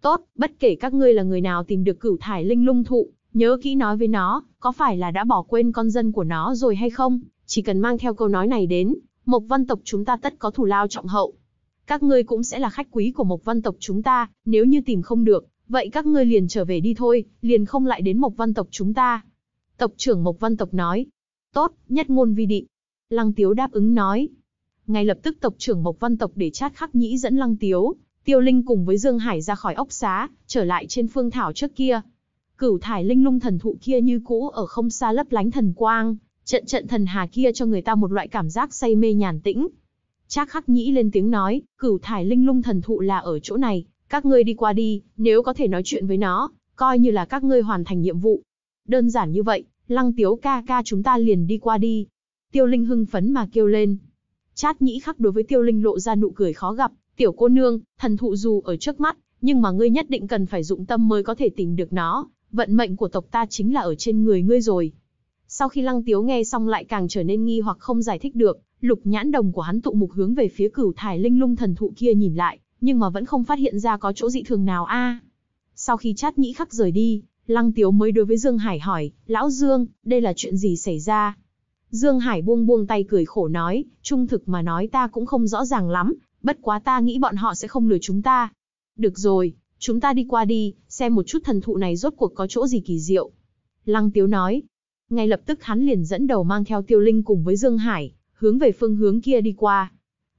Tốt, bất kể các ngươi là người nào tìm được cửu thải linh lung thụ, nhớ kỹ nói với nó, có phải là đã bỏ quên con dân của nó rồi hay không? Chỉ cần mang theo câu nói này đến, Mộc Văn tộc chúng ta tất có thù lao trọng hậu. Các ngươi cũng sẽ là khách quý của Mộc Văn tộc chúng ta, nếu như tìm không được, vậy các ngươi liền trở về đi thôi, liền không lại đến Mộc Văn tộc chúng ta. Tộc trưởng Mộc Văn tộc nói. Tốt, nhất ngôn vi định. Lăng Tiếu đáp ứng nói, ngay lập tức tộc trưởng Mộc Văn tộc để Trác Khắc Nhĩ dẫn Lăng Tiếu, Tiêu Linh cùng với Dương Hải ra khỏi ốc xá, trở lại trên phương thảo trước kia. Cửu thải linh lung thần thụ kia như cũ ở không xa lấp lánh thần quang, trận trận thần hà kia cho người ta một loại cảm giác say mê nhàn tĩnh. Trác Khắc Nhĩ lên tiếng nói, "Cửu thải linh lung thần thụ là ở chỗ này, các ngươi đi qua đi, nếu có thể nói chuyện với nó, coi như là các ngươi hoàn thành nhiệm vụ." Đơn giản như vậy, Lăng Tiếu ca ca chúng ta liền đi qua đi. Tiêu Linh hưng phấn mà kêu lên, Chát nhĩ khắc đối với tiêu linh lộ ra nụ cười khó gặp, tiểu cô nương, thần thụ dù ở trước mắt, nhưng mà ngươi nhất định cần phải dụng tâm mới có thể tìm được nó, vận mệnh của tộc ta chính là ở trên người ngươi rồi. Sau khi lăng tiếu nghe xong lại càng trở nên nghi hoặc không giải thích được, lục nhãn đồng của hắn tụ mục hướng về phía cửu thải linh lung thần thụ kia nhìn lại, nhưng mà vẫn không phát hiện ra có chỗ dị thường nào a. Sau khi chát nhĩ khắc rời đi, lăng tiếu mới đối với Dương Hải hỏi, lão Dương, đây là chuyện gì xảy ra? Dương Hải buông buông tay cười khổ nói, trung thực mà nói ta cũng không rõ ràng lắm, bất quá ta nghĩ bọn họ sẽ không lừa chúng ta. Được rồi, chúng ta đi qua đi, xem một chút thần thụ này rốt cuộc có chỗ gì kỳ diệu. Lăng Tiếu nói, ngay lập tức hắn liền dẫn đầu mang theo tiêu linh cùng với Dương Hải, hướng về phương hướng kia đi qua.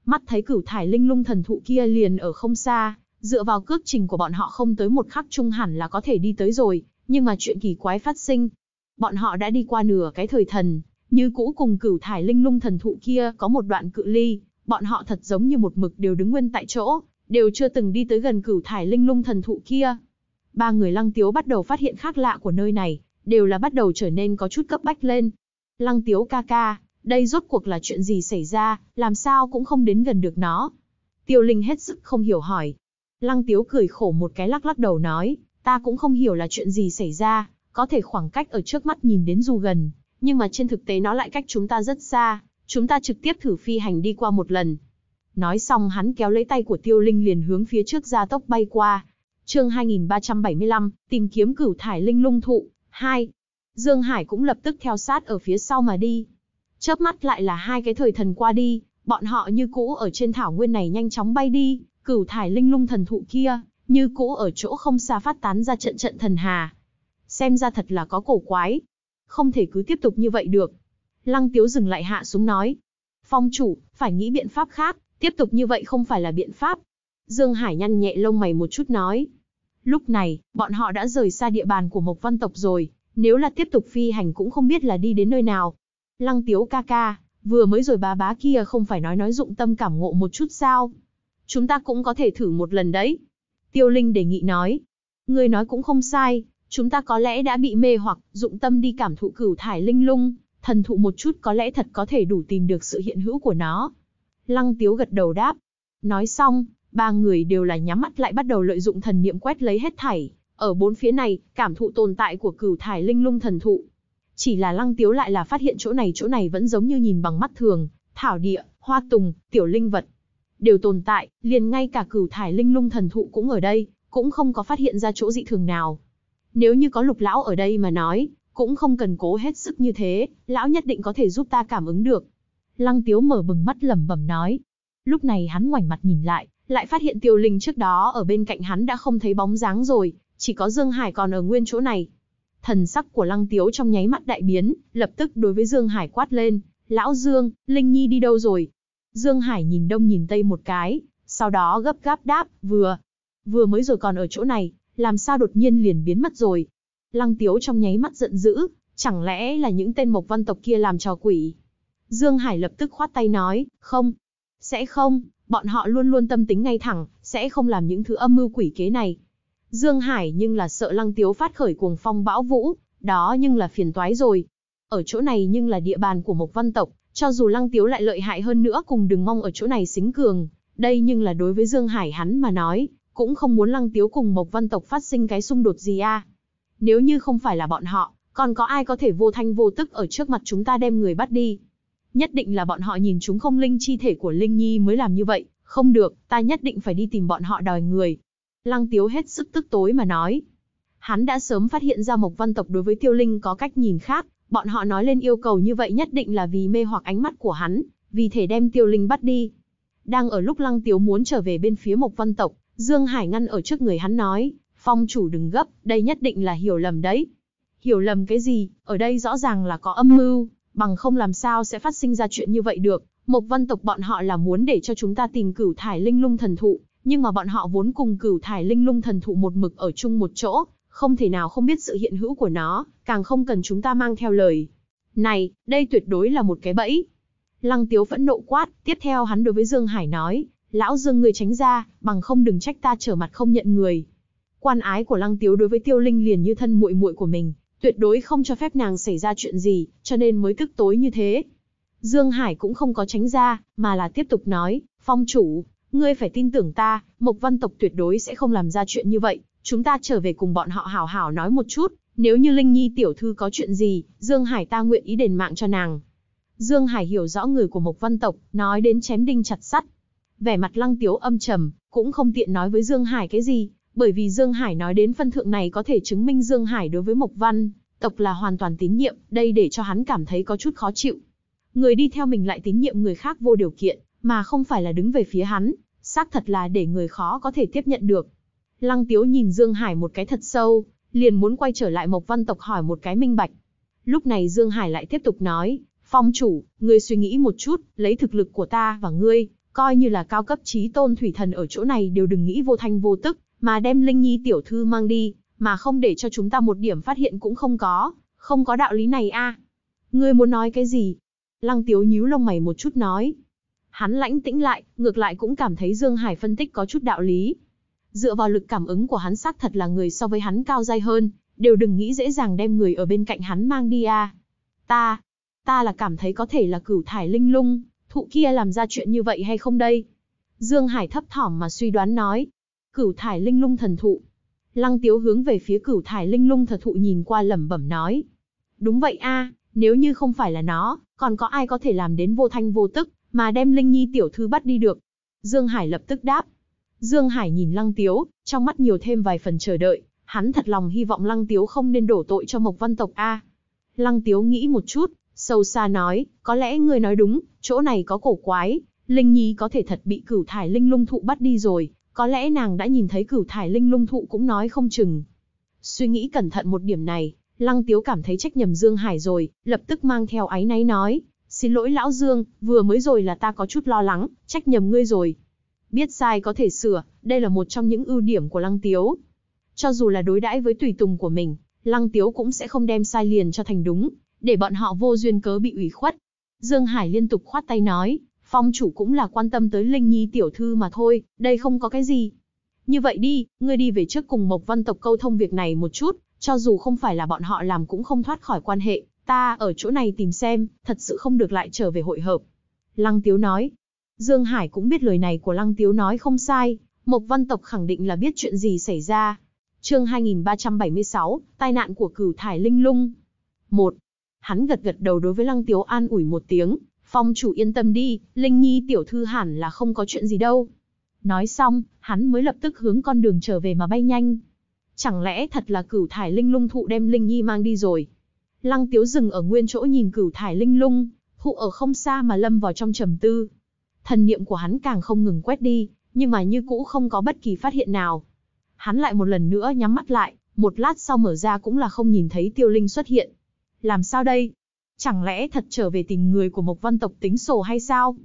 Mắt thấy cửu thải linh lung thần thụ kia liền ở không xa, dựa vào cước trình của bọn họ không tới một khắc trung hẳn là có thể đi tới rồi, nhưng mà chuyện kỳ quái phát sinh. Bọn họ đã đi qua nửa cái thời thần, như cũ cùng cửu thải linh lung thần thụ kia có một đoạn cự ly, bọn họ thật giống như một mực đều đứng nguyên tại chỗ, đều chưa từng đi tới gần cửu thải linh lung thần thụ kia. Ba người lăng tiếu bắt đầu phát hiện khác lạ của nơi này, đều là bắt đầu trở nên có chút cấp bách lên. Lăng tiếu ca ca, đây rốt cuộc là chuyện gì xảy ra, làm sao cũng không đến gần được nó. Tiêu Linh hết sức không hiểu hỏi. Lăng tiếu cười khổ một cái lắc lắc đầu nói, ta cũng không hiểu là chuyện gì xảy ra, có thể khoảng cách ở trước mắt nhìn đến dù gần, nhưng mà trên thực tế nó lại cách chúng ta rất xa, chúng ta trực tiếp thử phi hành đi qua một lần. Nói xong hắn kéo lấy tay của tiêu linh liền hướng phía trước ra tốc bay qua. chương 2375, tìm kiếm cửu thải linh lung thụ, 2. Dương Hải cũng lập tức theo sát ở phía sau mà đi. Chớp mắt lại là hai cái thời thần qua đi, bọn họ như cũ ở trên thảo nguyên này nhanh chóng bay đi, cửu thải linh lung thần thụ kia, như cũ ở chỗ không xa phát tán ra trận trận thần hà. Xem ra thật là có cổ quái, không thể cứ tiếp tục như vậy được. Lăng Tiếu dừng lại hạ xuống nói. Phong chủ, phải nghĩ biện pháp khác, tiếp tục như vậy không phải là biện pháp. Dương Hải nhăn nhẹ lông mày một chút nói. Lúc này, bọn họ đã rời xa địa bàn của Mộc Văn Tộc rồi, nếu là tiếp tục phi hành cũng không biết là đi đến nơi nào. Lăng Tiếu ca ca, vừa mới rồi bà bá kia không phải nói nói dụng tâm cảm ngộ một chút sao. Chúng ta cũng có thể thử một lần đấy. Tiêu Linh đề nghị nói. Người nói cũng không sai, Chúng ta có lẽ đã bị mê hoặc, dụng tâm đi cảm thụ cửu thải linh lung, thần thụ một chút có lẽ thật có thể đủ tìm được sự hiện hữu của nó. Lăng tiếu gật đầu đáp. Nói xong, ba người đều là nhắm mắt lại bắt đầu lợi dụng thần niệm quét lấy hết thảy. Ở bốn phía này, cảm thụ tồn tại của cửu thải linh lung thần thụ. Chỉ là lăng tiếu lại là phát hiện chỗ này chỗ này vẫn giống như nhìn bằng mắt thường, thảo địa, hoa tùng, tiểu linh vật. Đều tồn tại, liền ngay cả cửu thải linh lung thần thụ cũng ở đây, cũng không có phát hiện ra chỗ dị thường nào. Nếu như có lục lão ở đây mà nói, cũng không cần cố hết sức như thế, lão nhất định có thể giúp ta cảm ứng được. Lăng tiếu mở bừng mắt lẩm bẩm nói. Lúc này hắn ngoảnh mặt nhìn lại, lại phát hiện tiêu linh trước đó ở bên cạnh hắn đã không thấy bóng dáng rồi, chỉ có Dương Hải còn ở nguyên chỗ này. Thần sắc của lăng tiếu trong nháy mắt đại biến, lập tức đối với Dương Hải quát lên, lão Dương, Linh Nhi đi đâu rồi? Dương Hải nhìn đông nhìn tây một cái, sau đó gấp gáp đáp, vừa, vừa mới rồi còn ở chỗ này, làm sao đột nhiên liền biến mất rồi. Lăng Tiếu trong nháy mắt giận dữ, chẳng lẽ là những tên mộc văn tộc kia làm trò quỷ. Dương Hải lập tức khoát tay nói, không, sẽ không, bọn họ luôn luôn tâm tính ngay thẳng, sẽ không làm những thứ âm mưu quỷ kế này. Dương Hải nhưng là sợ Lăng Tiếu phát khởi cuồng phong bão vũ, đó nhưng là phiền toái rồi. Ở chỗ này nhưng là địa bàn của Mộc Văn tộc, cho dù Lăng Tiếu lại lợi hại hơn nữa cùng đừng mong ở chỗ này xính cường, đây nhưng là đối với Dương Hải hắn mà nói, cũng không muốn lăng tiếu cùng mộc văn tộc phát sinh cái xung đột gì a. À? Nếu như không phải là bọn họ, còn có ai có thể vô thanh vô tức ở trước mặt chúng ta đem người bắt đi. Nhất định là bọn họ nhìn chúng không linh chi thể của Linh Nhi mới làm như vậy, không được, ta nhất định phải đi tìm bọn họ đòi người. Lăng tiếu hết sức tức tối mà nói. Hắn đã sớm phát hiện ra mộc văn tộc đối với tiêu linh có cách nhìn khác, bọn họ nói lên yêu cầu như vậy nhất định là vì mê hoặc ánh mắt của hắn, vì thể đem tiêu linh bắt đi. Đang ở lúc lăng tiếu muốn trở về bên phía mộc văn tộc, Dương Hải ngăn ở trước người hắn nói, phong chủ đừng gấp, đây nhất định là hiểu lầm đấy. Hiểu lầm cái gì, ở đây rõ ràng là có âm mưu, bằng không làm sao sẽ phát sinh ra chuyện như vậy được. Mộc văn tộc bọn họ là muốn để cho chúng ta tìm cửu thải linh lung thần thụ, nhưng mà bọn họ vốn cùng cửu thải linh lung thần thụ một mực ở chung một chỗ, không thể nào không biết sự hiện hữu của nó, càng không cần chúng ta mang theo lời. Này, đây tuyệt đối là một cái bẫy. Lăng Tiếu phẫn nộ quát, tiếp theo hắn đối với Dương Hải nói, lão dương người tránh ra, bằng không đừng trách ta trở mặt không nhận người. Quan ái của Lăng Tiếu đối với Tiêu Linh liền như thân muội muội của mình, tuyệt đối không cho phép nàng xảy ra chuyện gì, cho nên mới tức tối như thế. Dương Hải cũng không có tránh ra, mà là tiếp tục nói, phong chủ, ngươi phải tin tưởng ta, Mộc Văn tộc tuyệt đối sẽ không làm ra chuyện như vậy, chúng ta trở về cùng bọn họ hảo hảo nói một chút, nếu như Linh Nhi tiểu thư có chuyện gì, Dương Hải ta nguyện ý đền mạng cho nàng. Dương Hải hiểu rõ người của Mộc Văn tộc, nói đến chém đinh chặt sắt, vẻ mặt Lăng Tiếu âm trầm, cũng không tiện nói với Dương Hải cái gì, bởi vì Dương Hải nói đến phân thượng này có thể chứng minh Dương Hải đối với Mộc Văn, tộc là hoàn toàn tín nhiệm, đây để cho hắn cảm thấy có chút khó chịu. Người đi theo mình lại tín nhiệm người khác vô điều kiện, mà không phải là đứng về phía hắn, xác thật là để người khó có thể tiếp nhận được. Lăng Tiếu nhìn Dương Hải một cái thật sâu, liền muốn quay trở lại Mộc Văn tộc hỏi một cái minh bạch. Lúc này Dương Hải lại tiếp tục nói, Phong chủ, ngươi suy nghĩ một chút, lấy thực lực của ta và ngươi, coi như là cao cấp trí tôn thủy thần ở chỗ này đều đừng nghĩ vô thanh vô tức, mà đem Linh Nhi tiểu thư mang đi, mà không để cho chúng ta một điểm phát hiện cũng không có, không có đạo lý này a. À. Ngươi muốn nói cái gì? Lăng Tiếu nhíu lông mày một chút nói. Hắn lãnh tĩnh lại, ngược lại cũng cảm thấy Dương Hải phân tích có chút đạo lý. Dựa vào lực cảm ứng của hắn xác thật là người so với hắn cao dai hơn, đều đừng nghĩ dễ dàng đem người ở bên cạnh hắn mang đi a. À. Ta, ta là cảm thấy có thể là cửu thải linh lung, thụ kia làm ra chuyện như vậy hay không đây? Dương Hải thấp thỏm mà suy đoán nói. Cửu thải linh lung thần thụ. Lăng tiếu hướng về phía cửu thải linh lung thần thụ nhìn qua lẩm bẩm nói. Đúng vậy a, nếu như không phải là nó, còn có ai có thể làm đến vô thanh vô tức, mà đem Linh Nhi tiểu thư bắt đi được. Dương Hải lập tức đáp. Dương Hải nhìn Lăng Tiếu, trong mắt nhiều thêm vài phần chờ đợi, hắn thật lòng hy vọng Lăng Tiếu không nên đổ tội cho Mộc Văn Tộc A. Lăng Tiếu nghĩ một chút, Sâu xa nói, có lẽ ngươi nói đúng, chỗ này có cổ quái, Linh Nhi có thể thật bị cửu thải linh lung thụ bắt đi rồi, có lẽ nàng đã nhìn thấy cửu thải linh lung thụ cũng nói không chừng. Suy nghĩ cẩn thận một điểm này, Lăng Tiếu cảm thấy trách nhầm Dương Hải rồi, lập tức mang theo áy náy nói, xin lỗi lão Dương, vừa mới rồi là ta có chút lo lắng, trách nhầm ngươi rồi. Biết sai có thể sửa, đây là một trong những ưu điểm của Lăng Tiếu. Cho dù là đối đãi với tùy tùng của mình, Lăng Tiếu cũng sẽ không đem sai liền cho thành đúng, để bọn họ vô duyên cớ bị ủy khuất. Dương Hải liên tục khoát tay nói, phong chủ cũng là quan tâm tới Linh Nhi tiểu thư mà thôi, đây không có cái gì. Như vậy đi, ngươi đi về trước cùng Mộc Văn tộc câu thông việc này một chút, cho dù không phải là bọn họ làm cũng không thoát khỏi quan hệ, ta ở chỗ này tìm xem, thật sự không được lại trở về hội hợp. Lăng Tiếu nói, Dương Hải cũng biết lời này của Lăng Tiếu nói không sai, Mộc Văn tộc khẳng định là biết chuyện gì xảy ra. Chương 2376, tai nạn của cửu thải linh lung. 1. Hắn gật gật đầu đối với Lăng Tiếu an ủi một tiếng, phong chủ yên tâm đi, Linh Nhi tiểu thư hẳn là không có chuyện gì đâu. Nói xong, hắn mới lập tức hướng con đường trở về mà bay nhanh. Chẳng lẽ thật là cửu thải linh lung thụ đem Linh Nhi mang đi rồi? Lăng Tiếu dừng ở nguyên chỗ nhìn cửu thải linh lung, thụ ở không xa mà lâm vào trong trầm tư. Thần niệm của hắn càng không ngừng quét đi, nhưng mà như cũ không có bất kỳ phát hiện nào. Hắn lại một lần nữa nhắm mắt lại, một lát sau mở ra cũng là không nhìn thấy tiêu linh xuất hiện làm sao đây? Chẳng lẽ thật trở về tình người của Mộc Văn tộc tính sổ hay sao?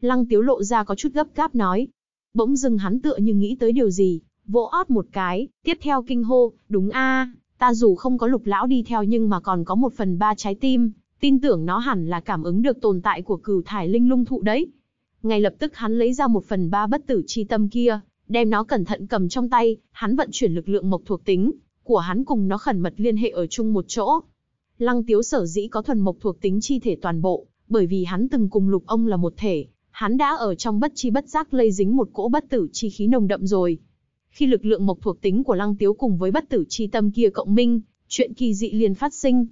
Lăng Tiếu lộ ra có chút gấp gáp nói. Bỗng dưng hắn tựa như nghĩ tới điều gì, vỗ ót một cái, tiếp theo kinh hô, đúng a, ta dù không có lục lão đi theo nhưng mà còn có một phần ba trái tim, tin tưởng nó hẳn là cảm ứng được tồn tại của cửu thải linh lung thụ đấy. Ngay lập tức hắn lấy ra một phần ba bất tử chi tâm kia, đem nó cẩn thận cầm trong tay, hắn vận chuyển lực lượng mộc thuộc tính, của hắn cùng nó khẩn mật liên hệ ở chung một chỗ. Lăng Tiếu sở dĩ có thuần mộc thuộc tính chi thể toàn bộ, bởi vì hắn từng cùng lục ông là một thể, hắn đã ở trong bất chi bất giác lây dính một cỗ bất tử chi khí nồng đậm rồi. Khi lực lượng mộc thuộc tính của Lăng Tiếu cùng với bất tử chi tâm kia cộng minh, chuyện kỳ dị liền phát sinh.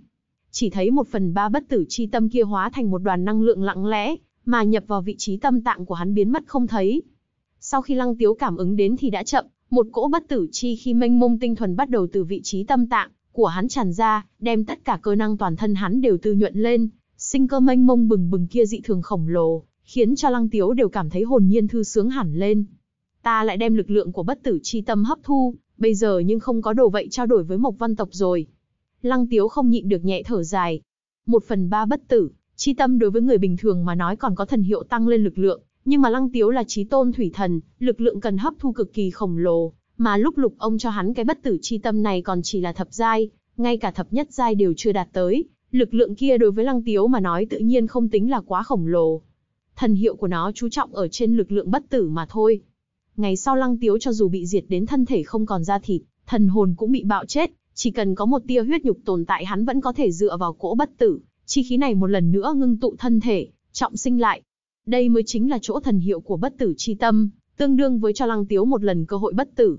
Chỉ thấy một phần ba bất tử chi tâm kia hóa thành một đoàn năng lượng lặng lẽ, mà nhập vào vị trí tâm tạng của hắn biến mất không thấy. Sau khi Lăng Tiếu cảm ứng đến thì đã chậm, một cỗ bất tử chi khi mênh mông tinh thuần bắt đầu từ vị trí tâm tạng, của hắn tràn ra, đem tất cả cơ năng toàn thân hắn đều tư nhuận lên, sinh cơ mênh mông bừng bừng kia dị thường khổng lồ, khiến cho Lăng Tiếu đều cảm thấy hồn nhiên thư sướng hẳn lên. Ta lại đem lực lượng của bất tử chi tâm hấp thu, bây giờ nhưng không có đồ vậy trao đổi với Mộc Văn tộc rồi. Lăng Tiếu không nhịn được nhẹ thở dài. Một phần ba bất tử, chi tâm đối với người bình thường mà nói còn có thần hiệu tăng lên lực lượng, nhưng mà Lăng Tiếu là trí tôn thủy thần, lực lượng cần hấp thu cực kỳ khổng lồ, mà lúc lục ông cho hắn cái bất tử chi tâm này còn chỉ là thập giai, ngay cả thập nhất giai đều chưa đạt tới, lực lượng kia đối với lăng tiếu mà nói tự nhiên không tính là quá khổng lồ. Thần hiệu của nó chú trọng ở trên lực lượng bất tử mà thôi. Ngày sau lăng tiếu cho dù bị diệt đến thân thể không còn da thịt, thần hồn cũng bị bạo chết, chỉ cần có một tia huyết nhục tồn tại hắn vẫn có thể dựa vào cỗ bất tử, chi khí này một lần nữa ngưng tụ thân thể, trọng sinh lại. Đây mới chính là chỗ thần hiệu của bất tử chi tâm, tương đương với cho lăng tiếu một lần cơ hội bất tử.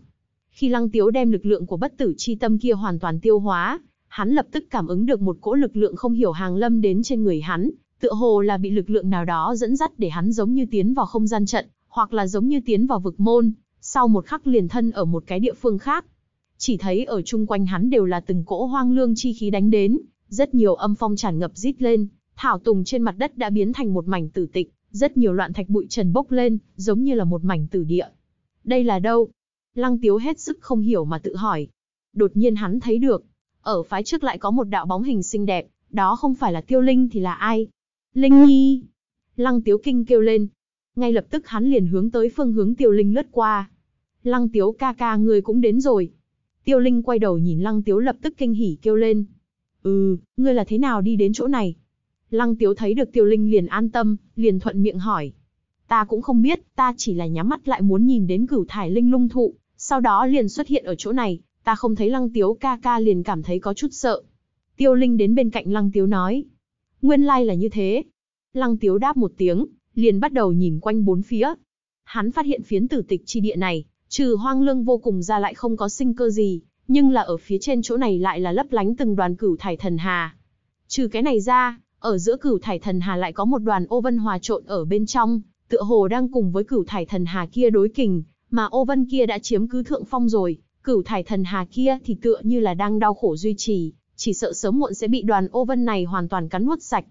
Khi Lăng Tiếu đem lực lượng của bất tử chi tâm kia hoàn toàn tiêu hóa, hắn lập tức cảm ứng được một cỗ lực lượng không hiểu hàng lâm đến trên người hắn, tựa hồ là bị lực lượng nào đó dẫn dắt để hắn giống như tiến vào không gian trận, hoặc là giống như tiến vào vực môn, sau một khắc liền thân ở một cái địa phương khác. Chỉ thấy ở chung quanh hắn đều là từng cỗ hoang lương chi khí đánh đến, rất nhiều âm phong tràn ngập rít lên, thảo tùng trên mặt đất đã biến thành một mảnh tử tịch, rất nhiều loạn thạch bụi trần bốc lên, giống như là một mảnh tử địa. Đây là đâu? Lăng Tiếu hết sức không hiểu mà tự hỏi. Đột nhiên hắn thấy được, ở phái trước lại có một đạo bóng hình xinh đẹp, đó không phải là Tiêu Linh thì là ai? Linh Nhi! Lăng Tiếu kinh kêu lên. Ngay lập tức hắn liền hướng tới phương hướng Tiêu Linh lướt qua. Lăng Tiếu ca ca người cũng đến rồi. Tiêu Linh quay đầu nhìn Lăng Tiếu lập tức kinh hỉ kêu lên. Ừ, ngươi là thế nào đi đến chỗ này? Lăng Tiếu thấy được Tiêu Linh liền an tâm, liền thuận miệng hỏi. Ta cũng không biết, ta chỉ là nhắm mắt lại muốn nhìn đến cửu thải linh lung thụ, sau đó liền xuất hiện ở chỗ này, ta không thấy lăng tiếu ca ca liền cảm thấy có chút sợ. Tiêu Linh đến bên cạnh lăng tiếu nói. Nguyên lai like là như thế. Lăng tiếu đáp một tiếng, liền bắt đầu nhìn quanh bốn phía. Hắn phát hiện phiến tử tịch chi địa này, trừ hoang lương vô cùng ra lại không có sinh cơ gì, nhưng là ở phía trên chỗ này lại là lấp lánh từng đoàn cửu thải thần hà. Trừ cái này ra, ở giữa cửu thải thần hà lại có một đoàn ô vân hòa trộn ở bên trong, tựa hồ đang cùng với cửu thải thần hà kia đối kình, mà ô vân kia đã chiếm cứ thượng phong rồi, cửu thải thần hà kia thì tựa như là đang đau khổ duy trì, chỉ sợ sớm muộn sẽ bị đoàn ô vân này hoàn toàn cắn nuốt sạch.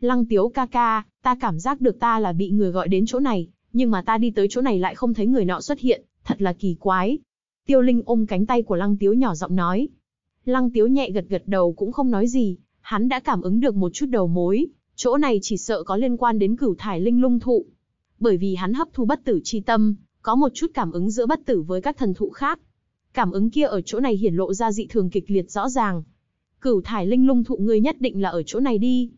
Lăng tiếu ca ca, ta cảm giác được ta là bị người gọi đến chỗ này, nhưng mà ta đi tới chỗ này lại không thấy người nọ xuất hiện, thật là kỳ quái. Tiêu Linh ôm cánh tay của Lăng Tiếu nhỏ giọng nói. Lăng Tiếu nhẹ gật gật đầu cũng không nói gì, hắn đã cảm ứng được một chút đầu mối, chỗ này chỉ sợ có liên quan đến cửu thải linh lung thụ. Bởi vì hắn hấp thu bất tử chi tâm, có một chút cảm ứng giữa bất tử với các thần thụ khác. Cảm ứng kia ở chỗ này hiển lộ ra dị thường kịch liệt rõ ràng. Cửu thải linh lung thụ ngươi nhất định là ở chỗ này đi.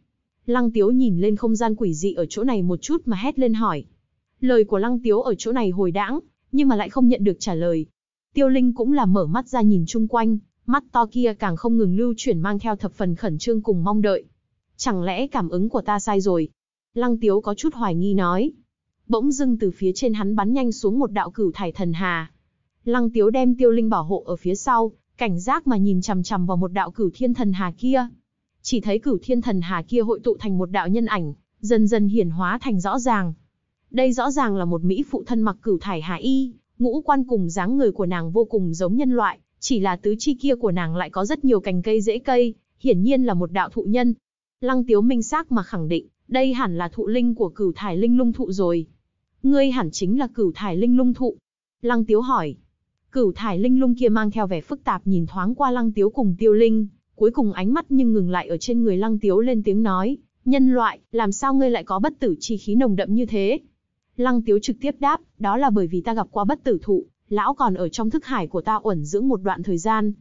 Lăng Tiếu nhìn lên không gian quỷ dị ở chỗ này một chút mà hét lên hỏi. Lời của Lăng Tiếu ở chỗ này hồi đãng, nhưng mà lại không nhận được trả lời. Tiêu Linh cũng là mở mắt ra nhìn chung quanh, mắt to kia càng không ngừng lưu chuyển mang theo thập phần khẩn trương cùng mong đợi. Chẳng lẽ cảm ứng của ta sai rồi? Lăng Tiếu có chút hoài nghi nói. Bỗng dưng từ phía trên hắn bắn nhanh xuống một đạo cửu thải thần hà. Lăng Tiếu đem Tiêu Linh bảo hộ ở phía sau, cảnh giác mà nhìn chằm chằm vào một đạo cửu thiên thần hà kia. Chỉ thấy cửu thiên thần hà kia hội tụ thành một đạo nhân ảnh, dần dần hiển hóa thành rõ ràng. Đây rõ ràng là một mỹ phụ thân mặc cửu thải hà y, ngũ quan cùng dáng người của nàng vô cùng giống nhân loại, chỉ là tứ chi kia của nàng lại có rất nhiều cành cây rễ cây, hiển nhiên là một đạo thụ nhân. Lăng Tiếu minh xác mà khẳng định, đây hẳn là thụ linh của cửu thải linh lung thụ rồi. Ngươi hẳn chính là cửu thải linh lung thụ. Lăng tiếu hỏi. Cửu thải linh lung kia mang theo vẻ phức tạp nhìn thoáng qua lăng tiếu cùng tiêu linh, cuối cùng ánh mắt nhưng ngừng lại ở trên người lăng tiếu lên tiếng nói, nhân loại, làm sao ngươi lại có bất tử chi khí nồng đậm như thế? Lăng tiếu trực tiếp đáp, đó là bởi vì ta gặp qua bất tử thụ, lão còn ở trong thức hải của ta uẩn dưỡng một đoạn thời gian.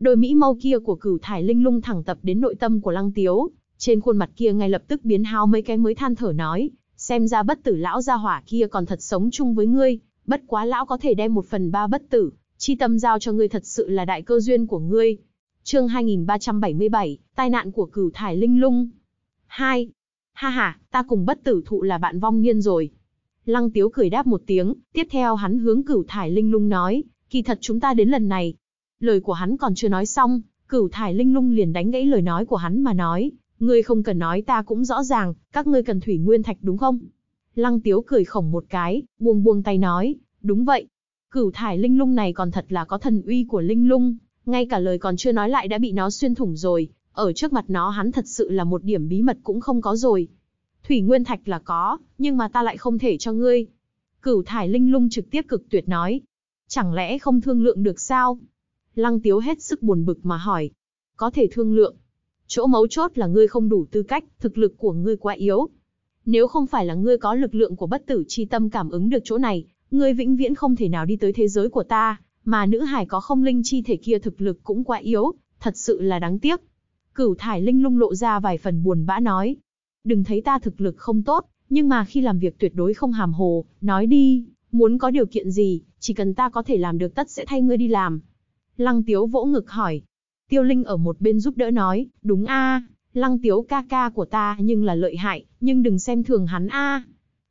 Đôi mỹ mâu kia của cửu thải linh lung thẳng tập đến nội tâm của lăng tiếu, trên khuôn mặt kia ngay lập tức biến hao mấy cái mới than thở nói, xem ra bất tử lão gia hỏa kia còn thật sống chung với ngươi, bất quá lão có thể đem một phần ba bất tử, chi tâm giao cho ngươi thật sự là đại cơ duyên của ngươi. Chương 2377, tai nạn của cửu thải linh lung. 2. Ha ha, ta cùng bất tử thụ là bạn vong niên rồi. Lăng tiếu cười đáp một tiếng, tiếp theo hắn hướng cửu thải linh lung nói, kỳ thật chúng ta đến lần này. Lời của hắn còn chưa nói xong, cửu thải linh lung liền đánh gãy lời nói của hắn mà nói, Ngươi không cần nói ta cũng rõ ràng, các ngươi cần thủy nguyên thạch đúng không? Lăng tiếu cười khổng một cái, buông buông tay nói, đúng vậy. Cửu thải linh lung này còn thật là có thần uy của linh lung, ngay cả lời còn chưa nói lại đã bị nó xuyên thủng rồi, ở trước mặt nó hắn thật sự là một điểm bí mật cũng không có rồi. Thủy nguyên thạch là có, nhưng mà ta lại không thể cho ngươi. Cửu thải linh lung trực tiếp cực tuyệt nói, chẳng lẽ không thương lượng được sao? Lăng tiếu hết sức buồn bực mà hỏi, có thể thương lượng, chỗ mấu chốt là ngươi không đủ tư cách, thực lực của ngươi quá yếu. Nếu không phải là ngươi có lực lượng của bất tử chi tâm cảm ứng được chỗ này, ngươi vĩnh viễn không thể nào đi tới thế giới của ta, mà nữ hải có không linh chi thể kia thực lực cũng quá yếu, thật sự là đáng tiếc. Cửu thải linh lung lộ ra vài phần buồn bã nói. Đừng thấy ta thực lực không tốt, nhưng mà khi làm việc tuyệt đối không hàm hồ, nói đi, muốn có điều kiện gì, chỉ cần ta có thể làm được tất sẽ thay ngươi đi làm. Lăng tiếu vỗ ngực hỏi, Tiêu Linh ở một bên giúp đỡ nói, đúng a, lăng tiếu ca ca của ta nhưng là lợi hại, nhưng đừng xem thường hắn a.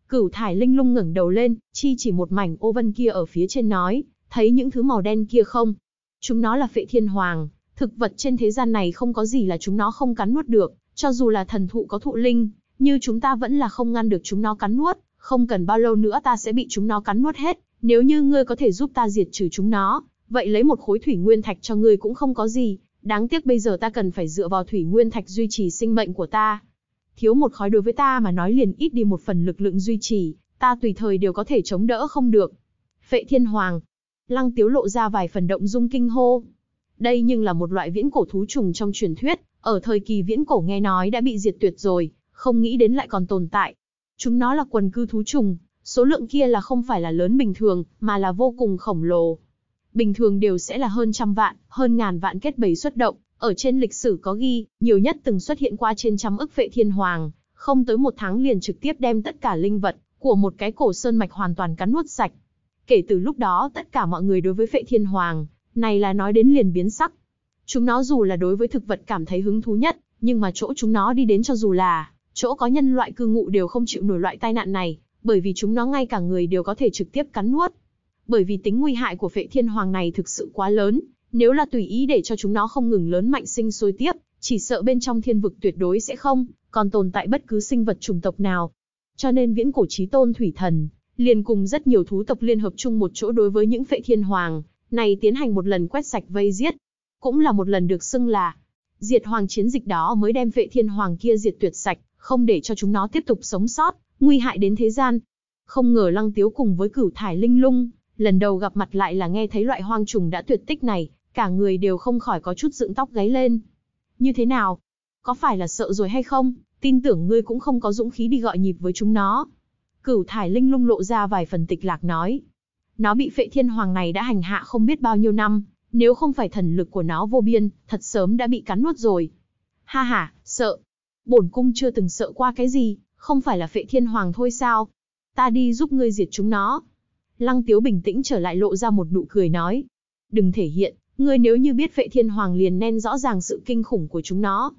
Cửu thải linh lung ngẩng đầu lên, chi chỉ một mảnh ô vân kia ở phía trên nói, thấy những thứ màu đen kia không? Chúng nó là phệ thiên hoàng, thực vật trên thế gian này không có gì là chúng nó không cắn nuốt được, cho dù là thần thụ có thụ linh, như chúng ta vẫn là không ngăn được chúng nó cắn nuốt, không cần bao lâu nữa ta sẽ bị chúng nó cắn nuốt hết, nếu như ngươi có thể giúp ta diệt trừ chúng nó, vậy lấy một khối thủy nguyên thạch cho ngươi cũng không có gì, Đáng tiếc bây giờ ta cần phải dựa vào thủy nguyên thạch duy trì sinh mệnh của ta. Thiếu một khói đối với ta mà nói liền ít đi một phần lực lượng duy trì, ta tùy thời đều có thể chống đỡ không được. Phệ thiên hoàng. Lăng tiếu lộ ra vài phần động dung kinh hô. Đây nhưng là một loại viễn cổ thú trùng trong truyền thuyết, ở thời kỳ viễn cổ nghe nói đã bị diệt tuyệt rồi, không nghĩ đến lại còn tồn tại. Chúng nó là quần cư thú trùng, số lượng kia là không phải là lớn bình thường, mà là vô cùng khổng lồ bình thường đều sẽ là hơn trăm vạn, hơn ngàn vạn kết bầy xuất động, ở trên lịch sử có ghi, nhiều nhất từng xuất hiện qua trên trăm ức vệ thiên hoàng, không tới một tháng liền trực tiếp đem tất cả linh vật của một cái cổ sơn mạch hoàn toàn cắn nuốt sạch. Kể từ lúc đó tất cả mọi người đối với vệ thiên hoàng, này là nói đến liền biến sắc. Chúng nó dù là đối với thực vật cảm thấy hứng thú nhất, nhưng mà chỗ chúng nó đi đến cho dù là chỗ có nhân loại cư ngụ đều không chịu nổi loại tai nạn này, bởi vì chúng nó ngay cả người đều có thể trực tiếp cắn nuốt bởi vì tính nguy hại của phệ thiên hoàng này thực sự quá lớn, nếu là tùy ý để cho chúng nó không ngừng lớn mạnh sinh sôi tiếp, chỉ sợ bên trong thiên vực tuyệt đối sẽ không còn tồn tại bất cứ sinh vật chủng tộc nào. Cho nên viễn cổ chí tôn thủy thần liền cùng rất nhiều thú tộc liên hợp chung một chỗ đối với những phệ thiên hoàng này tiến hành một lần quét sạch vây giết, cũng là một lần được xưng là diệt hoàng chiến dịch đó mới đem phệ thiên hoàng kia diệt tuyệt sạch, không để cho chúng nó tiếp tục sống sót, nguy hại đến thế gian. Không ngờ Lăng Tiếu cùng với Cửu Thải Linh Lung lần đầu gặp mặt lại là nghe thấy loại hoang trùng đã tuyệt tích này, cả người đều không khỏi có chút dựng tóc gáy lên. Như thế nào? Có phải là sợ rồi hay không? Tin tưởng ngươi cũng không có dũng khí đi gọi nhịp với chúng nó. Cửu thải linh lung lộ ra vài phần tịch lạc nói. Nó bị phệ thiên hoàng này đã hành hạ không biết bao nhiêu năm, nếu không phải thần lực của nó vô biên, thật sớm đã bị cắn nuốt rồi. Ha ha, sợ. Bổn cung chưa từng sợ qua cái gì, không phải là phệ thiên hoàng thôi sao? Ta đi giúp ngươi diệt chúng nó. Lăng Tiếu bình tĩnh trở lại lộ ra một nụ cười nói. Đừng thể hiện, ngươi nếu như biết vệ thiên hoàng liền nên rõ ràng sự kinh khủng của chúng nó.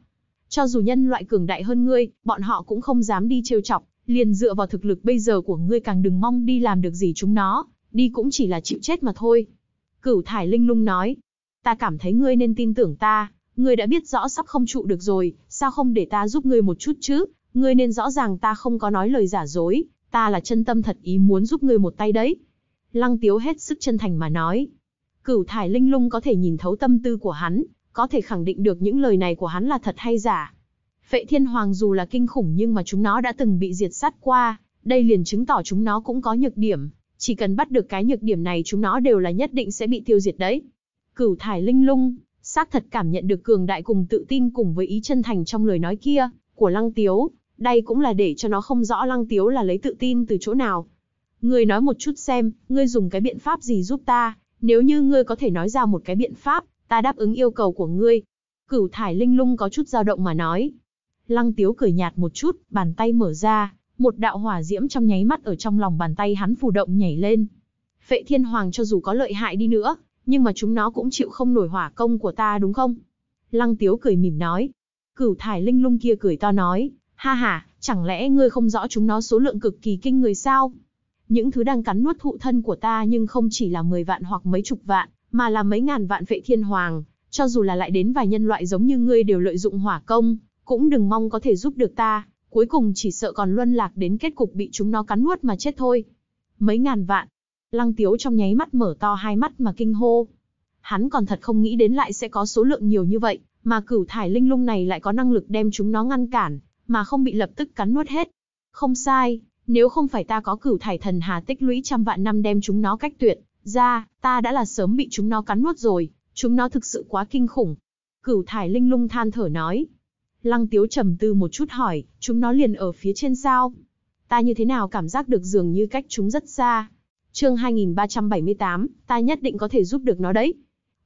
Cho dù nhân loại cường đại hơn ngươi, bọn họ cũng không dám đi trêu chọc, liền dựa vào thực lực bây giờ của ngươi càng đừng mong đi làm được gì chúng nó, đi cũng chỉ là chịu chết mà thôi. Cửu thải linh lung nói, ta cảm thấy ngươi nên tin tưởng ta, ngươi đã biết rõ sắp không trụ được rồi, sao không để ta giúp ngươi một chút chứ, ngươi nên rõ ràng ta không có nói lời giả dối, ta là chân tâm thật ý muốn giúp ngươi một tay đấy, Lăng Tiếu hết sức chân thành mà nói. Cửu thải linh lung có thể nhìn thấu tâm tư của hắn, có thể khẳng định được những lời này của hắn là thật hay giả. Phệ thiên hoàng dù là kinh khủng nhưng mà chúng nó đã từng bị diệt sát qua, đây liền chứng tỏ chúng nó cũng có nhược điểm, chỉ cần bắt được cái nhược điểm này chúng nó đều là nhất định sẽ bị tiêu diệt đấy. Cửu thải linh lung, xác thật cảm nhận được cường đại cùng tự tin cùng với ý chân thành trong lời nói kia, của lăng tiếu, đây cũng là để cho nó không rõ lăng tiếu là lấy tự tin từ chỗ nào, Ngươi nói một chút xem, ngươi dùng cái biện pháp gì giúp ta, nếu như ngươi có thể nói ra một cái biện pháp, ta đáp ứng yêu cầu của ngươi. Cửu thải linh lung có chút dao động mà nói. Lăng tiếu cười nhạt một chút, bàn tay mở ra, một đạo hỏa diễm trong nháy mắt ở trong lòng bàn tay hắn phù động nhảy lên. Phệ thiên hoàng cho dù có lợi hại đi nữa, nhưng mà chúng nó cũng chịu không nổi hỏa công của ta đúng không? Lăng tiếu cười mỉm nói. Cửu thải linh lung kia cười to nói, ha ha, chẳng lẽ ngươi không rõ chúng nó số lượng cực kỳ kinh người sao? Những thứ đang cắn nuốt thụ thân của ta nhưng không chỉ là 10 vạn hoặc mấy chục vạn, mà là mấy ngàn vạn phệ thiên hoàng, cho dù là lại đến vài nhân loại giống như ngươi đều lợi dụng hỏa công, cũng đừng mong có thể giúp được ta, cuối cùng chỉ sợ còn luân lạc đến kết cục bị chúng nó cắn nuốt mà chết thôi. Mấy ngàn vạn. Lăng Tiếu trong nháy mắt mở to hai mắt mà kinh hô. Hắn còn thật không nghĩ đến lại sẽ có số lượng nhiều như vậy, mà cửu thải linh lung này lại có năng lực đem chúng nó ngăn cản, mà không bị lập tức cắn nuốt hết. Không sai, nếu không phải ta có cửu thải thần hà tích lũy trăm vạn năm đem chúng nó cách tuyệt, ra, ta đã là sớm bị chúng nó cắn nuốt rồi, chúng nó thực sự quá kinh khủng. Cửu thải linh lung than thở nói. Lăng tiếu trầm tư một chút hỏi, chúng nó liền ở phía trên sao? Ta như thế nào cảm giác được dường như cách chúng rất xa? chương 2378, ta nhất định có thể giúp được nó đấy.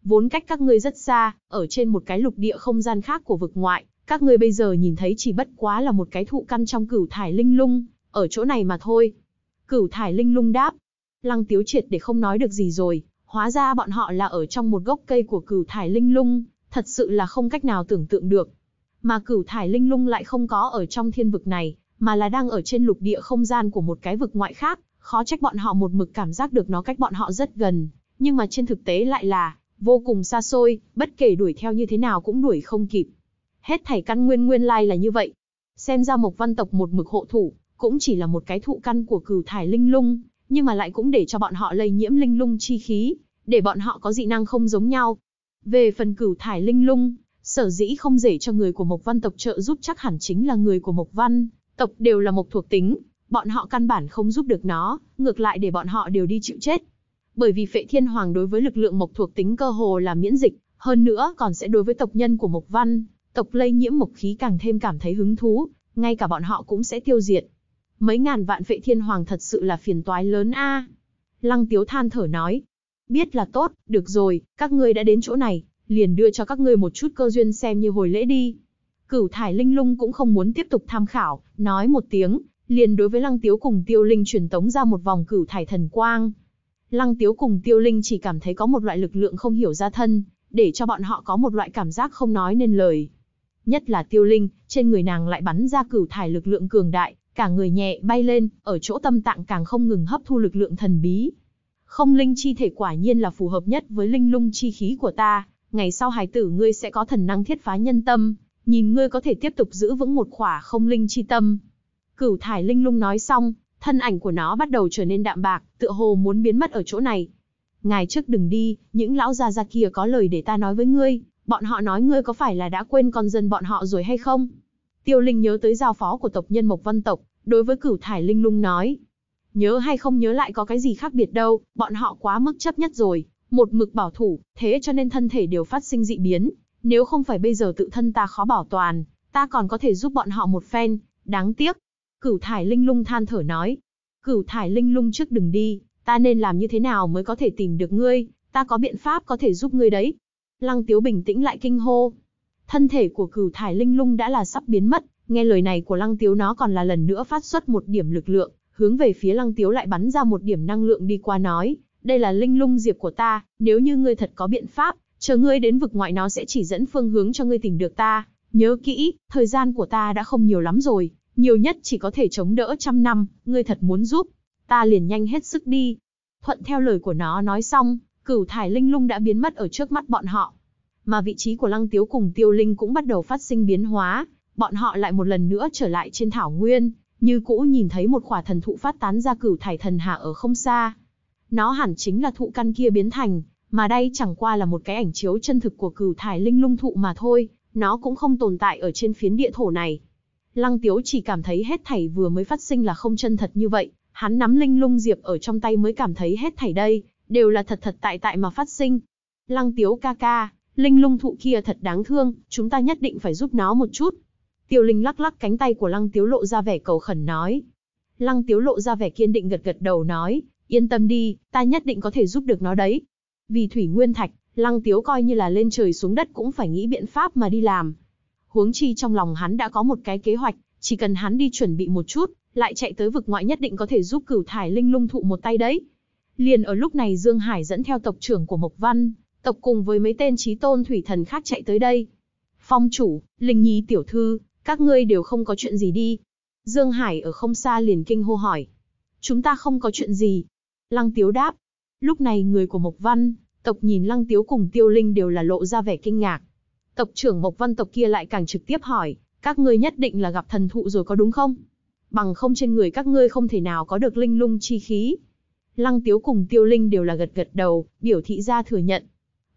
Vốn cách các ngươi rất xa, ở trên một cái lục địa không gian khác của vực ngoại, các ngươi bây giờ nhìn thấy chỉ bất quá là một cái thụ căn trong cửu thải linh lung, ở chỗ này mà thôi. Cửu thải linh lung đáp. Lăng tiếu triệt để không nói được gì rồi, hóa ra bọn họ là ở trong một gốc cây của cửu thải linh lung, thật sự là không cách nào tưởng tượng được. Mà cửu thải linh lung lại không có ở trong thiên vực này, mà là đang ở trên lục địa không gian của một cái vực ngoại khác, khó trách bọn họ một mực cảm giác được nó cách bọn họ rất gần, nhưng mà trên thực tế lại là vô cùng xa xôi, bất kể đuổi theo như thế nào cũng đuổi không kịp. Hết thảy căn nguyên nguyên lai là như vậy. Xem ra một Văn tộc một mực hộ thủ, cũng chỉ là một cái thụ căn của cửu thải linh lung, nhưng mà lại cũng để cho bọn họ lây nhiễm linh lung chi khí, để bọn họ có dị năng không giống nhau. Về phần cửu thải linh lung, sở dĩ không dễ cho người của Mộc Văn tộc trợ giúp chắc hẳn chính là người của Mộc Văn tộc đều là Mộc thuộc tính, bọn họ căn bản không giúp được nó, ngược lại để bọn họ đều đi chịu chết. Bởi vì Phệ Thiên Hoàng đối với lực lượng Mộc thuộc tính cơ hồ là miễn dịch, hơn nữa còn sẽ đối với tộc nhân của Mộc Văn, tộc lây nhiễm mộc khí càng thêm cảm thấy hứng thú, ngay cả bọn họ cũng sẽ tiêu diệt. Mấy ngàn vạn vệ thiên hoàng thật sự là phiền toái lớn a. Lăng tiếu than thở nói. Biết là tốt, được rồi, các ngươi đã đến chỗ này, liền đưa cho các ngươi một chút cơ duyên xem như hồi lễ đi. Cửu thải linh lung cũng không muốn tiếp tục tham khảo, nói một tiếng, liền đối với lăng tiếu cùng tiêu linh truyền tống ra một vòng cửu thải thần quang. Lăng tiếu cùng tiêu linh chỉ cảm thấy có một loại lực lượng không hiểu ra thân, để cho bọn họ có một loại cảm giác không nói nên lời. Nhất là tiêu linh, trên người nàng lại bắn ra cửu thải lực lượng cường đại, Cả người nhẹ bay lên, ở chỗ tâm tạng càng không ngừng hấp thu lực lượng thần bí. Không linh chi thể quả nhiên là phù hợp nhất với linh lung chi khí của ta, ngày sau hài tử ngươi sẽ có thần năng thiết phá nhân tâm, nhìn ngươi có thể tiếp tục giữ vững một khỏa không linh chi tâm. Cửu thải linh lung nói xong, thân ảnh của nó bắt đầu trở nên đạm bạc, tựa hồ muốn biến mất ở chỗ này. Ngài trước đừng đi, những lão gia gia kia có lời để ta nói với ngươi, bọn họ nói ngươi có phải là đã quên con dân bọn họ rồi hay không? Tiêu Linh nhớ tới giao phó của tộc nhân Mộc Văn tộc, đối với cửu thải linh lung nói. Nhớ hay không nhớ lại có cái gì khác biệt đâu, bọn họ quá mức chấp nhất rồi, một mực bảo thủ, thế cho nên thân thể đều phát sinh dị biến. Nếu không phải bây giờ tự thân ta khó bảo toàn, ta còn có thể giúp bọn họ một phen, đáng tiếc. Cửu thải linh lung than thở nói. Cửu thải linh lung trước đừng đi, ta nên làm như thế nào mới có thể tìm được ngươi, ta có biện pháp có thể giúp ngươi đấy. Lăng Tiếu bình tĩnh lại kinh hô. Thân thể của cửu thải linh lung đã là sắp biến mất, nghe lời này của lăng tiếu nó còn là lần nữa phát xuất một điểm lực lượng, hướng về phía lăng tiếu lại bắn ra một điểm năng lượng đi qua nói, đây là linh lung diệp của ta, nếu như ngươi thật có biện pháp, chờ ngươi đến vực ngoại nó sẽ chỉ dẫn phương hướng cho ngươi tìm được ta. Nhớ kỹ, thời gian của ta đã không nhiều lắm rồi, nhiều nhất chỉ có thể chống đỡ trăm năm, ngươi thật muốn giúp, ta liền nhanh hết sức đi. Thuận theo lời của nó nói xong, cửu thải linh lung đã biến mất ở trước mắt bọn họ mà vị trí của Lăng Tiếu cùng Tiêu Linh cũng bắt đầu phát sinh biến hóa, bọn họ lại một lần nữa trở lại trên thảo nguyên, như cũ nhìn thấy một khỏa thần thụ phát tán ra cửu thải thần hạ ở không xa. Nó hẳn chính là thụ căn kia biến thành, mà đây chẳng qua là một cái ảnh chiếu chân thực của cửu thải linh lung thụ mà thôi, nó cũng không tồn tại ở trên phiến địa thổ này. Lăng Tiếu chỉ cảm thấy hết thảy vừa mới phát sinh là không chân thật như vậy, hắn nắm linh lung diệp ở trong tay mới cảm thấy hết thảy đây, đều là thật thật tại tại mà phát sinh. Lăng Tiếu ca ca, Linh lung thụ kia thật đáng thương, chúng ta nhất định phải giúp nó một chút. Tiêu Linh lắc lắc cánh tay của Lăng Tiếu lộ ra vẻ cầu khẩn nói. Lăng Tiếu lộ ra vẻ kiên định gật gật đầu nói, yên tâm đi, ta nhất định có thể giúp được nó đấy. Vì Thủy Nguyên Thạch, Lăng Tiếu coi như là lên trời xuống đất cũng phải nghĩ biện pháp mà đi làm. Huống chi trong lòng hắn đã có một cái kế hoạch, chỉ cần hắn đi chuẩn bị một chút, lại chạy tới vực ngoại nhất định có thể giúp cửu thải linh lung thụ một tay đấy. Liền ở lúc này Dương Hải dẫn theo tộc trưởng của Mộc Văn, tộc cùng với mấy tên trí tôn thủy thần khác chạy tới đây. Phong chủ, Linh Nhi tiểu thư, các ngươi đều không có chuyện gì đi. Dương Hải ở không xa liền kinh hô hỏi. Chúng ta không có chuyện gì. Lăng Tiếu đáp. Lúc này người của Mộc Văn, tộc nhìn Lăng Tiếu cùng Tiêu Linh đều là lộ ra vẻ kinh ngạc. Tộc trưởng Mộc Văn tộc kia lại càng trực tiếp hỏi, các ngươi nhất định là gặp thần thụ rồi có đúng không? Bằng không trên người các ngươi không thể nào có được linh lung chi khí. Lăng Tiếu cùng Tiêu Linh đều là gật gật đầu, biểu thị ra thừa nhận.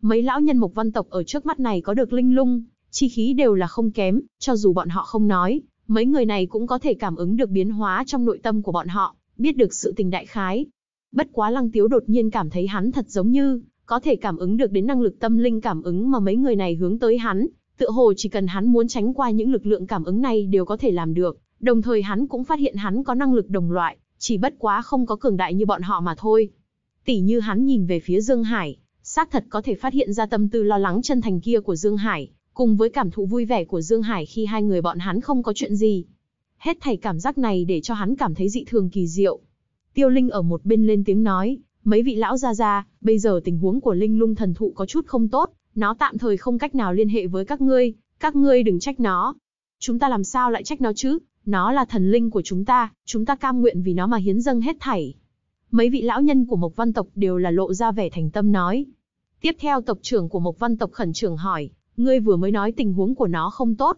Mấy lão nhân mục văn tộc ở trước mắt này có được linh lung, chi khí đều là không kém, cho dù bọn họ không nói, mấy người này cũng có thể cảm ứng được biến hóa trong nội tâm của bọn họ, biết được sự tình đại khái. Bất quá lăng tiếu đột nhiên cảm thấy hắn thật giống như, có thể cảm ứng được đến năng lực tâm linh cảm ứng mà mấy người này hướng tới hắn, tựa hồ chỉ cần hắn muốn tránh qua những lực lượng cảm ứng này đều có thể làm được, đồng thời hắn cũng phát hiện hắn có năng lực đồng loại, chỉ bất quá không có cường đại như bọn họ mà thôi. Tỷ như hắn nhìn về phía Dương Hải, xác thật có thể phát hiện ra tâm tư lo lắng chân thành kia của Dương Hải, cùng với cảm thụ vui vẻ của Dương Hải khi hai người bọn hắn không có chuyện gì. Hết thảy cảm giác này để cho hắn cảm thấy dị thường kỳ diệu. Tiêu Linh ở một bên lên tiếng nói, mấy vị lão gia gia, bây giờ tình huống của Linh lung thần thụ có chút không tốt, nó tạm thời không cách nào liên hệ với các ngươi, các ngươi đừng trách nó. Chúng ta làm sao lại trách nó chứ, nó là thần linh của chúng ta, chúng ta cam nguyện vì nó mà hiến dâng hết thảy. Mấy vị lão nhân của Mộc Văn tộc đều là lộ ra vẻ thành tâm nói, Tiếp theo tộc trưởng của Mộc Văn tộc khẩn trưởng hỏi, ngươi vừa mới nói tình huống của nó không tốt.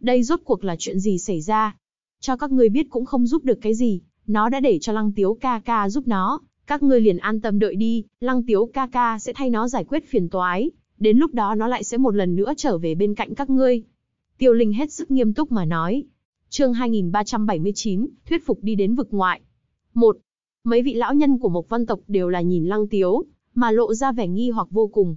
Đây rốt cuộc là chuyện gì xảy ra? Cho các ngươi biết cũng không giúp được cái gì, nó đã để cho Lăng Tiếu ca ca giúp nó, các ngươi liền an tâm đợi đi, Lăng Tiếu ca ca sẽ thay nó giải quyết phiền toái, đến lúc đó nó lại sẽ một lần nữa trở về bên cạnh các ngươi. Tiêu Linh hết sức nghiêm túc mà nói. Chương 2379, thuyết phục đi đến vực ngoại. 1. Mấy vị lão nhân của Mộc Văn tộc đều là nhìn Lăng Tiếu, mà lộ ra vẻ nghi hoặc vô cùng.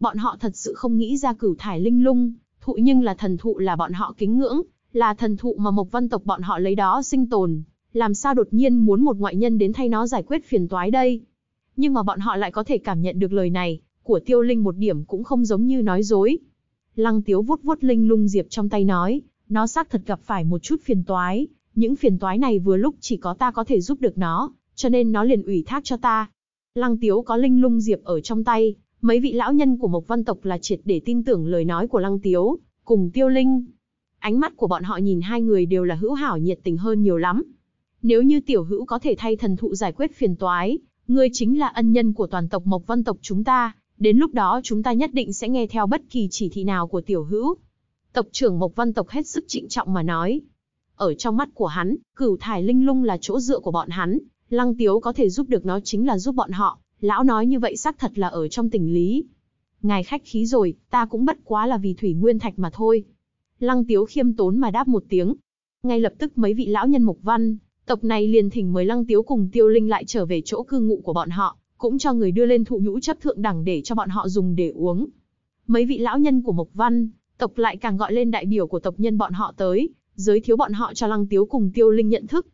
Bọn họ thật sự không nghĩ ra cửu thải linh lung, thụ nhưng là thần thụ là bọn họ kính ngưỡng, là thần thụ mà mộc văn tộc bọn họ lấy đó sinh tồn, làm sao đột nhiên muốn một ngoại nhân đến thay nó giải quyết phiền toái đây. Nhưng mà bọn họ lại có thể cảm nhận được lời này, của tiêu linh một điểm cũng không giống như nói dối. Lăng tiếu vuốt vuốt linh lung diệp trong tay nói, nó xác thật gặp phải một chút phiền toái, những phiền toái này vừa lúc chỉ có ta có thể giúp được nó, cho nên nó liền ủy thác cho ta, Lăng Tiếu có linh lung diệp ở trong tay, mấy vị lão nhân của Mộc Văn tộc là triệt để tin tưởng lời nói của Lăng Tiếu, cùng Tiêu Linh. Ánh mắt của bọn họ nhìn hai người đều là hữu hảo nhiệt tình hơn nhiều lắm. Nếu như tiểu hữu có thể thay thần thụ giải quyết phiền toái, ngươi chính là ân nhân của toàn tộc Mộc Văn tộc chúng ta, đến lúc đó chúng ta nhất định sẽ nghe theo bất kỳ chỉ thị nào của tiểu hữu. Tộc trưởng Mộc Văn tộc hết sức trịnh trọng mà nói. Ở trong mắt của hắn, cửu thải linh lung là chỗ dựa của bọn hắn, Lăng Tiếu có thể giúp được nó chính là giúp bọn họ, lão nói như vậy xác thật là ở trong tình lý. Ngài khách khí rồi, ta cũng bất quá là vì thủy nguyên thạch mà thôi. Lăng Tiếu khiêm tốn mà đáp một tiếng. Ngay lập tức mấy vị lão nhân mục văn, tộc này liền thỉnh mời Lăng Tiếu cùng Tiêu Linh lại trở về chỗ cư ngụ của bọn họ, cũng cho người đưa lên thụ nhũ chấp thượng đẳng để cho bọn họ dùng để uống. Mấy vị lão nhân của mục văn, tộc lại càng gọi lên đại biểu của tộc nhân bọn họ tới, giới thiệu bọn họ cho Lăng Tiếu cùng Tiêu Linh nhận thức.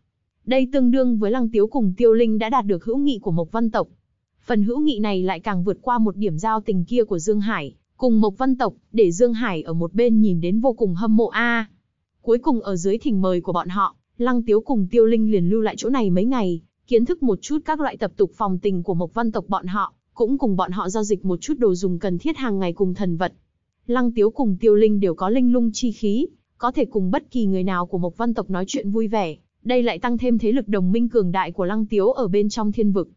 Đây tương đương với Lăng Tiếu cùng Tiêu Linh đã đạt được hữu nghị của Mộc Văn tộc. Phần hữu nghị này lại càng vượt qua một điểm giao tình kia của Dương Hải, cùng Mộc Văn tộc, để Dương Hải ở một bên nhìn đến vô cùng hâm mộ a. Cuối cùng ở dưới thỉnh mời của bọn họ, Lăng Tiếu cùng Tiêu Linh liền lưu lại chỗ này mấy ngày, kiến thức một chút các loại tập tục phòng tình của Mộc Văn tộc bọn họ, cũng cùng bọn họ giao dịch một chút đồ dùng cần thiết hàng ngày cùng thần vật. Lăng Tiếu cùng Tiêu Linh đều có linh lung chi khí, có thể cùng bất kỳ người nào của Mộc Văn tộc nói chuyện vui vẻ. Đây lại tăng thêm thế lực đồng minh cường đại của Lăng Tiếu ở bên trong thiên vực.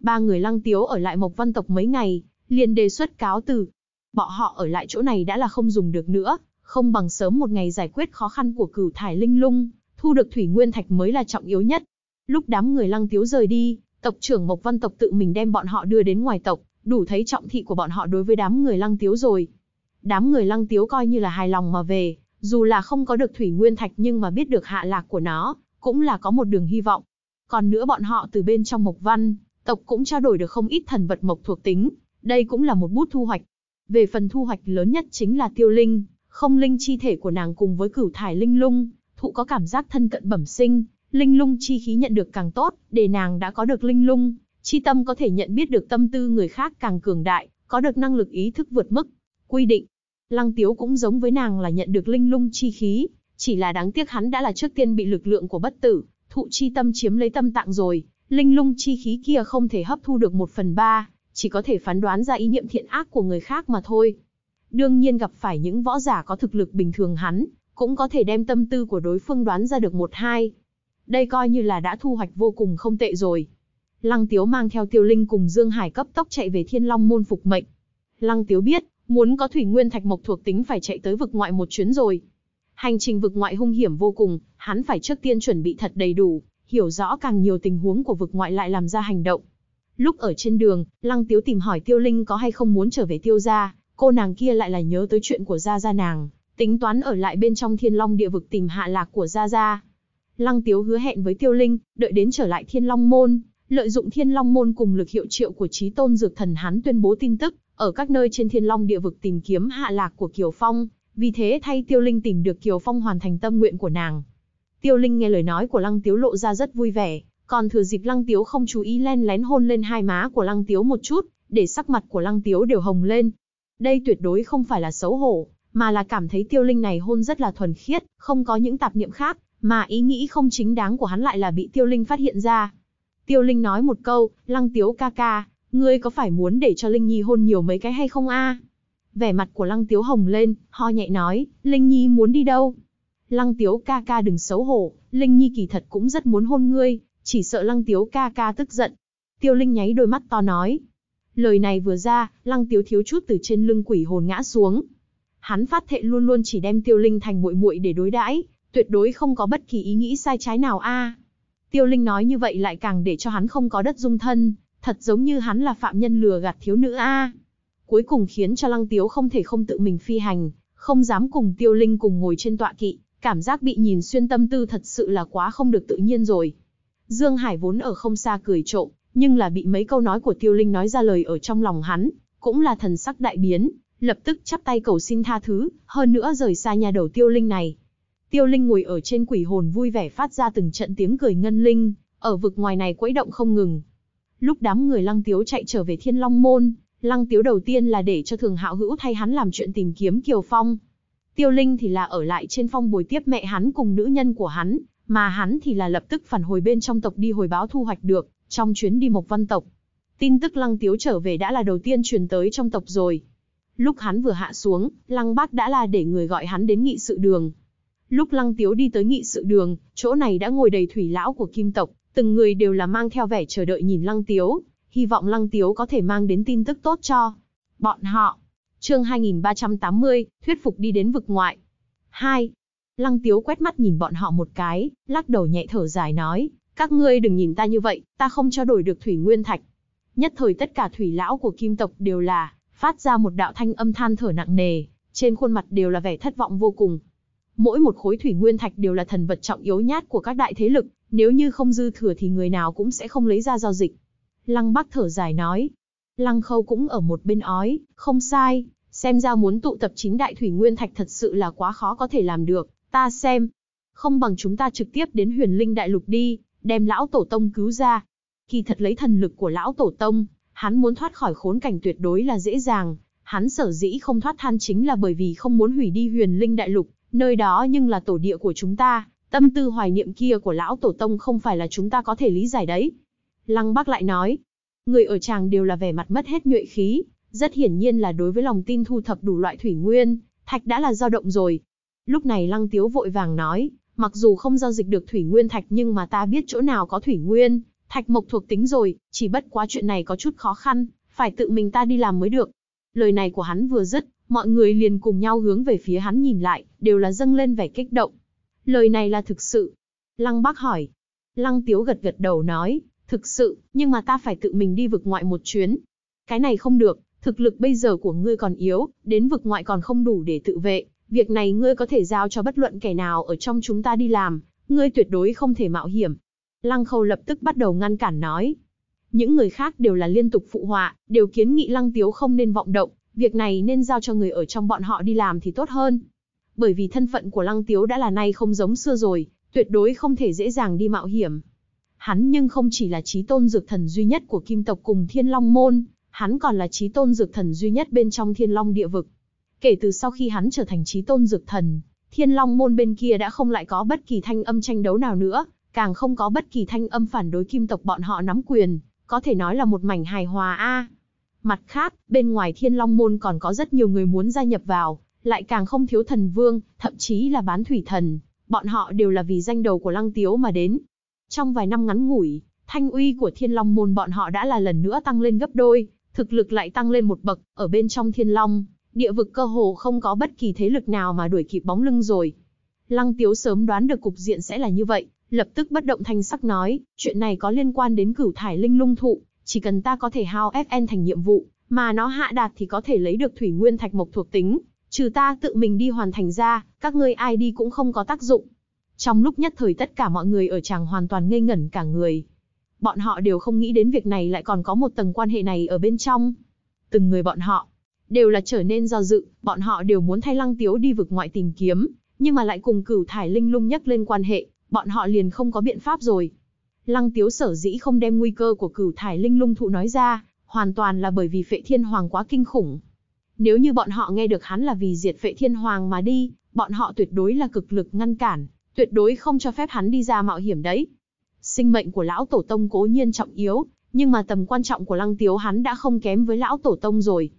Ba người Lăng Tiếu ở lại Mộc Văn tộc mấy ngày, liền đề xuất cáo từ. Bọn họ ở lại chỗ này đã là không dùng được nữa, không bằng sớm một ngày giải quyết khó khăn của cửu thải linh lung, thu được thủy nguyên thạch mới là trọng yếu nhất. Lúc đám người Lăng Tiếu rời đi, tộc trưởng Mộc Văn tộc tự mình đem bọn họ đưa đến ngoài tộc, đủ thấy trọng thị của bọn họ đối với đám người Lăng Tiếu rồi. Đám người Lăng Tiếu coi như là hài lòng mà về, dù là không có được thủy nguyên thạch nhưng mà biết được hạ lạc của nó, cũng là có một đường hy vọng. Còn nữa bọn họ từ bên trong Mộc Văn, tộc cũng trao đổi được không ít thần vật mộc thuộc tính, đây cũng là một bút thu hoạch. Về phần thu hoạch lớn nhất chính là tiêu linh, không linh chi thể của nàng cùng với cửu thải linh lung, thụ có cảm giác thân cận bẩm sinh, linh lung chi khí nhận được càng tốt, để nàng đã có được linh lung, chi tâm có thể nhận biết được tâm tư người khác càng cường đại, có được năng lực ý thức vượt mức. Quy định, Lăng Tiếu cũng giống với nàng là nhận được linh lung chi khí, chỉ là đáng tiếc hắn đã là trước tiên bị lực lượng của bất tử, thụ chi tâm chiếm lấy tâm tạng rồi, linh lung chi khí kia không thể hấp thu được một phần ba, chỉ có thể phán đoán ra ý niệm thiện ác của người khác mà thôi. Đương nhiên gặp phải những võ giả có thực lực bình thường hắn, cũng có thể đem tâm tư của đối phương đoán ra được một hai. Đây coi như là đã thu hoạch vô cùng không tệ rồi. Lăng Tiếu mang theo Tiêu Linh cùng Dương Hải cấp tốc chạy về Thiên Long môn phục mệnh. Lăng Tiếu biết, muốn có thủy nguyên thạch mộc thuộc tính phải chạy tới vực ngoại một chuyến rồi, Hành trình vực ngoại hung hiểm vô cùng, hắn phải trước tiên chuẩn bị thật đầy đủ, hiểu rõ càng nhiều tình huống của vực ngoại lại làm ra hành động. Lúc ở trên đường, Lăng Tiếu tìm hỏi Tiêu Linh có hay không muốn trở về Tiêu gia, cô nàng kia lại là nhớ tới chuyện của gia gia nàng, tính toán ở lại bên trong Thiên Long địa vực tìm hạ lạc của gia gia. Lăng Tiếu hứa hẹn với Tiêu Linh, đợi đến trở lại Thiên Long môn, lợi dụng Thiên Long môn cùng lực hiệu triệu của Chí Tôn Dược Thần hắn tuyên bố tin tức, ở các nơi trên Thiên Long địa vực tìm kiếm hạ lạc của Kiều Phong, vì thế thay Tiêu Linh tìm được Kiều Phong hoàn thành tâm nguyện của nàng. Tiêu Linh nghe lời nói của Lăng Tiếu lộ ra rất vui vẻ, còn thừa dịp Lăng Tiếu không chú ý len lén hôn lên hai má của Lăng Tiếu một chút, để sắc mặt của Lăng Tiếu đều hồng lên. Đây tuyệt đối không phải là xấu hổ, mà là cảm thấy Tiêu Linh này hôn rất là thuần khiết, không có những tạp niệm khác, mà ý nghĩ không chính đáng của hắn lại là bị Tiêu Linh phát hiện ra. Tiêu Linh nói một câu, Lăng Tiếu ca ca, ngươi có phải muốn để cho Linh Nhi hôn nhiều mấy cái hay không a? Vẻ mặt của Lăng Tiếu hồng lên, ho nhẹ nói, Linh Nhi muốn đi đâu? Lăng Tiếu ca ca đừng xấu hổ, Linh Nhi kỳ thật cũng rất muốn hôn ngươi, chỉ sợ Lăng Tiếu ca ca tức giận. Tiêu Linh nháy đôi mắt to nói. Lời này vừa ra, Lăng Tiếu thiếu chút từ trên lưng quỷ hồn ngã xuống. Hắn phát thệ luôn luôn chỉ đem Tiêu Linh thành muội muội để đối đãi, tuyệt đối không có bất kỳ ý nghĩ sai trái nào a. Tiêu Linh nói như vậy lại càng để cho hắn không có đất dung thân, thật giống như hắn là phạm nhân lừa gạt thiếu nữ a cuối cùng khiến cho Lăng Tiếu không thể không tự mình phi hành, không dám cùng Tiêu Linh cùng ngồi trên tọa kỵ, cảm giác bị nhìn xuyên tâm tư thật sự là quá không được tự nhiên rồi. Dương Hải vốn ở không xa cười trộm, nhưng là bị mấy câu nói của Tiêu Linh nói ra lời ở trong lòng hắn, cũng là thần sắc đại biến, lập tức chắp tay cầu xin tha thứ, hơn nữa rời xa nhà đầu Tiêu Linh này. Tiêu Linh ngồi ở trên quỷ hồn vui vẻ phát ra từng trận tiếng cười ngân linh, ở vực ngoài này quẫy động không ngừng. Lúc đám người lăng tiếu chạy trở về Thiên Long Môn, Lăng Tiếu đầu tiên là để cho Thường Hạo Hữu thay hắn làm chuyện tìm kiếm Kiều Phong. Tiêu Linh thì là ở lại trên phong bồi tiếp mẹ hắn cùng nữ nhân của hắn, mà hắn thì là lập tức phản hồi bên trong tộc đi hồi báo thu hoạch được, trong chuyến đi Mộc Văn tộc. Tin tức Lăng Tiếu trở về đã là đầu tiên truyền tới trong tộc rồi. Lúc hắn vừa hạ xuống, Lăng Bác đã là để người gọi hắn đến nghị sự đường. Lúc Lăng Tiếu đi tới nghị sự đường, chỗ này đã ngồi đầy thủy lão của kim tộc, từng người đều là mang theo vẻ chờ đợi nhìn Lăng Tiếu, hy vọng Lăng Tiếu có thể mang đến tin tức tốt cho bọn họ. Chương 2380, thuyết phục đi đến vực ngoại. 2. Lăng Tiếu quét mắt nhìn bọn họ một cái, lắc đầu nhẹ thở dài nói, các ngươi đừng nhìn ta như vậy, ta không cho đổi được thủy nguyên thạch. Nhất thời tất cả thủy lão của kim tộc đều là, phát ra một đạo thanh âm than thở nặng nề, trên khuôn mặt đều là vẻ thất vọng vô cùng. Mỗi một khối thủy nguyên thạch đều là thần vật trọng yếu nhát của các đại thế lực, nếu như không dư thừa thì người nào cũng sẽ không lấy ra giao dịch. Lăng Bắc thở dài nói. Lăng Khâu cũng ở một bên ói, không sai, xem ra muốn tụ tập chính đại thủy nguyên thạch thật sự là quá khó có thể làm được, ta xem. Không bằng chúng ta trực tiếp đến huyền linh đại lục đi, đem lão tổ tông cứu ra. khi thật lấy thần lực của lão tổ tông, hắn muốn thoát khỏi khốn cảnh tuyệt đối là dễ dàng. Hắn sở dĩ không thoát than chính là bởi vì không muốn hủy đi huyền linh đại lục, nơi đó nhưng là tổ địa của chúng ta, tâm tư hoài niệm kia của lão tổ tông không phải là chúng ta có thể lý giải đấy. Lăng Bác lại nói, người ở chàng đều là vẻ mặt mất hết nhuệ khí, rất hiển nhiên là đối với lòng tin thu thập đủ loại thủy nguyên, thạch đã là dao động rồi. Lúc này Lăng Tiếu vội vàng nói, mặc dù không giao dịch được thủy nguyên thạch nhưng mà ta biết chỗ nào có thủy nguyên, thạch mộc thuộc tính rồi, chỉ bất quá chuyện này có chút khó khăn, phải tự mình ta đi làm mới được. Lời này của hắn vừa dứt, mọi người liền cùng nhau hướng về phía hắn nhìn lại, đều là dâng lên vẻ kích động. Lời này là thực sự. Lăng bác hỏi. Lăng tiếu gật gật đầu nói, Thực sự, nhưng mà ta phải tự mình đi vực ngoại một chuyến. Cái này không được, thực lực bây giờ của ngươi còn yếu, đến vực ngoại còn không đủ để tự vệ. Việc này ngươi có thể giao cho bất luận kẻ nào ở trong chúng ta đi làm, ngươi tuyệt đối không thể mạo hiểm. Lăng Khâu lập tức bắt đầu ngăn cản nói. Những người khác đều là liên tục phụ họa, đều kiến nghị Lăng Tiếu không nên vọng động, việc này nên giao cho người ở trong bọn họ đi làm thì tốt hơn. Bởi vì thân phận của Lăng Tiếu đã là nay không giống xưa rồi, tuyệt đối không thể dễ dàng đi mạo hiểm. Hắn nhưng không chỉ là trí tôn dược thần duy nhất của kim tộc cùng thiên long môn, hắn còn là trí tôn dược thần duy nhất bên trong thiên long địa vực. Kể từ sau khi hắn trở thành trí tôn dược thần, thiên long môn bên kia đã không lại có bất kỳ thanh âm tranh đấu nào nữa, càng không có bất kỳ thanh âm phản đối kim tộc bọn họ nắm quyền, có thể nói là một mảnh hài hòa a. Mặt khác, bên ngoài thiên long môn còn có rất nhiều người muốn gia nhập vào, lại càng không thiếu thần vương, thậm chí là bán thủy thần, bọn họ đều là vì danh đầu của lăng tiếu mà đến, trong vài năm ngắn ngủi, thanh uy của thiên long môn bọn họ đã là lần nữa tăng lên gấp đôi, thực lực lại tăng lên một bậc, ở bên trong thiên long, địa vực cơ hồ không có bất kỳ thế lực nào mà đuổi kịp bóng lưng rồi. Lăng Tiếu sớm đoán được cục diện sẽ là như vậy, lập tức bất động thanh sắc nói, chuyện này có liên quan đến cửu thải linh lung thụ, chỉ cần ta có thể hao FN thành nhiệm vụ, mà nó hạ đạt thì có thể lấy được thủy nguyên thạch mộc thuộc tính, trừ ta tự mình đi hoàn thành ra, các ngươi ai đi cũng không có tác dụng. Trong lúc nhất thời tất cả mọi người ở chàng hoàn toàn ngây ngẩn cả người. Bọn họ đều không nghĩ đến việc này lại còn có một tầng quan hệ này ở bên trong. Từng người bọn họ đều là trở nên do dự, bọn họ đều muốn thay Lăng Tiếu đi vực ngoại tìm kiếm, nhưng mà lại cùng Cửu Thải Linh Lung nhắc lên quan hệ, bọn họ liền không có biện pháp rồi. Lăng Tiếu sở dĩ không đem nguy cơ của Cửu Thải Linh Lung thụ nói ra, hoàn toàn là bởi vì Phệ Thiên Hoàng quá kinh khủng. Nếu như bọn họ nghe được hắn là vì diệt Phệ Thiên Hoàng mà đi, bọn họ tuyệt đối là cực lực ngăn cản tuyệt đối không cho phép hắn đi ra mạo hiểm đấy. Sinh mệnh của lão tổ tông cố nhiên trọng yếu, nhưng mà tầm quan trọng của lăng tiếu hắn đã không kém với lão tổ tông rồi.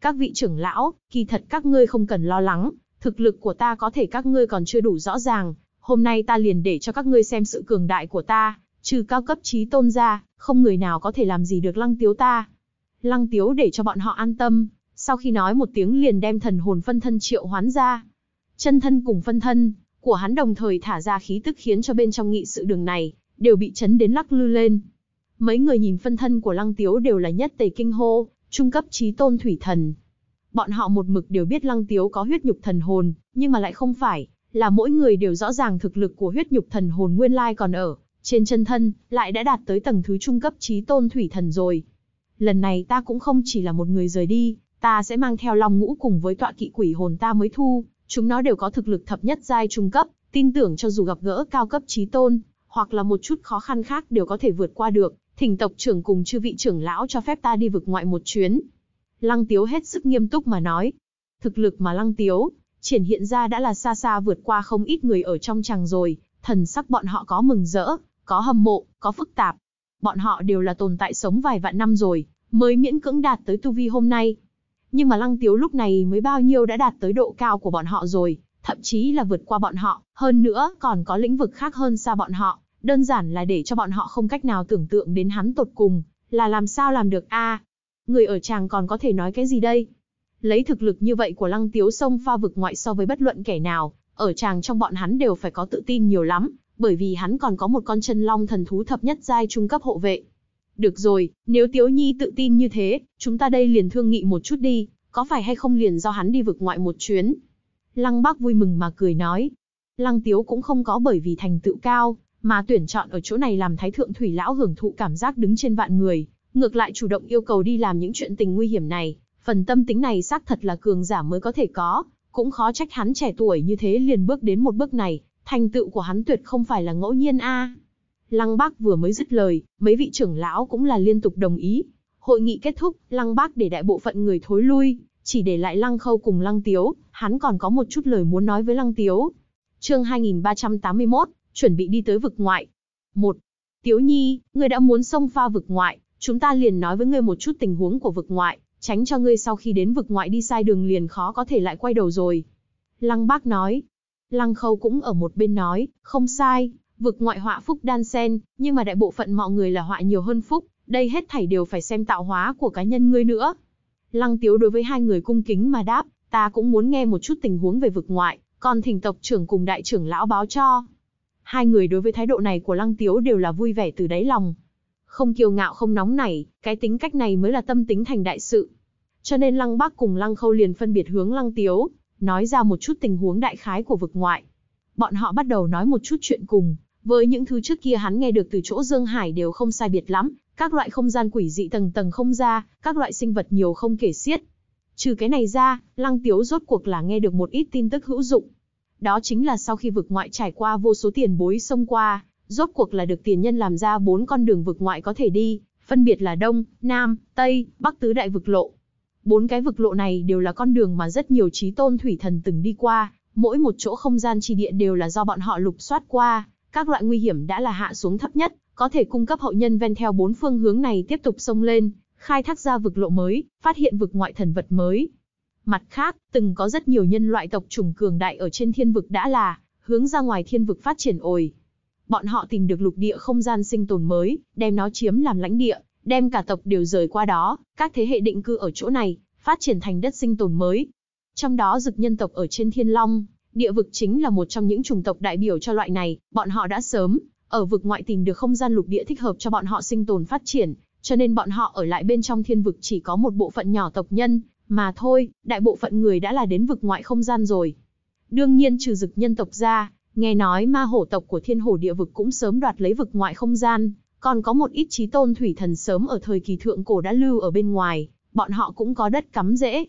Các vị trưởng lão, kỳ thật các ngươi không cần lo lắng, thực lực của ta có thể các ngươi còn chưa đủ rõ ràng, hôm nay ta liền để cho các ngươi xem sự cường đại của ta, trừ cao cấp trí tôn ra, không người nào có thể làm gì được lăng tiếu ta. Lăng tiếu để cho bọn họ an tâm, sau khi nói một tiếng liền đem thần hồn phân thân triệu hoán ra. Chân thân cùng phân thân, của hắn đồng thời thả ra khí tức khiến cho bên trong nghị sự đường này đều bị chấn đến lắc lư lên. Mấy người nhìn phân thân của Lăng Tiếu đều là nhất tề kinh hô, trung cấp chí tôn thủy thần. Bọn họ một mực đều biết Lăng Tiếu có huyết nhục thần hồn, nhưng mà lại không phải, là mỗi người đều rõ ràng thực lực của huyết nhục thần hồn nguyên lai còn ở, trên chân thân, lại đã đạt tới tầng thứ trung cấp chí tôn thủy thần rồi. Lần này ta cũng không chỉ là một người rời đi, ta sẽ mang theo long ngũ cùng với tọa kỵ quỷ hồn ta mới thu, Chúng nó đều có thực lực thập nhất giai trung cấp, tin tưởng cho dù gặp gỡ cao cấp trí tôn, hoặc là một chút khó khăn khác đều có thể vượt qua được, thỉnh tộc trưởng cùng chư vị trưởng lão cho phép ta đi vực ngoại một chuyến. Lăng Tiếu hết sức nghiêm túc mà nói. Thực lực mà Lăng Tiếu, triển hiện ra đã là xa xa vượt qua không ít người ở trong chàng rồi, thần sắc bọn họ có mừng rỡ, có hâm mộ, có phức tạp. Bọn họ đều là tồn tại sống vài vạn năm rồi, mới miễn cưỡng đạt tới tu vi hôm nay. Nhưng mà Lăng Tiếu lúc này mới bao nhiêu đã đạt tới độ cao của bọn họ rồi, thậm chí là vượt qua bọn họ, hơn nữa còn có lĩnh vực khác hơn xa bọn họ, đơn giản là để cho bọn họ không cách nào tưởng tượng đến hắn tột cùng, là làm sao làm được a? À, người ở chàng còn có thể nói cái gì đây? Lấy thực lực như vậy của Lăng Tiếu sông pha vực ngoại so với bất luận kẻ nào, ở chàng trong bọn hắn đều phải có tự tin nhiều lắm, bởi vì hắn còn có một con chân long thần thú thập nhất giai trung cấp hộ vệ, được rồi, nếu Tiếu Nhi tự tin như thế, chúng ta đây liền thương nghị một chút đi, có phải hay không liền do hắn đi vực ngoại một chuyến. Lăng bác vui mừng mà cười nói. Lăng Tiếu cũng không có bởi vì thành tựu cao, mà tuyển chọn ở chỗ này làm thái thượng thủy lão hưởng thụ cảm giác đứng trên vạn người, ngược lại chủ động yêu cầu đi làm những chuyện tình nguy hiểm này, phần tâm tính này xác thật là cường giả mới có thể có, cũng khó trách hắn trẻ tuổi như thế liền bước đến một bước này, thành tựu của hắn tuyệt không phải là ngẫu nhiên a. Lăng Bác vừa mới dứt lời, mấy vị trưởng lão cũng là liên tục đồng ý. Hội nghị kết thúc, Lăng Bác để đại bộ phận người thối lui, chỉ để lại Lăng Khâu cùng Lăng Tiếu, hắn còn có một chút lời muốn nói với Lăng Tiếu. Chương 2381, chuẩn bị đi tới vực ngoại. 1. Tiếu Nhi, ngươi đã muốn xông pha vực ngoại, chúng ta liền nói với ngươi một chút tình huống của vực ngoại, tránh cho ngươi sau khi đến vực ngoại đi sai đường liền khó có thể lại quay đầu rồi. Lăng Bác nói. Lăng Khâu cũng ở một bên nói, không sai, vực ngoại họa phúc đan sen, nhưng mà đại bộ phận mọi người là họa nhiều hơn phúc, đây hết thảy đều phải xem tạo hóa của cá nhân ngươi nữa. Lăng Tiếu đối với hai người cung kính mà đáp, ta cũng muốn nghe một chút tình huống về vực ngoại, còn thỉnh tộc trưởng cùng đại trưởng lão báo cho. Hai người đối với thái độ này của Lăng Tiếu đều là vui vẻ từ đáy lòng. Không kiêu ngạo không nóng nảy, cái tính cách này mới là tâm tính thành đại sự. Cho nên Lăng bác cùng Lăng Khâu liền phân biệt hướng Lăng Tiếu, nói ra một chút tình huống đại khái của vực ngoại. Bọn họ bắt đầu nói một chút chuyện cùng, với những thứ trước kia hắn nghe được từ chỗ Dương Hải đều không sai biệt lắm, các loại không gian quỷ dị tầng tầng không ra, các loại sinh vật nhiều không kể xiết. Trừ cái này ra, Lăng Tiếu rốt cuộc là nghe được một ít tin tức hữu dụng. Đó chính là sau khi vực ngoại trải qua vô số tiền bối xông qua, rốt cuộc là được tiền nhân làm ra bốn con đường vực ngoại có thể đi, phân biệt là Đông, Nam, Tây, Bắc tứ đại vực lộ. Bốn cái vực lộ này đều là con đường mà rất nhiều trí tôn thủy thần từng đi qua, mỗi một chỗ không gian chi địa đều là do bọn họ lục soát qua, các loại nguy hiểm đã là hạ xuống thấp nhất, có thể cung cấp hậu nhân ven theo bốn phương hướng này tiếp tục sông lên, khai thác ra vực lộ mới, phát hiện vực ngoại thần vật mới. Mặt khác, từng có rất nhiều nhân loại tộc trùng cường đại ở trên thiên vực đã là hướng ra ngoài thiên vực phát triển ồi. Bọn họ tìm được lục địa không gian sinh tồn mới, đem nó chiếm làm lãnh địa, đem cả tộc đều rời qua đó, các thế hệ định cư ở chỗ này, phát triển thành đất sinh tồn mới. Trong đó dực nhân tộc ở trên Thiên Long, Địa vực chính là một trong những chủng tộc đại biểu cho loại này, bọn họ đã sớm ở vực ngoại tìm được không gian lục địa thích hợp cho bọn họ sinh tồn phát triển, cho nên bọn họ ở lại bên trong thiên vực chỉ có một bộ phận nhỏ tộc nhân mà thôi, đại bộ phận người đã là đến vực ngoại không gian rồi. Đương nhiên trừ dực nhân tộc ra, nghe nói ma hổ tộc của thiên hổ địa vực cũng sớm đoạt lấy vực ngoại không gian, còn có một ít trí tôn thủy thần sớm ở thời kỳ thượng cổ đã lưu ở bên ngoài, bọn họ cũng có đất cắm rễ,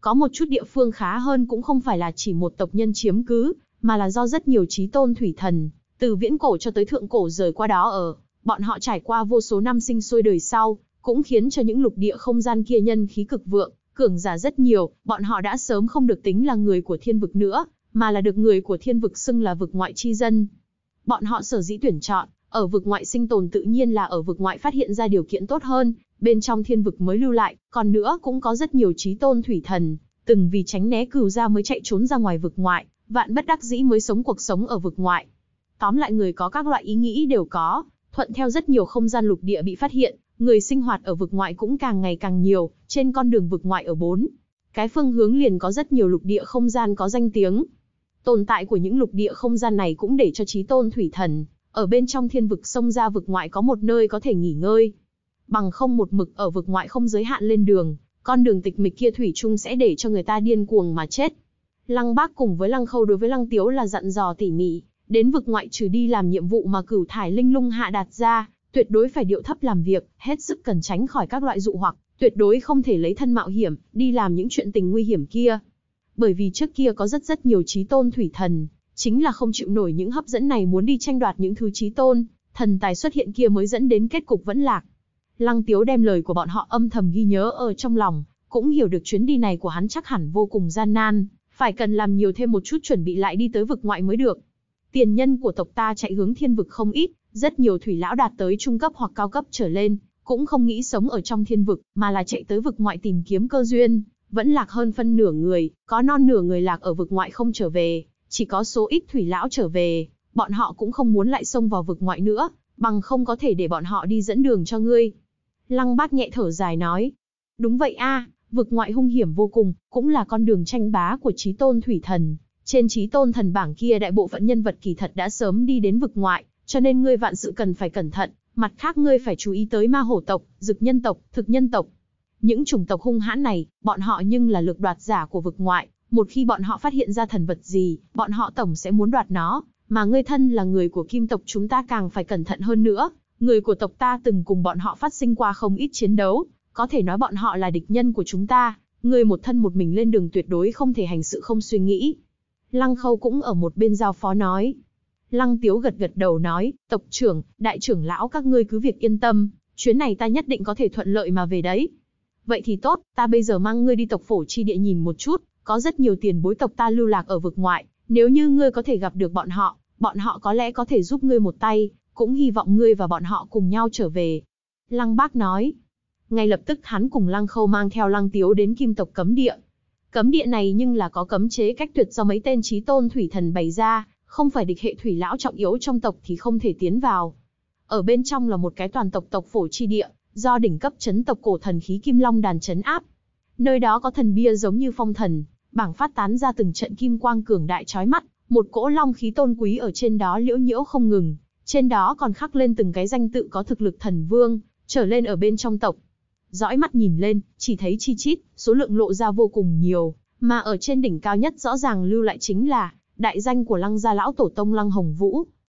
có một chút địa phương khá hơn cũng không phải là chỉ một tộc nhân chiếm cứ, mà là do rất nhiều trí tôn thủy thần, từ viễn cổ cho tới thượng cổ rời qua đó ở. Bọn họ trải qua vô số năm sinh sôi đời sau, cũng khiến cho những lục địa không gian kia nhân khí cực vượng, cường giả rất nhiều, bọn họ đã sớm không được tính là người của thiên vực nữa, mà là được người của thiên vực xưng là vực ngoại chi dân. Bọn họ sở dĩ tuyển chọn, ở vực ngoại sinh tồn tự nhiên là ở vực ngoại phát hiện ra điều kiện tốt hơn, bên trong thiên vực mới lưu lại, còn nữa cũng có rất nhiều trí tôn thủy thần, từng vì tránh né cừu ra mới chạy trốn ra ngoài vực ngoại, vạn bất đắc dĩ mới sống cuộc sống ở vực ngoại. Tóm lại người có các loại ý nghĩ đều có, thuận theo rất nhiều không gian lục địa bị phát hiện, người sinh hoạt ở vực ngoại cũng càng ngày càng nhiều, trên con đường vực ngoại ở bốn. Cái phương hướng liền có rất nhiều lục địa không gian có danh tiếng. Tồn tại của những lục địa không gian này cũng để cho trí tôn thủy thần, ở bên trong thiên vực sông ra vực ngoại có một nơi có thể nghỉ ngơi bằng không một mực ở vực ngoại không giới hạn lên đường, con đường tịch mịch kia thủy chung sẽ để cho người ta điên cuồng mà chết. Lăng Bác cùng với Lăng Khâu đối với Lăng Tiếu là dặn dò tỉ mỉ, đến vực ngoại trừ đi làm nhiệm vụ mà cửu thải linh lung hạ đạt ra, tuyệt đối phải điệu thấp làm việc, hết sức cần tránh khỏi các loại dụ hoặc, tuyệt đối không thể lấy thân mạo hiểm, đi làm những chuyện tình nguy hiểm kia. Bởi vì trước kia có rất rất nhiều trí tôn thủy thần, chính là không chịu nổi những hấp dẫn này muốn đi tranh đoạt những thứ trí tôn, thần tài xuất hiện kia mới dẫn đến kết cục vẫn lạc. Lăng Tiếu đem lời của bọn họ âm thầm ghi nhớ ở trong lòng, cũng hiểu được chuyến đi này của hắn chắc hẳn vô cùng gian nan, phải cần làm nhiều thêm một chút chuẩn bị lại đi tới vực ngoại mới được. Tiền nhân của tộc ta chạy hướng thiên vực không ít, rất nhiều thủy lão đạt tới trung cấp hoặc cao cấp trở lên, cũng không nghĩ sống ở trong thiên vực, mà là chạy tới vực ngoại tìm kiếm cơ duyên, vẫn lạc hơn phân nửa người, có non nửa người lạc ở vực ngoại không trở về, chỉ có số ít thủy lão trở về, bọn họ cũng không muốn lại xông vào vực ngoại nữa, bằng không có thể để bọn họ đi dẫn đường cho ngươi. Lăng bác nhẹ thở dài nói. Đúng vậy a, vực ngoại hung hiểm vô cùng, cũng là con đường tranh bá của trí tôn thủy thần. Trên trí tôn thần bảng kia đại bộ phận nhân vật kỳ thật đã sớm đi đến vực ngoại, cho nên ngươi vạn sự cần phải cẩn thận, mặt khác ngươi phải chú ý tới ma hổ tộc, dực nhân tộc, thực nhân tộc. Những chủng tộc hung hãn này, bọn họ nhưng là lực đoạt giả của vực ngoại, một khi bọn họ phát hiện ra thần vật gì, bọn họ tổng sẽ muốn đoạt nó, mà ngươi thân là người của kim tộc chúng ta càng phải cẩn thận hơn nữa, người của tộc ta từng cùng bọn họ phát sinh qua không ít chiến đấu, có thể nói bọn họ là địch nhân của chúng ta, người một thân một mình lên đường tuyệt đối không thể hành sự không suy nghĩ. Lăng Khâu cũng ở một bên giao phó nói. Lăng Tiếu gật gật đầu nói, tộc trưởng, đại trưởng lão các ngươi cứ việc yên tâm, chuyến này ta nhất định có thể thuận lợi mà về đấy. Vậy thì tốt, ta bây giờ mang ngươi đi tộc phổ chi địa nhìn một chút, có rất nhiều tiền bối tộc ta lưu lạc ở vực ngoại, nếu như ngươi có thể gặp được bọn họ, bọn họ có lẽ có thể giúp ngươi một tay, cũng hy vọng ngươi và bọn họ cùng nhau trở về. Lăng bác nói. Ngay lập tức hắn cùng lăng khâu mang theo lăng tiếu đến kim tộc cấm địa. Cấm địa này nhưng là có cấm chế cách tuyệt do mấy tên trí tôn thủy thần bày ra, không phải địch hệ thủy lão trọng yếu trong tộc thì không thể tiến vào. Ở bên trong là một cái toàn tộc tộc phổ chi địa, do đỉnh cấp chấn tộc cổ thần khí kim long đàn chấn áp. Nơi đó có thần bia giống như phong thần, bảng phát tán ra từng trận kim quang cường đại trói mắt, một cỗ long khí tôn quý ở trên đó liễu nhiễu không ngừng, trên đó còn khắc lên từng cái danh tự có thực lực thần vương, trở lên ở bên trong tộc. Dõi mắt nhìn lên, chỉ thấy chi chít, số lượng lộ ra vô cùng nhiều, mà ở trên đỉnh cao nhất rõ ràng lưu lại chính là đại danh của lăng gia lão tổ tông lăng hồng vũ